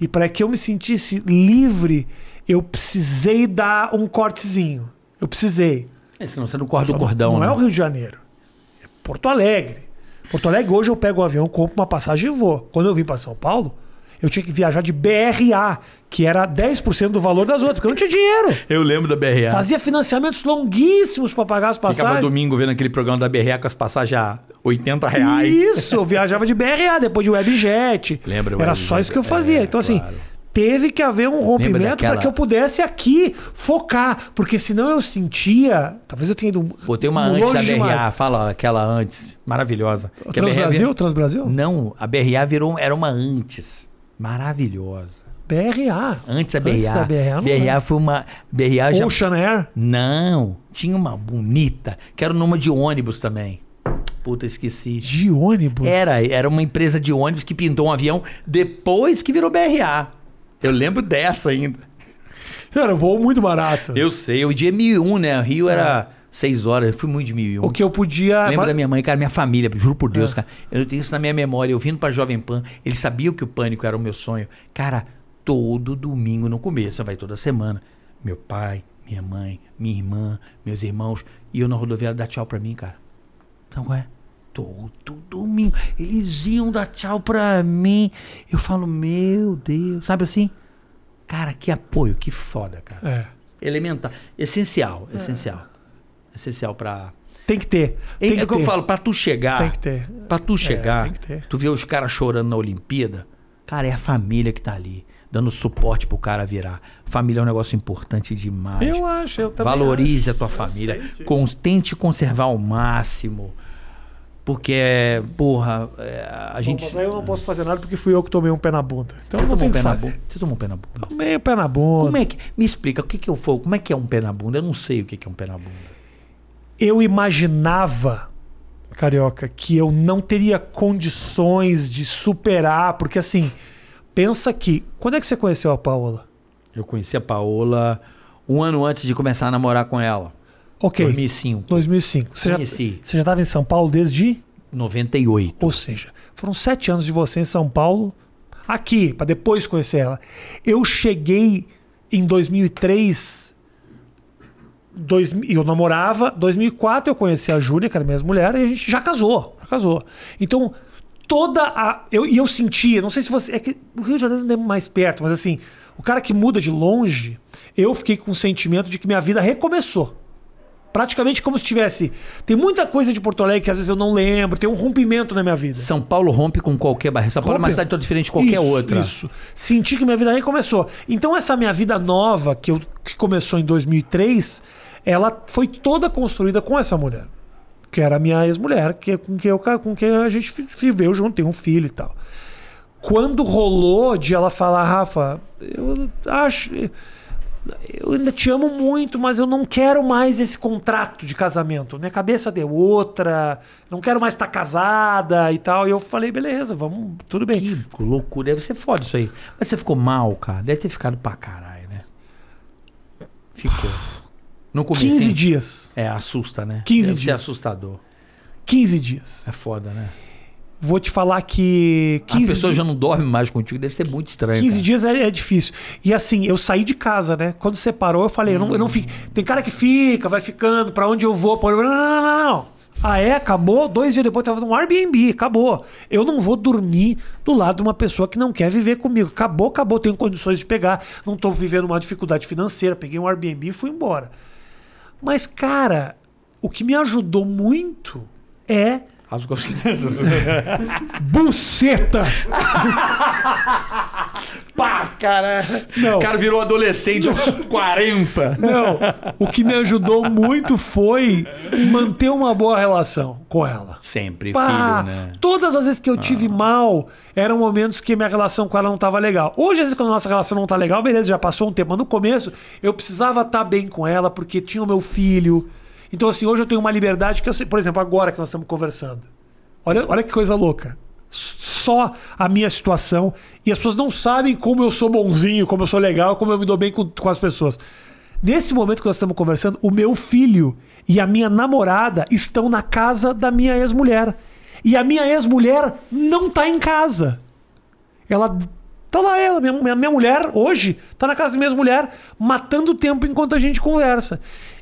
e para que eu me sentisse livre, eu precisei dar um cortezinho. Eu precisei. É, senão você não corta o cordão. Não é né? é o Rio de Janeiro. É Porto Alegre. Porto Alegre, hoje eu pego o um avião, compro uma passagem e vou. Quando eu vim para São Paulo, eu tinha que viajar de BRA, que era 10% do valor das outras, porque eu não tinha dinheiro. Eu lembro da BRA. Fazia financiamentos longuíssimos para pagar as passagens. Ficava domingo vendo aquele programa da BRA com as passagens a 80 reais. Isso, eu viajava de BRA, depois de Webjet. Lembra? Era só isso que eu fazia. É, então, assim, é, claro. teve que haver um rompimento para que eu pudesse aqui focar, porque senão eu sentia... Talvez eu tenha ido Botei uma antes da BRA, demais. fala aquela antes, maravilhosa. Transbrasil? Vir... Transbrasil? Não, a BRA virou, era uma antes maravilhosa. BRA. Antes a BRA. Antes da BRA, BRA foi uma. BRA já... Air? Não. Tinha uma bonita, que era numa de ônibus também. Puta, esqueci. De ônibus? Era, era uma empresa de ônibus que pintou um avião depois que virou BRA. Eu lembro dessa ainda. Cara, voo muito barato. Eu sei, o dia M1, né? O Rio é. era seis horas. eu Fui muito de mil e um. O que eu podia. lembra Mas... da minha mãe, cara, minha família, juro por Deus, é. cara. Eu tenho isso na minha memória. Eu vindo pra Jovem Pan, eles sabiam que o pânico era o meu sonho. Cara, todo domingo no começo, vai toda semana. Meu pai, minha mãe, minha irmã, meus irmãos. E eu na rodoviária dar tchau pra mim, cara. Então, é todo domingo. Eles iam dar tchau pra mim. Eu falo, meu Deus. Sabe assim? Cara, que apoio, que foda, cara. É. Elementar. Essencial, é. essencial essencial para tem que ter. Tem é que, que eu falo, para tu chegar. Tem que ter. Pra tu é, chegar, é, tu vê os caras chorando na Olimpíada. Cara, é a família que tá ali, dando suporte pro cara virar. Família é um negócio importante demais. Eu acho, eu também. Valorize acho. a tua eu família. Tente conservar ao máximo. Porque, é, porra, é, a gente. Bom, mas aí eu não posso fazer nada porque fui eu que tomei um pé na bunda. Então Você não tem um pé fazer. bunda. Você tomou um pé na bunda? Tomei um pé na bunda. Como é que. Me explica, o que, que eu for, como é que é um pé na bunda? Eu não sei o que, que é um pé na bunda eu imaginava, carioca, que eu não teria condições de superar, porque assim, pensa que. Quando é que você conheceu a Paola? Eu conheci a Paola um ano antes de começar a namorar com ela. Ok. 2005. 2005. Você Conheci. já, você já estava em São Paulo desde? 98. Ou seja, foram sete anos de você em São Paulo, aqui, para depois conhecer ela. Eu cheguei em 2003 Dois, eu namorava, 2004 eu conheci a Júlia, que era minha mulher, e a gente já casou, já casou. Então, toda a. Eu, e eu sentia, não sei se você. É que o Rio de Janeiro não é mais perto, mas assim, o cara que muda de longe, eu fiquei com o sentimento de que minha vida recomeçou. Praticamente como se tivesse. Tem muita coisa de Porto Alegre que às vezes eu não lembro, tem um rompimento na minha vida. São Paulo rompe com qualquer barreira. São Paulo é uma cidade toda diferente de qualquer isso, outra. Isso. Senti que minha vida recomeçou. Então, essa minha vida nova, que, eu, que começou em 2003 ela foi toda construída com essa mulher, que era a minha ex-mulher, que, com, que eu, com que a gente viveu junto, tem um filho e tal. Quando rolou de ela falar, Rafa, eu acho. Eu ainda te amo muito, mas eu não quero mais esse contrato de casamento. Minha cabeça deu outra, não quero mais estar casada e tal. E eu falei, beleza, vamos, tudo bem. Que loucura, deve ser foda isso aí. Mas você ficou mal, cara. Deve ter ficado pra caralho, né? Ficou. No começo, 15 hein? dias. É, assusta, né? 15 Deve dias. É assustador. 15 dias. É foda, né? Vou te falar que. 15 a pessoa dias... já não dorme mais contigo, deve ser muito estranho. 15 cara. dias é, é, difícil. E assim, eu saí de casa, né? Quando você parou, eu falei, hum. eu não, eu não fico. Tem cara que fica, vai ficando, para onde eu vou, pra Não, não, não, não. Ah, é? Acabou? Dois dias depois tava no Airbnb, acabou. Eu não vou dormir do lado de uma pessoa que não quer viver comigo. Acabou, acabou, tenho condições de pegar, não tô vivendo uma dificuldade financeira. Peguei um Airbnb e fui embora. Mas, cara, o que me ajudou muito é. As [LAUGHS] Buceta! [LAUGHS] Pá, cara. Não. O cara virou adolescente aos 40. Não. O que me ajudou muito foi manter uma boa relação com ela. Sempre, Pá, filho, né? Todas as vezes que eu ah. tive mal, eram momentos que minha relação com ela não tava legal. Hoje, às vezes, quando a nossa relação não tá legal, beleza, já passou um tempo. Mas no começo, eu precisava estar tá bem com ela, porque tinha o meu filho. Então, assim, hoje eu tenho uma liberdade que eu sei. Por exemplo, agora que nós estamos conversando. Olha, olha que coisa louca só a minha situação e as pessoas não sabem como eu sou bonzinho, como eu sou legal, como eu me dou bem com, com as pessoas. Nesse momento que nós estamos conversando, o meu filho e a minha namorada estão na casa da minha ex-mulher. E a minha ex-mulher não está em casa. Ela Tá lá ela, minha, minha, mulher, hoje, tá na casa da minha ex mulher, matando o tempo enquanto a gente conversa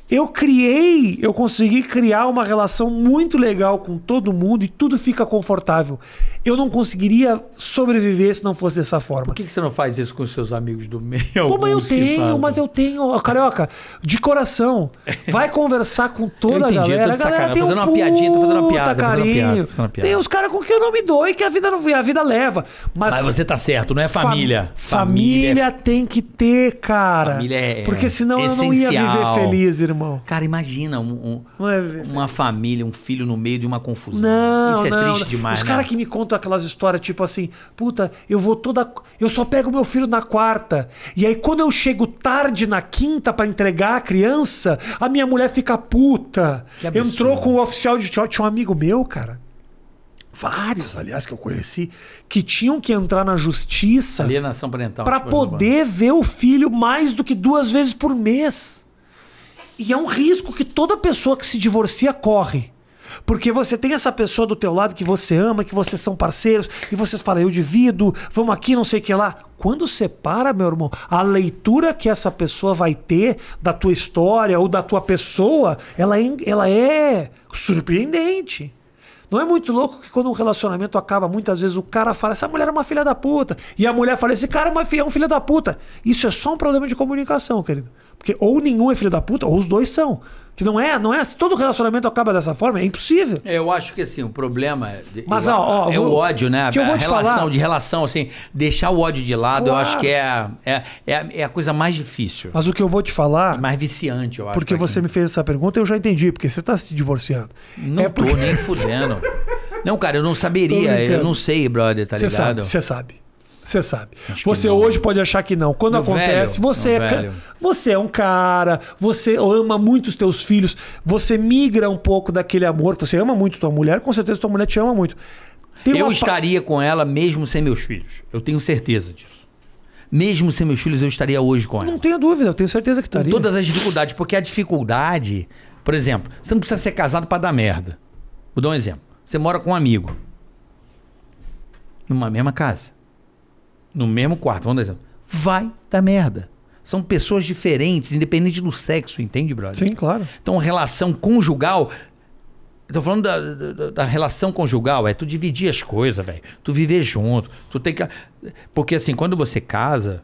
eu criei, eu consegui criar uma relação muito legal com todo mundo e tudo fica confortável. Eu não conseguiria sobreviver se não fosse dessa forma. Por que, que você não faz isso com os seus amigos do meio? Pô, mas eu tenho, mas eu tenho. Carioca, de coração, vai conversar com toda entendi, a galera. Eu tô de galera tem fazendo um uma piadinha, tô fazendo uma piada. Carinho. Fazendo uma piada, fazendo uma piada. Tem os caras com quem eu não me dou e que a vida, não, a vida leva. Mas, mas você tá certo, não é família. Fam família, família é... tem que ter, cara. Família é Porque senão essencial. eu não ia viver feliz, irmão irmão. Cara, imagina um, um, é, uma família, um filho no meio de uma confusão. Não, Isso é não, triste não. demais. Os né? caras que me contam aquelas histórias, tipo assim, puta, eu vou toda. Eu só pego meu filho na quarta. E aí, quando eu chego tarde na quinta para entregar a criança, a minha mulher fica puta. Entrou com o um oficial de. Tinha um amigo meu, cara vários, aliás, que eu conheci, que tinham que entrar na justiça alienação parental para tipo, poder ver o filho mais do que duas vezes por mês. E é um risco que toda pessoa que se divorcia corre. Porque você tem essa pessoa do teu lado que você ama, que vocês são parceiros, e vocês falam, eu divido, vamos aqui, não sei o que lá. Quando separa, meu irmão, a leitura que essa pessoa vai ter da tua história ou da tua pessoa, ela é, ela é surpreendente. Não é muito louco que quando um relacionamento acaba, muitas vezes o cara fala, essa mulher é uma filha da puta. E a mulher fala, esse cara é, uma, é um filho da puta. Isso é só um problema de comunicação, querido. Porque ou nenhum é filho da puta, ou os dois são. Que não é, não é. Assim, todo relacionamento acaba dessa forma, é impossível. É, eu acho que assim, o problema é, Mas, eu, ó, ó, é vou, o ódio, né? Que eu vou a te relação, falar... de relação, assim, deixar o ódio de lado, claro. eu acho que é, é, é, é, a coisa mais difícil. Mas o que eu vou te falar. É mais viciante, eu acho. Porque você me fez essa pergunta eu já entendi, porque você está se divorciando. Não é tô porque... nem fudendo. [LAUGHS] não, cara, eu não saberia. Eu não sei, brother, tá cê ligado? você sabe. Você sabe. Acho você hoje pode achar que não. Quando meu acontece, velho, você, é, você é um cara, você ama muito os teus filhos, você migra um pouco daquele amor. Você ama muito tua mulher, com certeza tua mulher te ama muito. Tem eu estaria com ela mesmo sem meus filhos. Eu tenho certeza disso. Mesmo sem meus filhos, eu estaria hoje com ela. Não tenho dúvida, eu tenho certeza que estaria. Com todas as dificuldades, porque a dificuldade, por exemplo, você não precisa ser casado para dar merda. Vou dar um exemplo. Você mora com um amigo. Numa mesma casa no mesmo quarto, vamos dar exemplo, vai dar merda. São pessoas diferentes, independente do sexo, entende, brother? Sim, claro. Então, relação conjugal. Estou falando da, da, da, relação conjugal, é tu dividir as coisas, velho. Tu viver junto, tu tem que. Porque assim, quando você casa,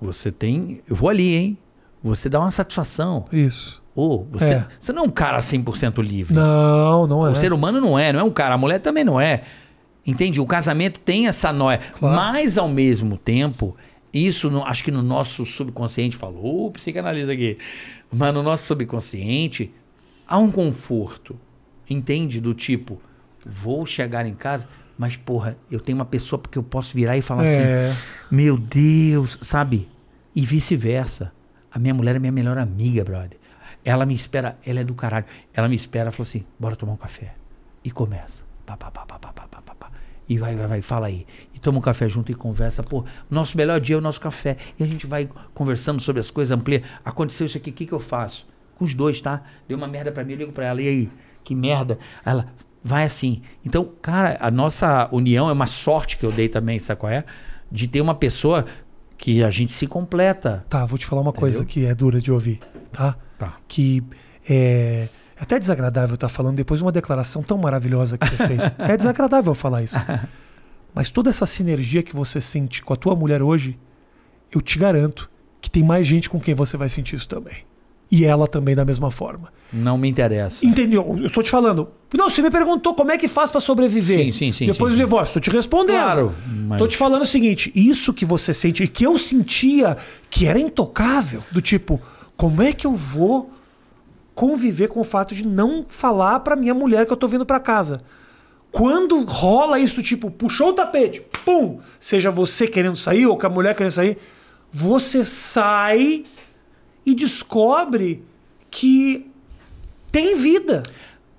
você tem. Eu vou ali, hein? Você dá uma satisfação. Isso. Oh, você, é. você não é um cara 100% livre. Não, não é. O ser humano não é, não é um cara. A mulher também não é. Entende? O casamento tem essa noia. Claro. Mas, ao mesmo tempo, isso no, acho que no nosso subconsciente falou, oh, psicanalista aqui, mas no nosso subconsciente há um conforto. Entende? Do tipo, vou chegar em casa, mas porra, eu tenho uma pessoa porque eu posso virar e falar é. assim, meu Deus, sabe? E vice-versa. A minha mulher é minha melhor amiga, brother. Ela me espera, ela é do caralho. Ela me espera, fala assim, bora tomar um café. E começa. Pá, pá, pá, pá, pá, pá e vai, vai, vai, fala aí. E toma um café junto e conversa. Pô, nosso melhor dia é o nosso café. E a gente vai conversando sobre as coisas, amplia. Aconteceu isso aqui, o que, que eu faço? Com os dois, tá? Deu uma merda para mim, eu ligo pra ela. E aí? Que merda? Ela, vai assim. Então, cara, a nossa união é uma sorte que eu dei também, sabe qual é? De ter uma pessoa que a gente se completa. Tá, vou te falar uma entendeu? coisa que é dura de ouvir, tá? Tá. Que é até desagradável estar tá falando depois de uma declaração tão maravilhosa que você fez. é desagradável falar isso. [LAUGHS] Mas toda essa sinergia que você sente com a tua mulher hoje, eu te garanto que tem mais gente com quem você vai sentir isso também. E ela também da mesma forma. Não me interessa. Entendeu? Eu estou te falando. Não, você me perguntou como é que faz para sobreviver. Sim, sim, sim. Depois sim, do divórcio, estou te respondendo. Claro. Mas... te falando o seguinte: isso que você sente e que eu sentia que era intocável, do tipo, como é que eu vou conviver com o fato de não falar para minha mulher que eu tô vindo para casa. Quando rola isso, tipo, puxou o tapete, pum, seja você querendo sair ou que a mulher querendo sair, você sai e descobre que tem vida.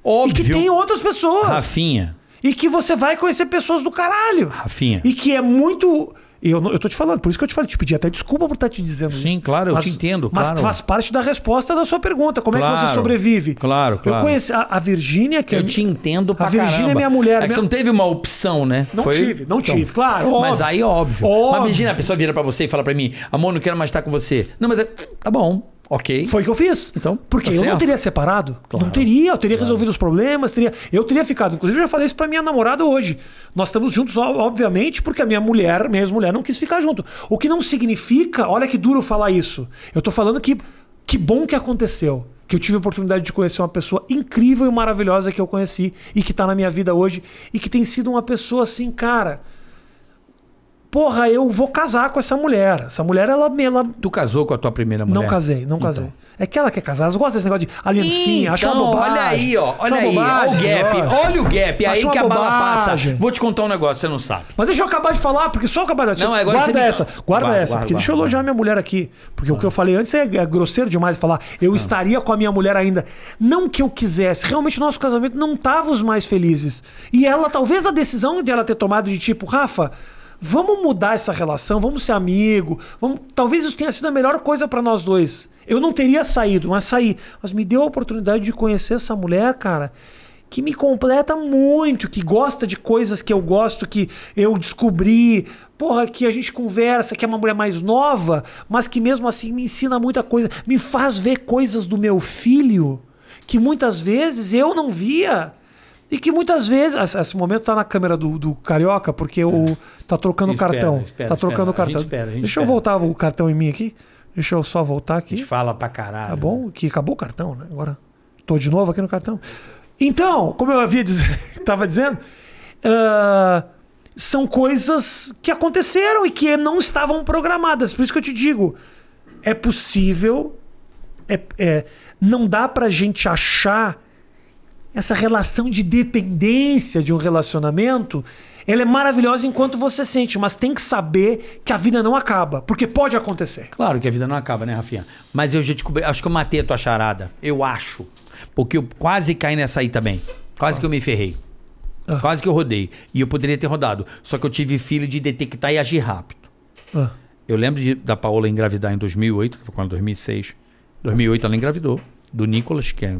Óbvio. E que tem outras pessoas. Rafinha. E que você vai conhecer pessoas do caralho. Rafinha. E que é muito eu, não, eu tô te falando, por isso que eu te falei, te pedi até desculpa por estar tá te dizendo Sim, isso. Sim, claro, eu te entendo. Mas claro. faz parte da resposta da sua pergunta. Como claro, é que você sobrevive? Claro, claro. Eu conheci a, a Virgínia, que Eu é, te entendo pra A Virgínia é minha mulher. É minha... você não teve uma opção, né? Não Foi... tive, não então, tive, claro. Mas aí, óbvio. óbvio. Mas imagina, a pessoa vira pra você e fala pra mim, amor, não quero mais estar com você. Não, mas é, tá bom. Ok. Foi o que eu fiz. Então, porque tá eu certo. não teria separado. Claro. Não teria, eu teria claro. resolvido os problemas, teria, eu teria ficado. Inclusive, eu já falei isso pra minha namorada hoje. Nós estamos juntos, obviamente, porque a minha mulher, minha ex-mulher, não quis ficar junto. O que não significa, olha que duro falar isso. Eu tô falando que que bom que aconteceu. Que eu tive a oportunidade de conhecer uma pessoa incrível e maravilhosa que eu conheci e que tá na minha vida hoje e que tem sido uma pessoa assim, cara porra, eu vou casar com essa mulher. Essa mulher, ela, ela... Tu casou com a tua primeira mulher? Não casei, não casei. Então. É que ela quer casar. Elas gostam desse negócio de aliancinha, então, acha uma então, bobagem. Olha aí, ó. Olha aí. Bobagem, olha o gap. Ó. Olha o gap. É aí que a bala passa. Vou te contar um negócio, você não sabe. Mas deixa eu acabar de falar, porque só acabar de Não, é agora guarda essa. Me... Guarda, guarda, guarda essa. porque deixa eu elogiar minha mulher aqui. Porque o que eu ah. falei antes é, é, grosseiro demais falar. Eu ah. estaria com a minha mulher ainda. Não que eu quisesse. Realmente o nosso casamento não tava os mais felizes. E ela, talvez a decisão de ela ter tomado de tipo, Rafa. Vamos mudar essa relação, vamos ser amigo. Vamos... Talvez isso tenha sido a melhor coisa para nós dois. Eu não teria saído, mas saí. Mas me deu a oportunidade de conhecer essa mulher, cara, que me completa muito, que gosta de coisas que eu gosto, que eu descobri. Porra, que a gente conversa, que é uma mulher mais nova, mas que mesmo assim me ensina muita coisa, me faz ver coisas do meu filho que muitas vezes eu não via e que muitas vezes. Esse momento tá na câmera do, do Carioca, porque é. o, tá trocando espera, o cartão. Espera, tá trocando espera. o cartão. Espera, Deixa eu voltar o cartão em mim aqui. Deixa eu só voltar aqui. A gente fala pra caralho. Tá né? bom? Né? Que acabou o cartão, né? Agora. Tô de novo aqui no cartão. Então, como eu havia dizer, [LAUGHS] tava dizendo. Uh, são coisas que aconteceram e que não estavam programadas. Por isso que eu te digo, é possível, é, é não dá pra gente achar essa relação de dependência de um relacionamento, ela é maravilhosa enquanto você sente, mas tem que saber que a vida não acaba, porque pode acontecer. Claro que a vida não acaba, né, Rafinha? Mas eu já descobri, acho que eu matei a tua charada. Eu acho. Porque eu quase caí nessa aí também. Quase ah. que eu me ferrei. Ah. Quase que eu rodei. E eu poderia ter rodado. Só que eu tive filho de detectar e agir rápido. Ah. Eu lembro de, da Paola engravidar em 2008, foi quando 2006. 2008 ela engravidou. Do Nicolas, que é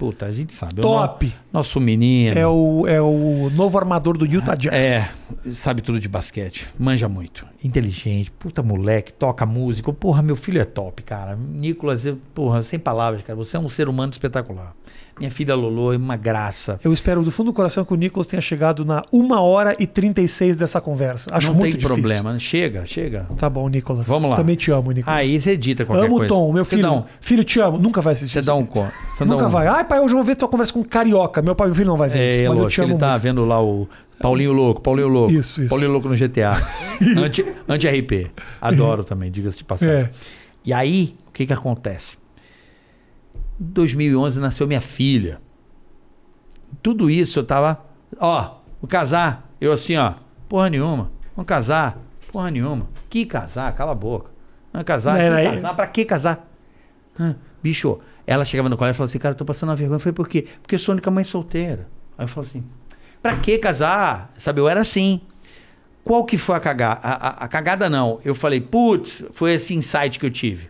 Puta, a gente sabe. Top. Nosso, nosso menino. É o, é o novo armador do Utah Jazz. É, sabe tudo de basquete. Manja muito. Inteligente, puta moleque, toca música. Porra, meu filho é top, cara. Nicolas, eu, porra, sem palavras, cara. Você é um ser humano espetacular. Minha filha Lolo é uma graça. Eu espero do fundo do coração que o Nicolas tenha chegado na 1 hora e 36 dessa conversa. Acho Não muito tem problema. Chega, chega. Tá bom, Nicolas. Vamos lá. Também te amo, Nicolas. Aí ah, você edita qualquer amo coisa. Amo o Tom, meu filho. Um... Filho, te amo. Nunca vai assistir. Você dá um co. Nunca um... vai. Ai, pai, hoje eu vou ver tua conversa com carioca. Meu pai meu filho não vai ver é, isso. É mas eu te amo. Ele tá vendo lá o Paulinho Louco, Paulinho Louco. Isso, isso. Paulinho Louco no GTA. Anti-RP. [LAUGHS] Anti Adoro também, diga-se de passagem. É. E aí, o que que acontece? 2011 nasceu minha filha. Tudo isso eu tava, ó, vou casar. Eu assim, ó, porra nenhuma. Vamos casar. Porra nenhuma. Que casar? Cala a boca. Não, casar, não, que casar? Pra que casar? Ah, bicho, ela chegava no colégio e falava assim, cara, eu tô passando uma vergonha. Eu falei, por quê? Porque eu sou a única mãe solteira. Aí eu falo assim, pra que casar? Sabe, eu era assim. Qual que foi a cagada? A, a, a cagada não. Eu falei, putz, foi esse insight que eu tive.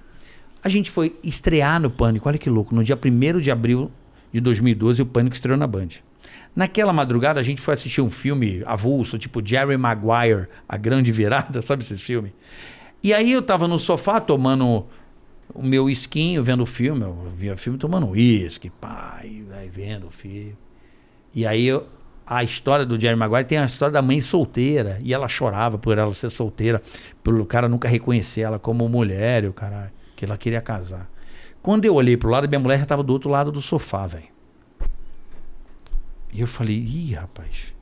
A gente foi estrear no Pânico, olha que louco, no dia 1 de abril de 2012 o Pânico estreou na Band. Naquela madrugada a gente foi assistir um filme avulso, tipo Jerry Maguire, A Grande Virada, [LAUGHS] sabe esse filme? E aí eu tava no sofá tomando o meu esquinho, vendo o filme, eu via filme tomando uísque, pai, vai vendo o filme. E aí eu, a história do Jerry Maguire tem a história da mãe solteira, e ela chorava por ela ser solteira, pelo cara nunca reconhecer ela como mulher, e o caralho que ela queria casar. Quando eu olhei pro lado, minha mulher já estava do outro lado do sofá, velho. E eu falei, ih, rapaz,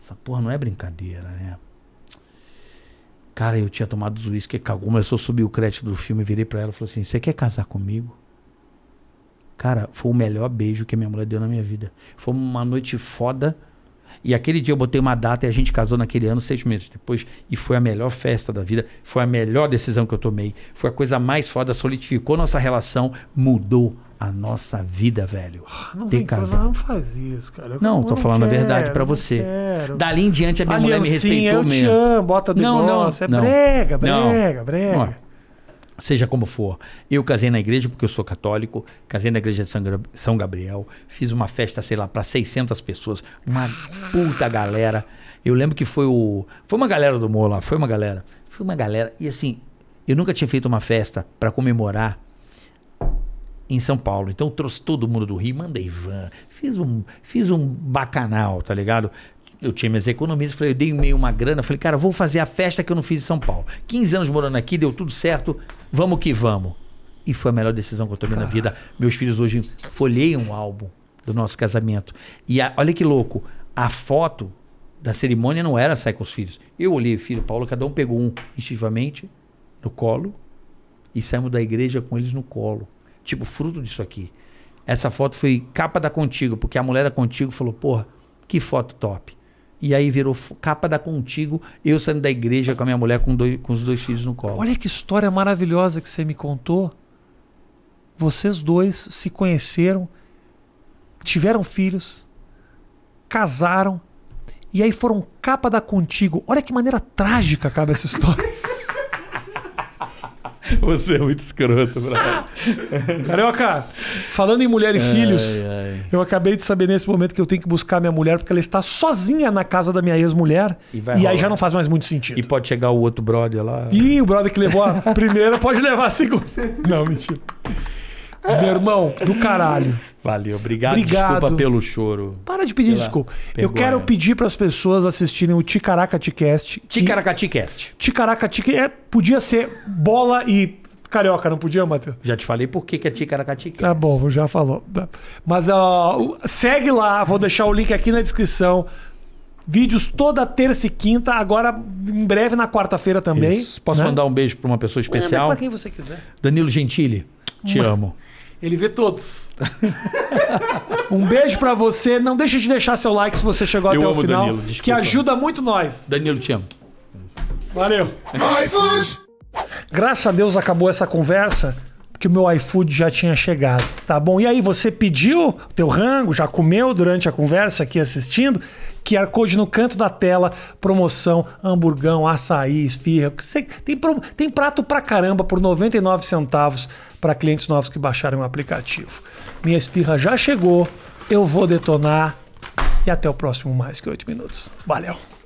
essa porra não é brincadeira, né? Cara, eu tinha tomado os que cagou, começou a subir o crédito do filme, virei pra ela e falei assim: Você quer casar comigo? Cara, foi o melhor beijo que minha mulher deu na minha vida. Foi uma noite foda e aquele dia eu botei uma data e a gente casou naquele ano, seis meses depois. E foi a melhor festa da vida, foi a melhor decisão que eu tomei, foi a coisa mais foda, solidificou nossa relação, mudou a nossa vida, velho. Ah, não ter casado. Não faz isso, cara. Eu não, tô falando quero, a verdade para você. Quero. Dali em diante a minha Aliancinha, mulher me respeitou eu mesmo. Te amo, bota do não, negócio. não, é não. Brega, brega, não. brega. Não. É seja como for, eu casei na igreja porque eu sou católico, casei na igreja de São Gabriel, fiz uma festa, sei lá, para 600 pessoas, uma puta galera. Eu lembro que foi o foi uma galera do Morro lá, foi uma galera, foi uma galera e assim, eu nunca tinha feito uma festa para comemorar em São Paulo. Então eu trouxe todo mundo do Rio, mandei van, fiz um fiz um bacanal, tá ligado? eu tinha minhas economias, falei, eu dei meio uma grana, falei, cara, vou fazer a festa que eu não fiz em São Paulo. 15 anos morando aqui, deu tudo certo, vamos que vamos. E foi a melhor decisão que eu tomei Caramba. na vida. Meus filhos hoje folheiam um álbum do nosso casamento. E a, olha que louco, a foto da cerimônia não era sair com os filhos. Eu olhei, filho, Paulo, cada um pegou um instintivamente no colo e saímos da igreja com eles no colo. Tipo, fruto disso aqui. Essa foto foi capa da Contigo, porque a mulher da Contigo falou, porra, que foto top. E aí virou capa da Contigo, eu saindo da igreja com a minha mulher, com, dois, com os dois filhos no colo. Olha que história maravilhosa que você me contou. Vocês dois se conheceram, tiveram filhos, casaram, e aí foram capa da Contigo. Olha que maneira trágica acaba essa história. [LAUGHS] [LAUGHS] Você é muito escroto, Brian. [LAUGHS] Carioca, falando em mulher e ai, filhos, ai. eu acabei de saber nesse momento que eu tenho que buscar minha mulher porque ela está sozinha na casa da minha ex-mulher. E, e aí já não faz mais muito sentido. E pode chegar o outro brother lá. Ih, o brother que levou a primeira pode levar a segunda. [LAUGHS] Não, mentira. Meu irmão, do caralho. Valeu, obrigado. obrigado. Desculpa pelo choro. Para de pedir desculpa. eu quero pedir para as pessoas assistirem o Ticaracaticast. Ticaracaticast. Ticaracaticast. É, podia ser bola e carioca, não podia, Matheus? Já te falei por que, é é Ticaracatica. Tá bom, já falou. Mas segue lá, vou deixar o link aqui na descrição. Vídeos toda terça e quinta, agora em breve na quarta-feira também. Isso. Posso né? mandar um beijo para uma pessoa é, especial? É, para quem você quiser. Danilo Gentili, te amo. Ele vê todos. [LAUGHS] um beijo para você. Não deixe de deixar seu like se você chegou Eu até o final, Danilo, que ajuda muito nós. Danilo, te amo. Valeu. Graças a Deus acabou essa conversa, porque o meu iFood já tinha chegado, tá bom? E aí, você pediu o teu rango, já comeu durante a conversa aqui assistindo? Que arcode no canto da tela, promoção, hamburgão, açaí, esfirra. Tem, tem prato pra caramba por 99 centavos para clientes novos que baixarem o aplicativo. Minha espirra já chegou, eu vou detonar e até o próximo Mais Que oito Minutos. Valeu!